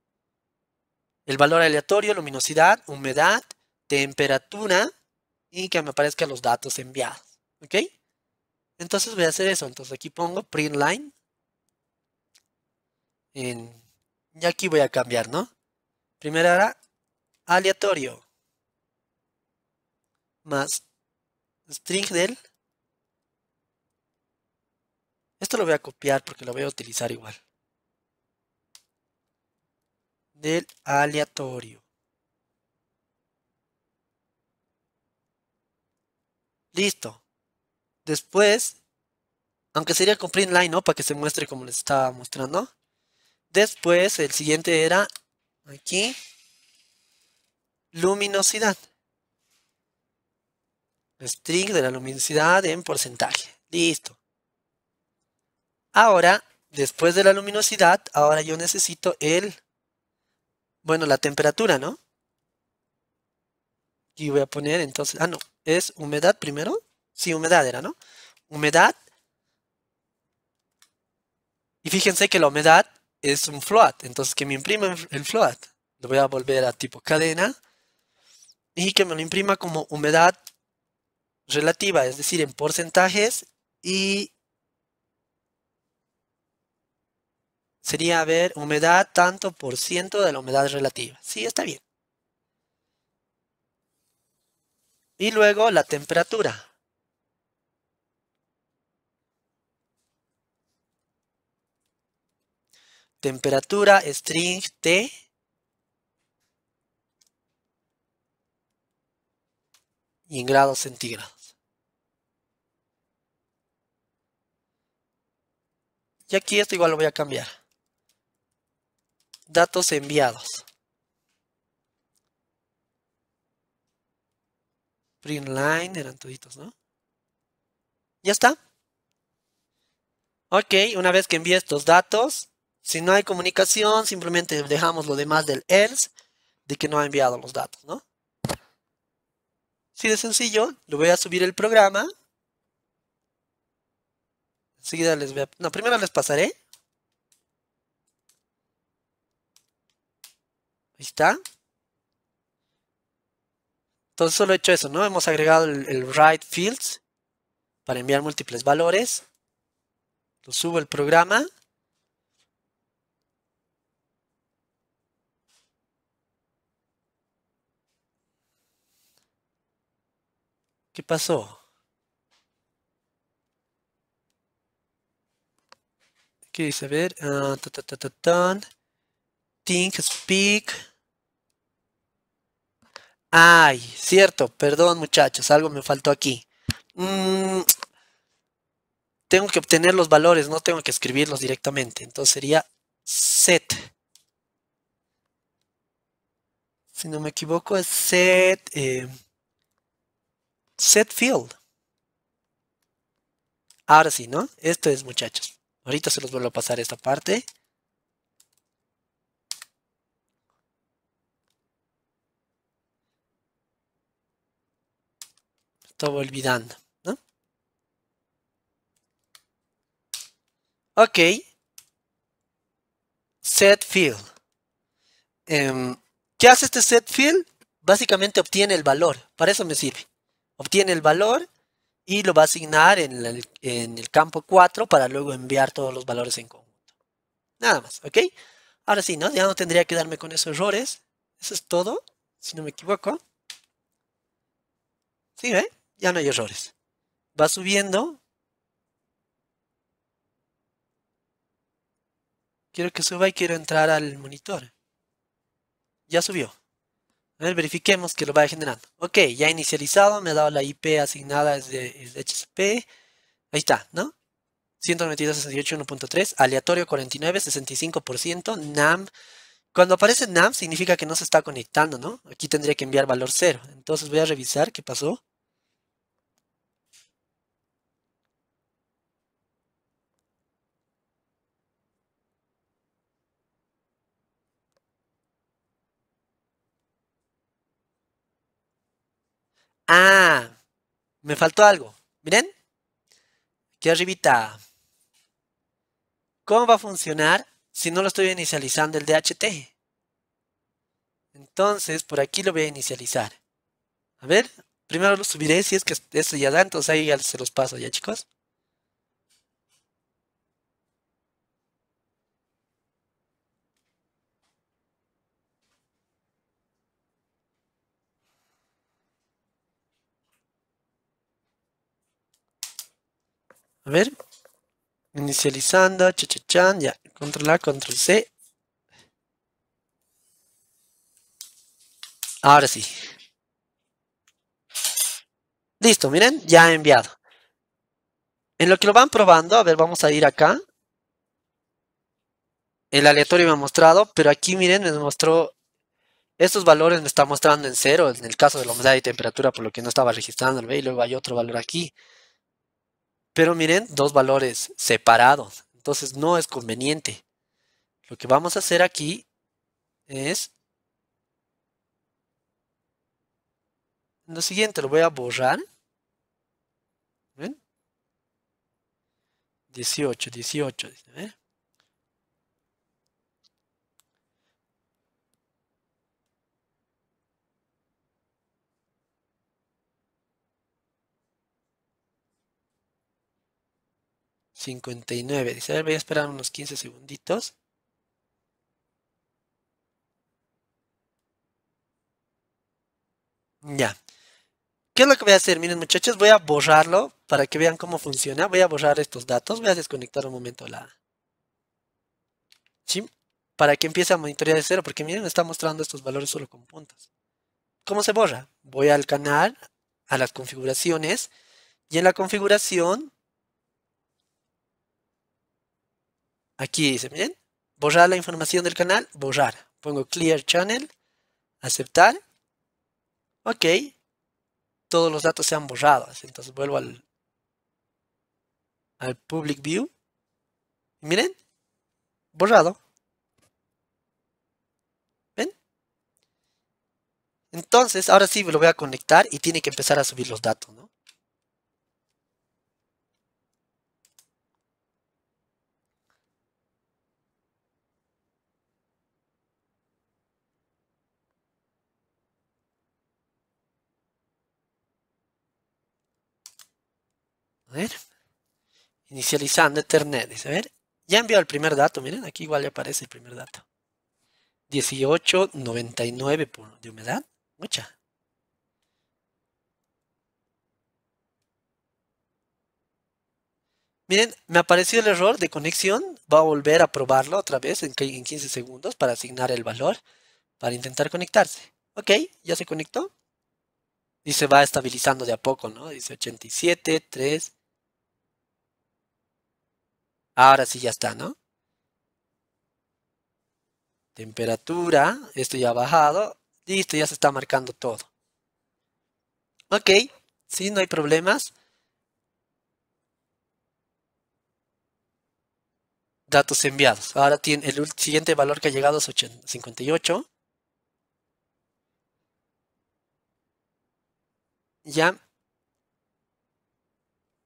Speaker 1: El valor aleatorio, luminosidad, humedad, temperatura y que me aparezcan los datos enviados. ¿Ok? Entonces voy a hacer eso. Entonces aquí pongo print line. y aquí voy a cambiar, ¿no? Primero era aleatorio. Más string del. Esto lo voy a copiar porque lo voy a utilizar igual del aleatorio. Listo. Después, aunque sería con print line, ¿no? Para que se muestre como les estaba mostrando. Después, el siguiente era aquí, luminosidad. String de la luminosidad en porcentaje. Listo. Ahora, después de la luminosidad, ahora yo necesito el bueno, la temperatura, ¿no? Y voy a poner entonces, ah, no, es humedad primero. Sí, humedad era, ¿no? Humedad. Y fíjense que la humedad es un float, entonces que me imprima el float. Lo voy a volver a tipo cadena y que me lo imprima como humedad relativa, es decir, en porcentajes y sería ver humedad tanto por ciento de la humedad relativa. Sí, está bien. Y luego la temperatura. Temperatura string T. Y en grados centígrados. Y aquí esto igual lo voy a cambiar datos enviados. Print line eran toditos, ¿no? Ya está. Ok, una vez que envíe estos datos, si no hay comunicación, simplemente dejamos lo demás del else de que no ha enviado los datos, ¿no? Sí de sencillo, le voy a subir el programa. Enseguida les voy a... No, primero les pasaré Ahí está. Entonces solo he hecho eso, ¿no? Hemos agregado el, write fields para enviar múltiples valores. Lo subo el programa. ¿Qué pasó? ¿Qué dice? A ver. Ah, think, speak. Ay, cierto, perdón muchachos, algo me faltó aquí. Mm, tengo que obtener los valores, no tengo que escribirlos directamente. Entonces sería set. Si no me equivoco es set, eh, set field. Ahora sí, ¿no? Esto es muchachos. Ahorita se los vuelvo a pasar esta parte. estaba olvidando, ¿no? Ok. Set field. Em, ¿Qué hace este set field? Básicamente obtiene el valor. Para eso me sirve. Obtiene el valor y lo va a asignar en el, en el campo 4 para luego enviar todos los valores en conjunto. Nada más, ¿ok? Ahora sí, ¿no? Ya no tendría que darme con esos errores. Eso es todo, si no me equivoco. ¿Sí, eh? ya no hay errores. Va subiendo. Quiero que suba y quiero entrar al monitor. Ya subió. A ver, verifiquemos que lo vaya generando. Ok, ya inicializado, me ha dado la IP asignada desde, desde Ahí está, ¿no? 192.68.1.3, aleatorio 49, 65%, NAM. Cuando aparece NAM significa que no se está conectando, ¿no? Aquí tendría que enviar valor 0. Entonces voy a revisar qué pasó. Ah, me faltó algo. Miren, aquí arribita. ¿Cómo va a funcionar si no lo estoy inicializando el DHT? Entonces, por aquí lo voy a inicializar. A ver, primero lo subiré si es que esto ya da, entonces ahí ya se los paso ya, chicos. A ver. Inicializando, ya. Control A, control C. Ahora sí. Listo, miren, ya ha enviado. En lo que lo van probando, a ver, vamos a ir acá. El aleatorio me ha mostrado, pero aquí miren, me mostró estos valores me está mostrando en cero, en el caso de la humedad y temperatura, por lo que no estaba registrando, y luego hay otro valor aquí. Pero miren, dos valores separados. Entonces no es conveniente. Lo que vamos a hacer aquí es... Lo siguiente lo voy a borrar. ¿Ven? 18, 18. 59. Dice, a ver, voy a esperar unos 15 segunditos. Ya. ¿Qué es lo que voy a hacer? Miren muchachos, voy a borrarlo para que vean cómo funciona. Voy a borrar estos datos. Voy a desconectar un momento la... ¿Sí? Para que empiece a monitorear de cero. Porque miren, me está mostrando estos valores solo con puntos. ¿Cómo se borra? Voy al canal, a las configuraciones. Y en la configuración Aquí dice, miren, borrar la información del canal, borrar. Pongo Clear Channel, aceptar. Ok, todos los datos se han borrado. Entonces vuelvo al, al Public View. miren, borrado. ¿Ven? Entonces, ahora sí lo voy a conectar y tiene que empezar a subir los datos, ¿no? A ver. Inicializando Ethernet. A ver. Ya envió el primer dato. Miren, aquí igual ya aparece el primer dato. 18,99 de humedad. Mucha. Miren, me apareció el error de conexión. Va a volver a probarlo otra vez en 15 segundos para asignar el valor para intentar conectarse. Ok, ya se conectó. Dice va estabilizando de a poco, ¿no? Dice 87, 3, Ahora sí ya está, ¿no? Temperatura, esto ya ha bajado. Listo, ya se está marcando todo. Ok, sí, no hay problemas. Datos enviados. Ahora tiene el siguiente valor que ha llegado es 58. Ya.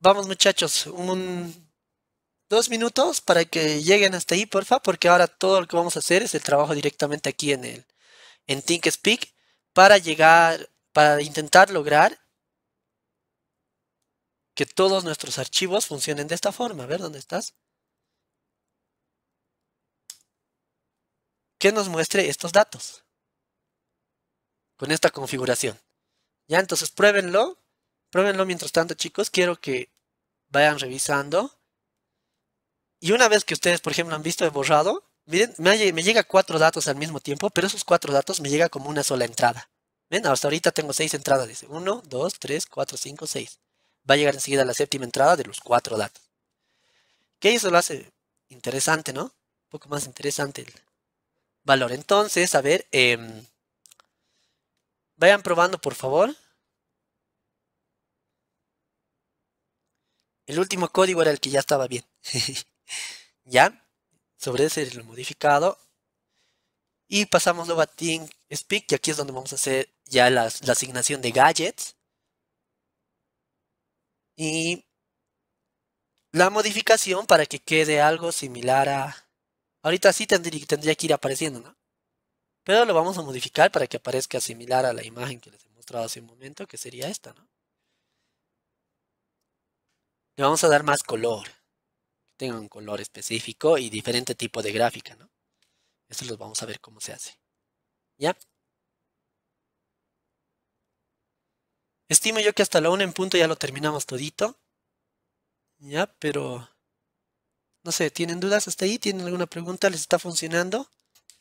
Speaker 1: Vamos muchachos, un dos minutos para que lleguen hasta ahí, porfa, porque ahora todo lo que vamos a hacer es el trabajo directamente aquí en el en ThinkSpeak para llegar, para intentar lograr que todos nuestros archivos funcionen de esta forma. A ver, ¿dónde estás? Que nos muestre estos datos con esta configuración. Ya, entonces pruébenlo. Pruébenlo mientras tanto, chicos. Quiero que vayan revisando. Y una vez que ustedes, por ejemplo, han visto el borrado, miren, me, llega cuatro datos al mismo tiempo, pero esos cuatro datos me llega como una sola entrada. Ven, hasta ahorita tengo seis entradas, dice 1, 2, 3, 4, 5, 6. Va a llegar enseguida la séptima entrada de los cuatro datos. Que eso lo hace interesante, ¿no? Un poco más interesante el valor. Entonces, a ver, em, vayan probando, por favor. El último código era el que ya estaba bien. ¿Ya? Sobre ese es modificado. Y pasamos luego a Think Speak, y aquí es donde vamos a hacer ya la, asignación de gadgets. Y la modificación para que quede algo similar a... Ahorita sí tendría, tendría que ir apareciendo, ¿no? Pero lo vamos a modificar para que aparezca similar a la imagen que les he mostrado hace un momento, que sería esta, ¿no? Le vamos a dar más color tengan un color específico y diferente tipo de gráfica, ¿no? Esto los vamos a ver cómo se hace. ¿Ya? Estimo yo que hasta la 1 en punto ya lo terminamos todito. Ya, pero... No sé, ¿tienen dudas hasta ahí? ¿Tienen alguna pregunta? ¿Les está funcionando?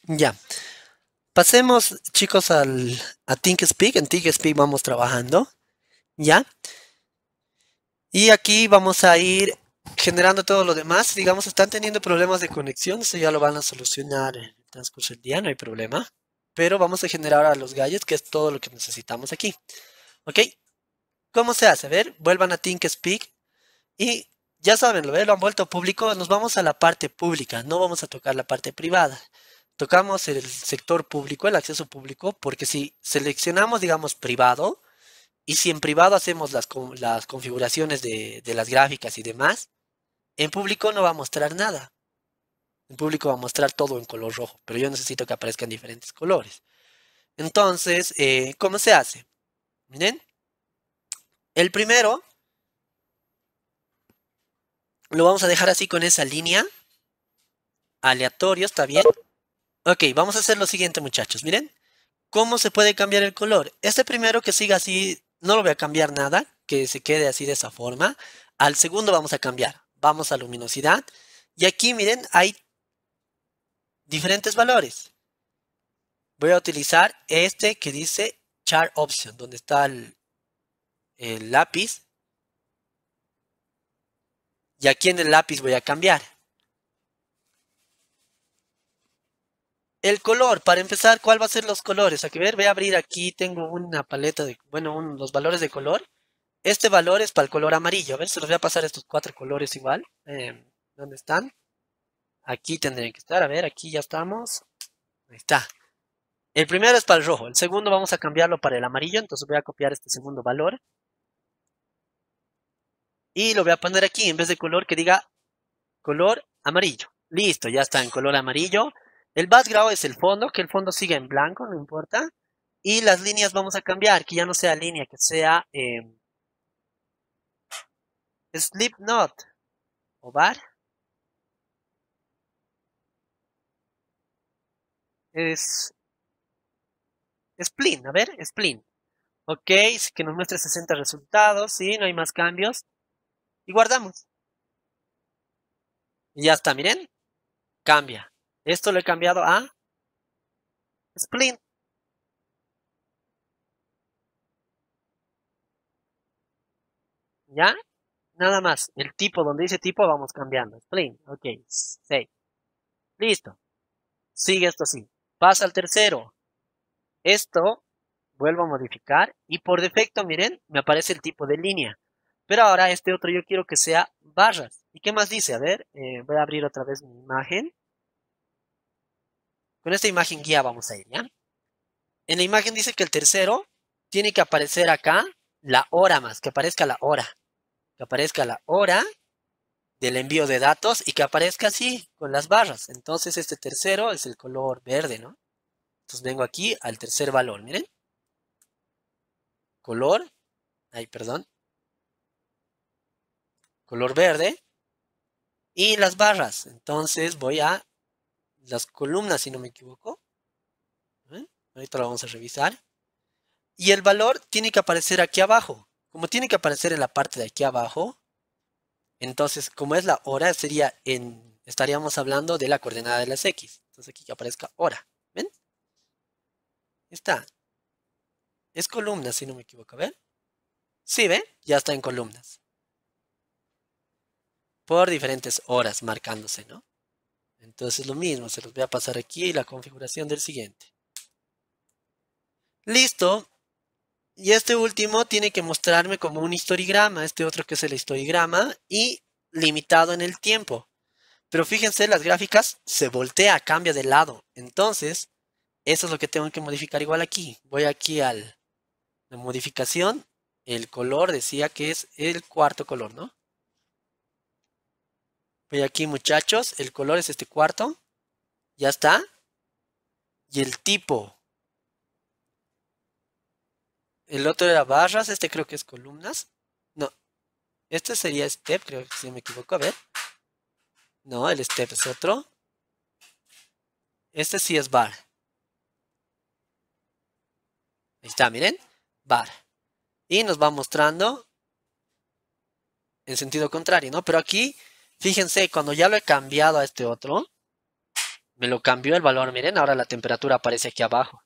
Speaker 1: Ya. Pasemos, chicos, al, a Speak. En ThinkSpeak vamos trabajando. ¿Ya? Y aquí vamos a ir generando todo lo demás. Digamos, están teniendo problemas de conexión, eso ya lo van a solucionar en el transcurso del día, no hay problema. Pero vamos a generar ahora los gadgets, que es todo lo que necesitamos aquí. ¿Ok? ¿Cómo se hace? A ver, vuelvan a ThinkSpeak y ya saben, lo, eh, lo han vuelto público. Nos vamos a la parte pública, no vamos a tocar la parte privada. Tocamos el sector público, el acceso público, porque si seleccionamos, digamos, privado, y si en privado hacemos las, configuraciones de, las gráficas y demás, en público no va a mostrar nada. En público va a mostrar todo en color rojo, pero yo necesito que aparezcan diferentes colores. Entonces, eh, ¿cómo se hace? Miren, el primero lo vamos a dejar así con esa línea. Aleatorio, ¿está bien? Ok, vamos a hacer lo siguiente muchachos, miren. ¿Cómo se puede cambiar el color? Este primero que siga así, no lo voy a cambiar nada, que se quede así de esa forma. Al segundo vamos a cambiar. Vamos a luminosidad. Y aquí, miren, hay diferentes valores. Voy a utilizar este que dice char Option, donde está el, lápiz. Y aquí en el lápiz voy a cambiar. El color, para empezar, ¿cuál va a ser los colores? a que ver, voy a abrir aquí, tengo una paleta de, bueno, los valores de color. Este valor es para el color amarillo. A ver, se los voy a pasar estos cuatro colores igual. Em, ¿Dónde están? Aquí tendrían que estar. A ver, aquí ya estamos. Ahí está. El primero es para el rojo. El segundo vamos a cambiarlo para el amarillo. Entonces voy a copiar este segundo valor. Y lo voy a poner aquí, en vez de color, que diga color amarillo. Listo, ya está en color amarillo. El background es el fondo, que el fondo sigue en blanco, no importa. Y las líneas vamos a cambiar, que ya no sea línea, que sea em, Slipknot o Bar. Es Splin, a ver, Splin. Ok, que nos muestre 60 resultados, sí, no hay más cambios. Y guardamos. Y ya está, miren. Cambia. Esto lo he cambiado a Splin. ¿Ya? nada más. El tipo, donde dice tipo, vamos cambiando. explain, ok, save. Listo. Sigue esto así. Pasa al tercero. Esto vuelvo a modificar y por defecto, miren, me aparece el tipo de línea. Pero ahora este otro yo quiero que sea barras. ¿Y qué más dice? A ver, eh, voy a abrir otra vez mi imagen. Con esta imagen guía vamos a ir, ¿ya? En la imagen dice que el tercero tiene que aparecer acá la hora más, que aparezca la hora que aparezca la hora del envío de datos y que aparezca así con las barras. Entonces este tercero es el color verde, ¿no? Entonces vengo aquí al tercer valor, miren. Color, ay, perdón. Color verde y las barras. Entonces voy a las columnas, si no me equivoco. ¿Eh? Ahorita lo vamos a revisar. Y el valor tiene que aparecer aquí abajo. Como tiene que aparecer en la parte de aquí abajo, entonces como es la hora, sería en, estaríamos hablando de la coordenada de las X. Entonces aquí que aparezca hora, ¿ven? Está. Es columna, si no me equivoco, ¿ven? Sí, ¿ven? Ya está en columnas. Por diferentes horas marcándose, ¿no? Entonces lo mismo, se los voy a pasar aquí Y la configuración del siguiente. Listo, y este último tiene que mostrarme como un historigrama, este otro que es el historigrama, y limitado en el tiempo. Pero fíjense, las gráficas se voltea, cambia de lado. Entonces, eso es lo que tengo que modificar igual aquí. Voy aquí al la modificación. El color decía que es el cuarto color, ¿no? Voy aquí, muchachos. El color es este cuarto. Ya está. Y el tipo el otro era barras, este creo que es columnas. No, este sería step, creo que si me equivoco, a ver. No, el step es otro. Este sí es bar. Ahí está, miren, bar. Y nos va mostrando en sentido contrario, ¿no? Pero aquí, fíjense, cuando ya lo he cambiado a este otro, me lo cambió el valor, miren, ahora la temperatura aparece aquí abajo.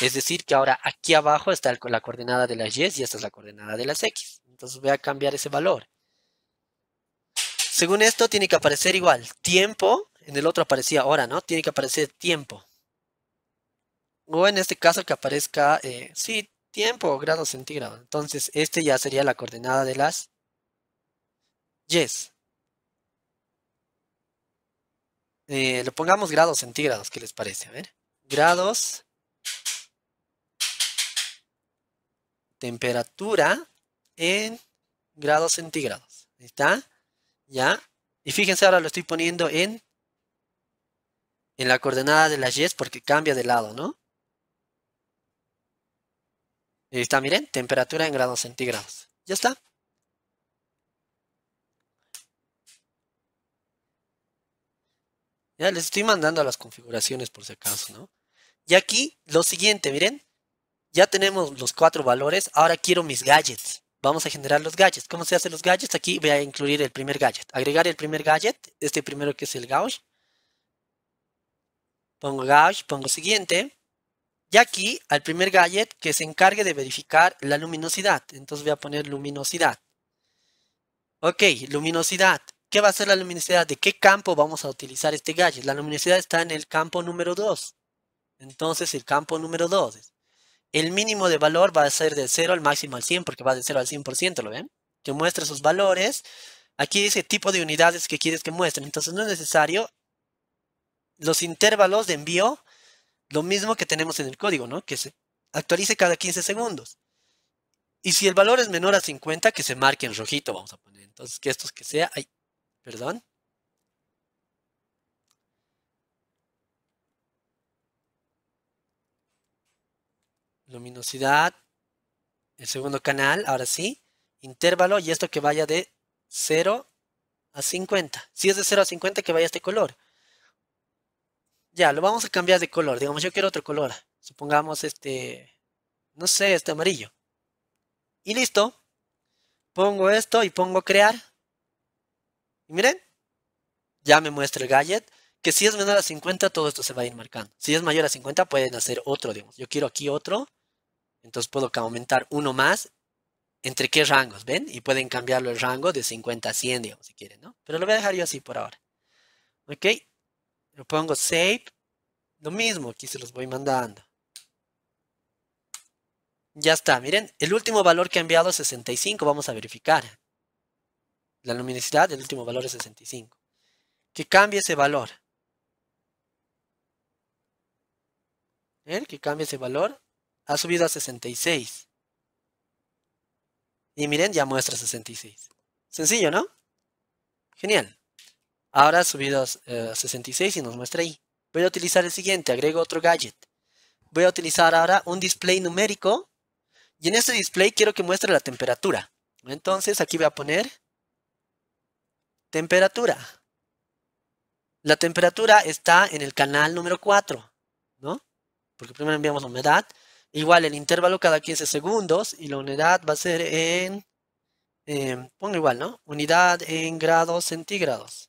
Speaker 1: Es decir, que ahora aquí abajo está la coordenada de las Y y esta es la coordenada de las X. Entonces voy a cambiar ese valor. Según esto, tiene que aparecer igual. Tiempo, en el otro aparecía hora, ¿no? Tiene que aparecer tiempo. O en este caso que aparezca, eh, sí, tiempo o grado centígrado. Entonces, este ya sería la coordenada de las Yes. Eh, lo pongamos grados centígrados, ¿qué les parece? A ver. Grados temperatura en grados centígrados. ¿Está? ¿Ya? Y fíjense, ahora lo estoy poniendo en, en la coordenada de las yes porque cambia de lado, ¿no? Ahí está, miren, temperatura en grados centígrados. Ya está. Ya les estoy mandando las configuraciones por si acaso, ¿no? Y aquí lo siguiente, miren, ya tenemos los cuatro valores, ahora quiero mis gadgets. Vamos a generar los gadgets. ¿Cómo se hacen los gadgets? Aquí voy a incluir el primer gadget. Agregar el primer gadget, este primero que es el gauge. Pongo gauge, pongo siguiente. Y aquí al primer gadget que se encargue de verificar la luminosidad. Entonces voy a poner luminosidad. Ok, luminosidad. ¿Qué va a ser la luminosidad? ¿De qué campo vamos a utilizar este gadget? La luminosidad está en el campo número 2. Entonces el campo número 2 el mínimo de valor va a ser de 0 al máximo al 100, porque va de 0 al 100%, ¿lo ven? Te muestra sus valores. Aquí dice tipo de unidades que quieres que muestren. Entonces no es necesario los intervalos de envío, lo mismo que tenemos en el código, ¿no? Que se actualice cada 15 segundos. Y si el valor es menor a 50, que se marque en rojito, vamos a poner. Entonces, que estos que sea, ay, perdón, luminosidad, el segundo canal, ahora sí, intervalo y esto que vaya de 0 a 50. Si es de 0 a 50 que vaya este color. Ya, lo vamos a cambiar de color. Digamos, yo quiero otro color. Supongamos este, no sé, este amarillo. Y listo. Pongo esto y pongo crear. Y miren, ya me muestra el gadget. Que si es menor a 50, todo esto se va a ir marcando. Si es mayor a 50, pueden hacer otro, digamos. Yo quiero aquí otro. Entonces puedo aumentar uno más. ¿Entre qué rangos? ¿Ven? Y pueden cambiarlo el rango de 50 a 100, digamos, si quieren, ¿no? Pero lo voy a dejar yo así por ahora. ¿Ok? Lo pongo save. Lo mismo, aquí se los voy mandando. Ya está, miren, el último valor que ha enviado es 65, vamos a verificar. La luminosidad, el último valor es 65. Que cambie ese valor. ¿Ven? Que cambie ese valor ha subido a 66. Y miren, ya muestra 66. Sencillo, ¿no? Genial. Ahora ha subido eh, a 66 y nos muestra ahí. Voy a utilizar el siguiente, agrego otro gadget. Voy a utilizar ahora un display numérico. Y en este display quiero que muestre la temperatura. Entonces aquí voy a poner temperatura. La temperatura está en el canal número 4, ¿no? Porque primero enviamos humedad, Igual el intervalo cada 15 segundos y la unidad va a ser en, em, pongo igual, ¿no? Unidad en grados centígrados.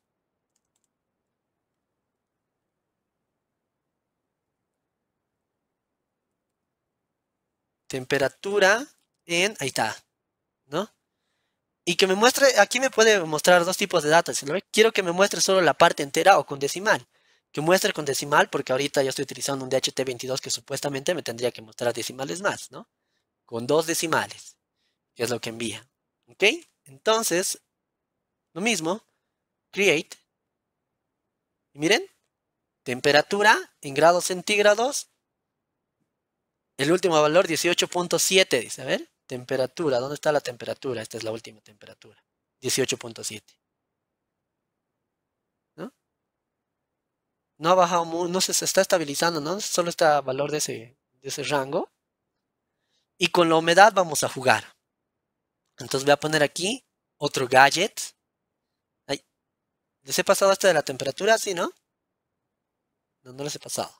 Speaker 1: Temperatura en, ahí está, ¿no? Y que me muestre, aquí me puede mostrar dos tipos de datos. Quiero que me muestre solo la parte entera o con decimal que muestre con decimal, porque ahorita yo estoy utilizando un DHT22 que supuestamente me tendría que mostrar decimales más, ¿no? Con dos decimales, que es lo que envía. ¿Ok? Entonces, lo mismo, create. miren, temperatura en grados centígrados. El último valor 18.7, dice, a ver, temperatura, ¿dónde está la temperatura? Esta es la última temperatura, 18.7. no ha bajado, no se, está estabilizando, ¿no? Solo está a valor de ese, ese rango. Y con la humedad vamos a jugar. Entonces voy a poner aquí otro gadget. Ay, ¿Les he pasado este de la temperatura? Sí, ¿no? No, no les he pasado.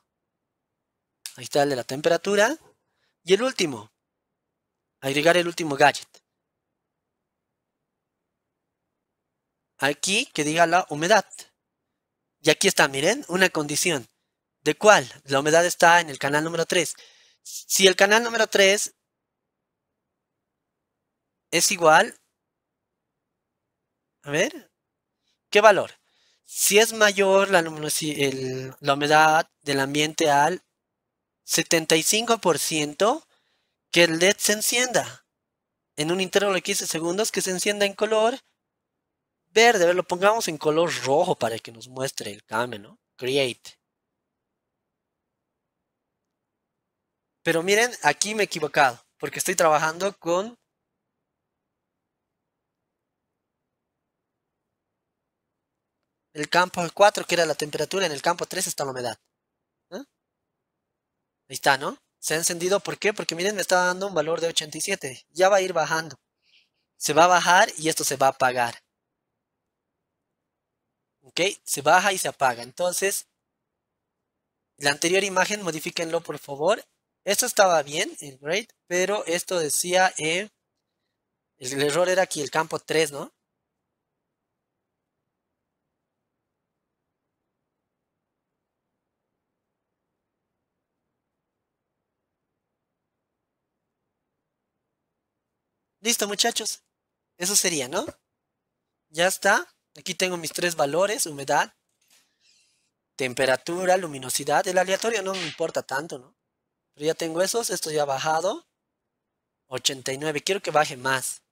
Speaker 1: Ahí está el de la temperatura. Y el último. Agregar el último gadget. Aquí que diga la humedad. Y aquí está, miren, una condición. ¿De cuál? La humedad está en el canal número 3. Si el canal número 3 es igual, a ver, ¿qué valor? Si es mayor la, la humedad del ambiente al 75%, que el LED se encienda. En un intervalo de 15 segundos que se encienda en color verde, lo pongamos en color rojo para que nos muestre el cambio, ¿no? Create. Pero miren, aquí me he equivocado, porque estoy trabajando con... El campo 4, que era la temperatura, en el campo 3 está la humedad. Ahí está, ¿no? Se ha encendido, ¿por qué? Porque miren, me está dando un valor de 87. Ya va a ir bajando. Se va a bajar y esto se va a apagar. ¿Ok? Se baja y se apaga. Entonces, la anterior imagen, modifíquenlo por favor. Esto estaba bien, el grade, pero esto decía, eh, el error era aquí el campo 3, ¿no? Listo, muchachos. Eso sería, ¿no? Ya está. Aquí tengo mis tres valores, humedad, temperatura, luminosidad. El aleatorio no me importa tanto, ¿no? Pero ya tengo esos, esto ya ha bajado. 89, quiero que baje más.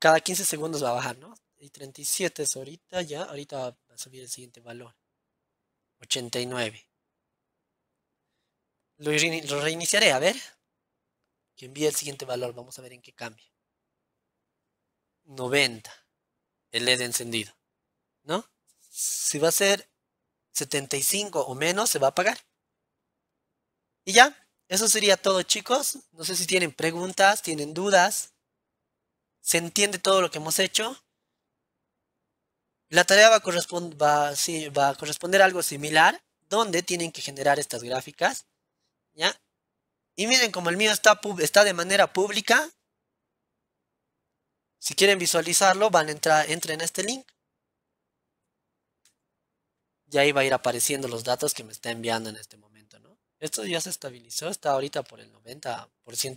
Speaker 1: Cada 15 segundos va a bajar, ¿no? Y 37 es ahorita, ya, ahorita va a subir el siguiente valor. 89. Lo, reiniciaré, a ver. Que envíe el siguiente valor, vamos a ver en qué cambia. 90 el LED encendido, ¿no? Si va a ser 75 o menos, se va a apagar. Y ya, eso sería todo chicos. No sé si tienen preguntas, tienen dudas. ¿Se entiende todo lo que hemos hecho? La tarea va a, va, va a corresponder a algo similar, donde tienen que generar estas gráficas. ¿ya? Y miren, como el mío está, está de manera pública, si quieren visualizarlo, van a entrar, entren en este link. Y ahí va a ir apareciendo los datos que me está enviando en este momento, ¿no? Esto ya se estabilizó, está ahorita por el 90%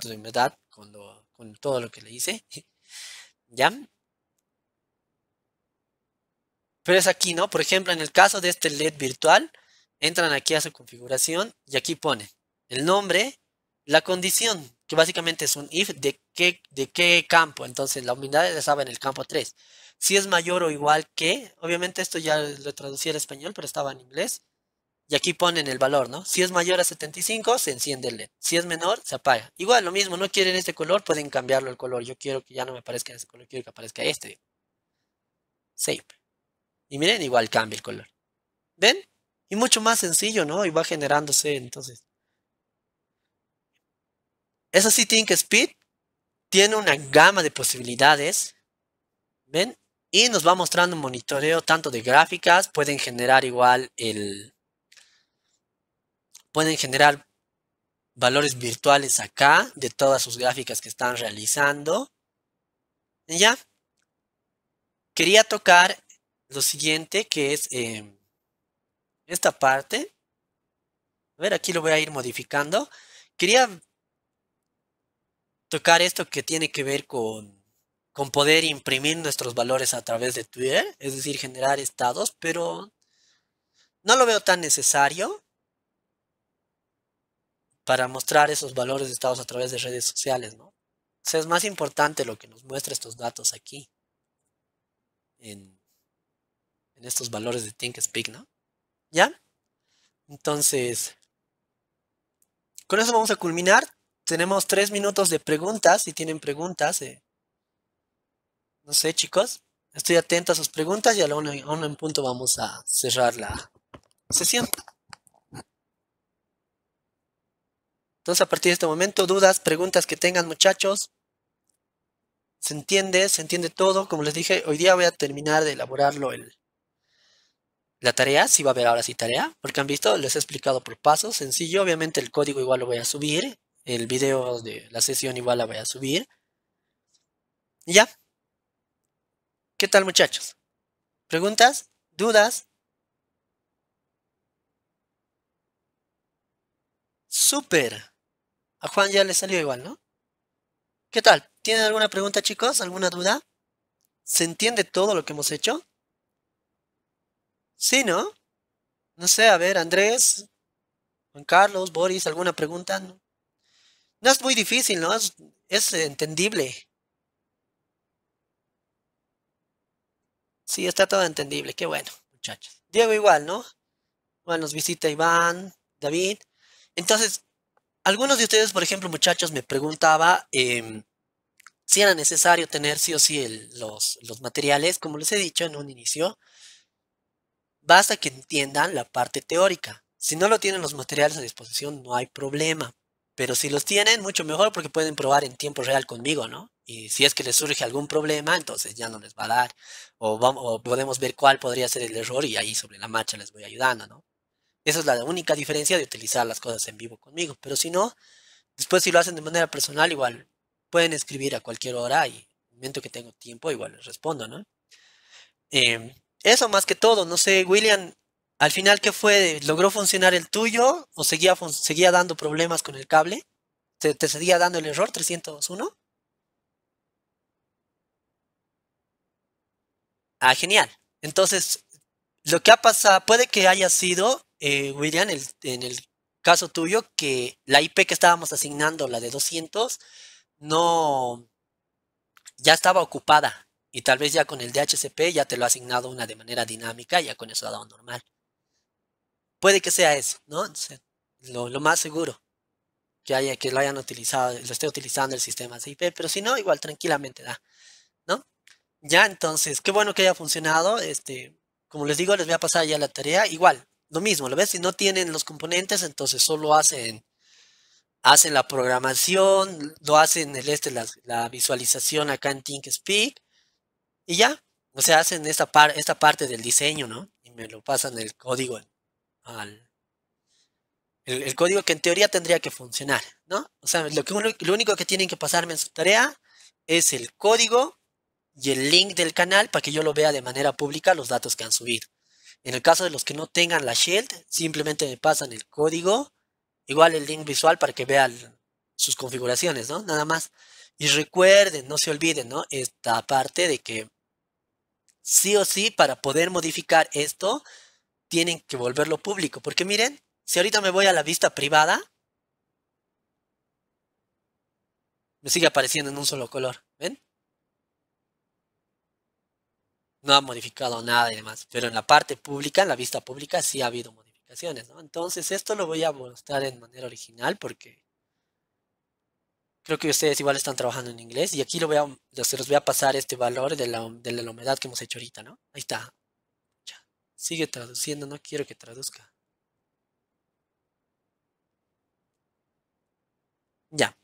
Speaker 1: de humedad con, con todo lo que le hice. ¿Ya? Pero es aquí, ¿no? Por ejemplo, en el caso de este LED virtual, entran aquí a su configuración y aquí pone el nombre, la condición que básicamente es un if de qué, de qué campo. Entonces la humildad estaba en el campo 3. Si es mayor o igual que, obviamente esto ya lo traducí al español, pero estaba en inglés. Y aquí ponen el valor, ¿no? Si es mayor a 75, se enciende el LED. Si es menor, se apaga. Igual, lo mismo, no quieren este color, pueden cambiarlo el color. Yo quiero que ya no me aparezca ese color, quiero que aparezca este. Save. Y miren, igual cambia el color. ¿Ven? Y mucho más sencillo, ¿no? Y va generándose, entonces. Esa Think Speed tiene una gama de posibilidades. ¿Ven? Y nos va mostrando un monitoreo tanto de gráficas. Pueden generar igual el... Pueden generar valores virtuales acá de todas sus gráficas que están realizando. ¿Ya? Quería tocar lo siguiente que es em, esta parte. A ver, aquí lo voy a ir modificando. Quería tocar esto que tiene que ver con, poder imprimir nuestros valores a través de Twitter, es decir, generar estados, pero no lo veo tan necesario para mostrar esos valores de estados a través de redes sociales, ¿no? O sea, es más importante lo que nos muestra estos datos aquí, en, en estos valores de ThinkSpeak, ¿no? ¿Ya? Entonces, con eso vamos a culminar. Tenemos tres minutos de preguntas, si tienen preguntas. Eh. No sé, chicos. Estoy atento a sus preguntas y a la en punto vamos a cerrar la sesión. Entonces, a partir de este momento, dudas, preguntas que tengan, muchachos. Se entiende, se entiende todo. Como les dije, hoy día voy a terminar de elaborarlo el, la tarea. Si va a haber ahora sí tarea, porque han visto, les he explicado por pasos. Sencillo, obviamente el código igual lo voy a subir el video de la sesión igual la voy a subir. ¿Ya? ¿Qué tal muchachos? ¿Preguntas? ¿Dudas? Super. A Juan ya le salió igual, ¿no? ¿Qué tal? ¿Tienen alguna pregunta chicos? ¿Alguna duda? ¿Se entiende todo lo que hemos hecho? Sí, ¿no? No sé, a ver, Andrés, Juan Carlos, Boris, ¿alguna pregunta? No es muy difícil, ¿no? Es, entendible. Sí, está todo entendible. Qué bueno, muchachos. Diego igual, ¿no? Bueno, nos visita Iván, David. Entonces, algunos de ustedes, por ejemplo, muchachos, me preguntaba em, si era necesario tener sí o sí los, los materiales. Como les he dicho en un inicio, basta que entiendan la parte teórica. Si no lo tienen los materiales a disposición, no hay problema. Pero si los tienen, mucho mejor porque pueden probar en tiempo real conmigo, ¿no? Y si es que les surge algún problema, entonces ya no les va a dar. O, vamos, podemos ver cuál podría ser el error y ahí sobre la marcha les voy ayudando, ¿no? Esa es la única diferencia de utilizar las cosas en vivo conmigo. Pero si no, después si lo hacen de manera personal, igual pueden escribir a cualquier hora y en el momento que tengo tiempo, igual les respondo, ¿no? Em, eso más que todo, no sé, William, al final, ¿qué fue? ¿Logró funcionar el tuyo o seguía, seguía dando problemas con el cable? ¿Te, seguía dando el error 301? Ah, genial. Entonces, lo que ha pasado, puede que haya sido, eh, William, en el caso tuyo, que la IP que estábamos asignando, la de 200, no, ya estaba ocupada. Y tal vez ya con el DHCP ya te lo ha asignado una de manera dinámica, ya con eso ha dado normal puede que sea eso, ¿no? Lo, más seguro que, haya, que lo hayan utilizado, lo esté utilizando el sistema CIP, pero si no, igual tranquilamente da, ¿no? Ya, entonces, qué bueno que haya funcionado. Este, como les digo, les voy a pasar ya la tarea. Igual, lo mismo, ¿lo ves? Si no tienen los componentes, entonces solo hacen, hacen la programación, lo hacen el este, la, visualización acá en ThinkSpeak. Y ya, o sea, hacen esta, par, esta parte del diseño, ¿no? Y me lo pasan el código en, al... El, código que en teoría tendría que funcionar, ¿no? O sea, lo, que lo único que tienen que pasarme en su tarea es el código y el link del canal para que yo lo vea de manera pública los datos que han subido. En el caso de los que no tengan la shield, simplemente me pasan el código, igual el link visual para que vean sus configuraciones, ¿no? Nada más. Y recuerden, no se olviden, ¿no? Esta parte de que sí o sí, para poder modificar esto, tienen que volverlo público. Porque miren, si ahorita me voy a la vista privada, me sigue apareciendo en un solo color. ¿Ven? No ha modificado nada y demás. Pero en la parte pública, en la vista pública, sí ha habido modificaciones. ¿no? Entonces, esto lo voy a mostrar en manera original porque creo que ustedes igual están trabajando en inglés. Y aquí lo voy a, se los voy a pasar este valor de la, de la humedad que hemos hecho ahorita. ¿no? Ahí está. Sigue traduciendo, no quiero que traduzca. Ya.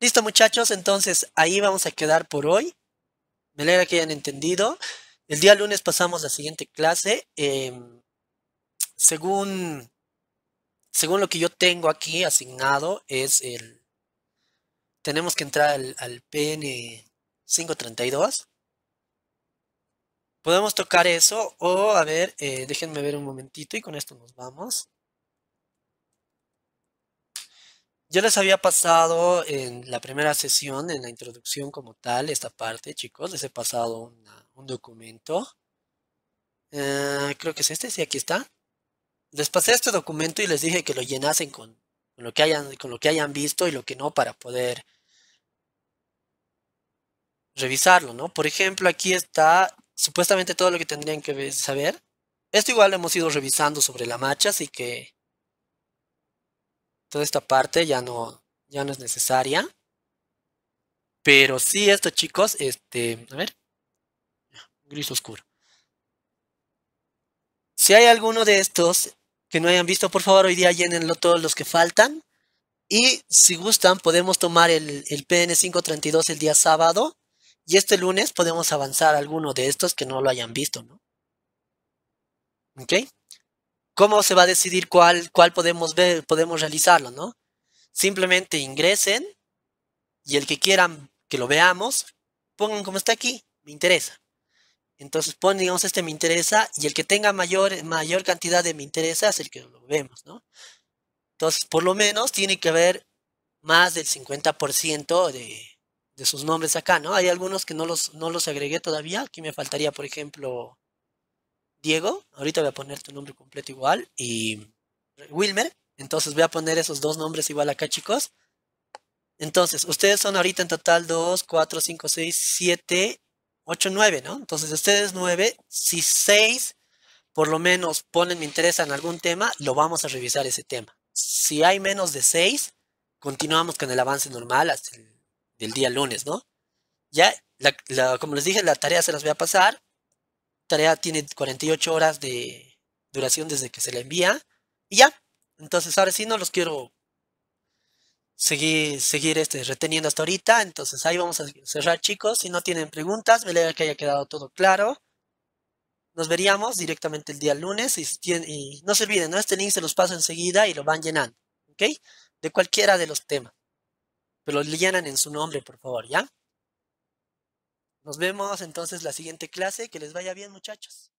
Speaker 1: Listo muchachos, entonces ahí vamos a quedar por hoy. Me alegra que hayan entendido. El día lunes pasamos la siguiente clase. Em, según, según lo que yo tengo aquí asignado es el... Tenemos que entrar al PN532 Podemos tocar eso o, a ver, eh, déjenme ver un momentito y con esto nos vamos. Yo les había pasado en la primera sesión, en la introducción como tal, esta parte, chicos. Les he pasado un documento. Eh, creo que es este, sí, aquí está. Les pasé este documento y les dije que lo llenasen lo que hayan, con lo que hayan visto y lo que no para poder revisarlo, ¿no? Por ejemplo, aquí está supuestamente todo lo que tendrían que saber. Esto igual lo hemos ido revisando sobre la marcha, así que toda esta parte ya no, ya no es necesaria. Pero sí, esto chicos, este, a ver, gris oscuro. Si hay alguno de estos que no hayan visto, por favor hoy día llénenlo todos los que faltan. Y si gustan, podemos tomar el, el PN532 el día sábado y este lunes podemos avanzar alguno de estos que no lo hayan visto, ¿no? ¿Ok? ¿Cómo se va a decidir cuál, cuál podemos ver, podemos realizarlo, no? Simplemente ingresen y el que quieran que lo veamos, pongan como está aquí, me interesa. Entonces ponen, digamos, este me interesa y el que tenga mayor, mayor cantidad de me interesa es el que lo vemos, ¿no? Entonces, por lo menos tiene que haber más del 50% de, de sus nombres acá, ¿no? Hay algunos que no los, no agregué todavía. Aquí me faltaría, por ejemplo, Diego. Ahorita voy a poner tu nombre completo igual. Y Wilmer. Entonces voy a poner esos dos nombres igual acá, chicos. Entonces, ustedes son ahorita en total 2, 4, 5, 6, 7, 8, 9, ¿no? Entonces, ustedes 9, si 6 por lo menos ponen me interesa en algún tema, lo vamos a revisar ese tema. Si hay menos de 6, continuamos con el avance normal hasta el del día lunes, ¿no? Ya, como les dije, la tarea se las voy a pasar. Tarea tiene 48 horas de duración desde que se la envía. Y ya, entonces ahora sí no los quiero seguir, seguir este, reteniendo hasta ahorita. Entonces ahí vamos a cerrar, chicos. Si no tienen preguntas, me alegra que haya quedado todo claro. Nos veríamos directamente el día lunes. Y, y no se olviden, ¿no? este link se los paso enseguida y lo van llenando. ¿Ok? De cualquiera de los temas pero llenan en su nombre, por favor, ¿ya? Nos vemos entonces la siguiente clase. Que les vaya bien, muchachos.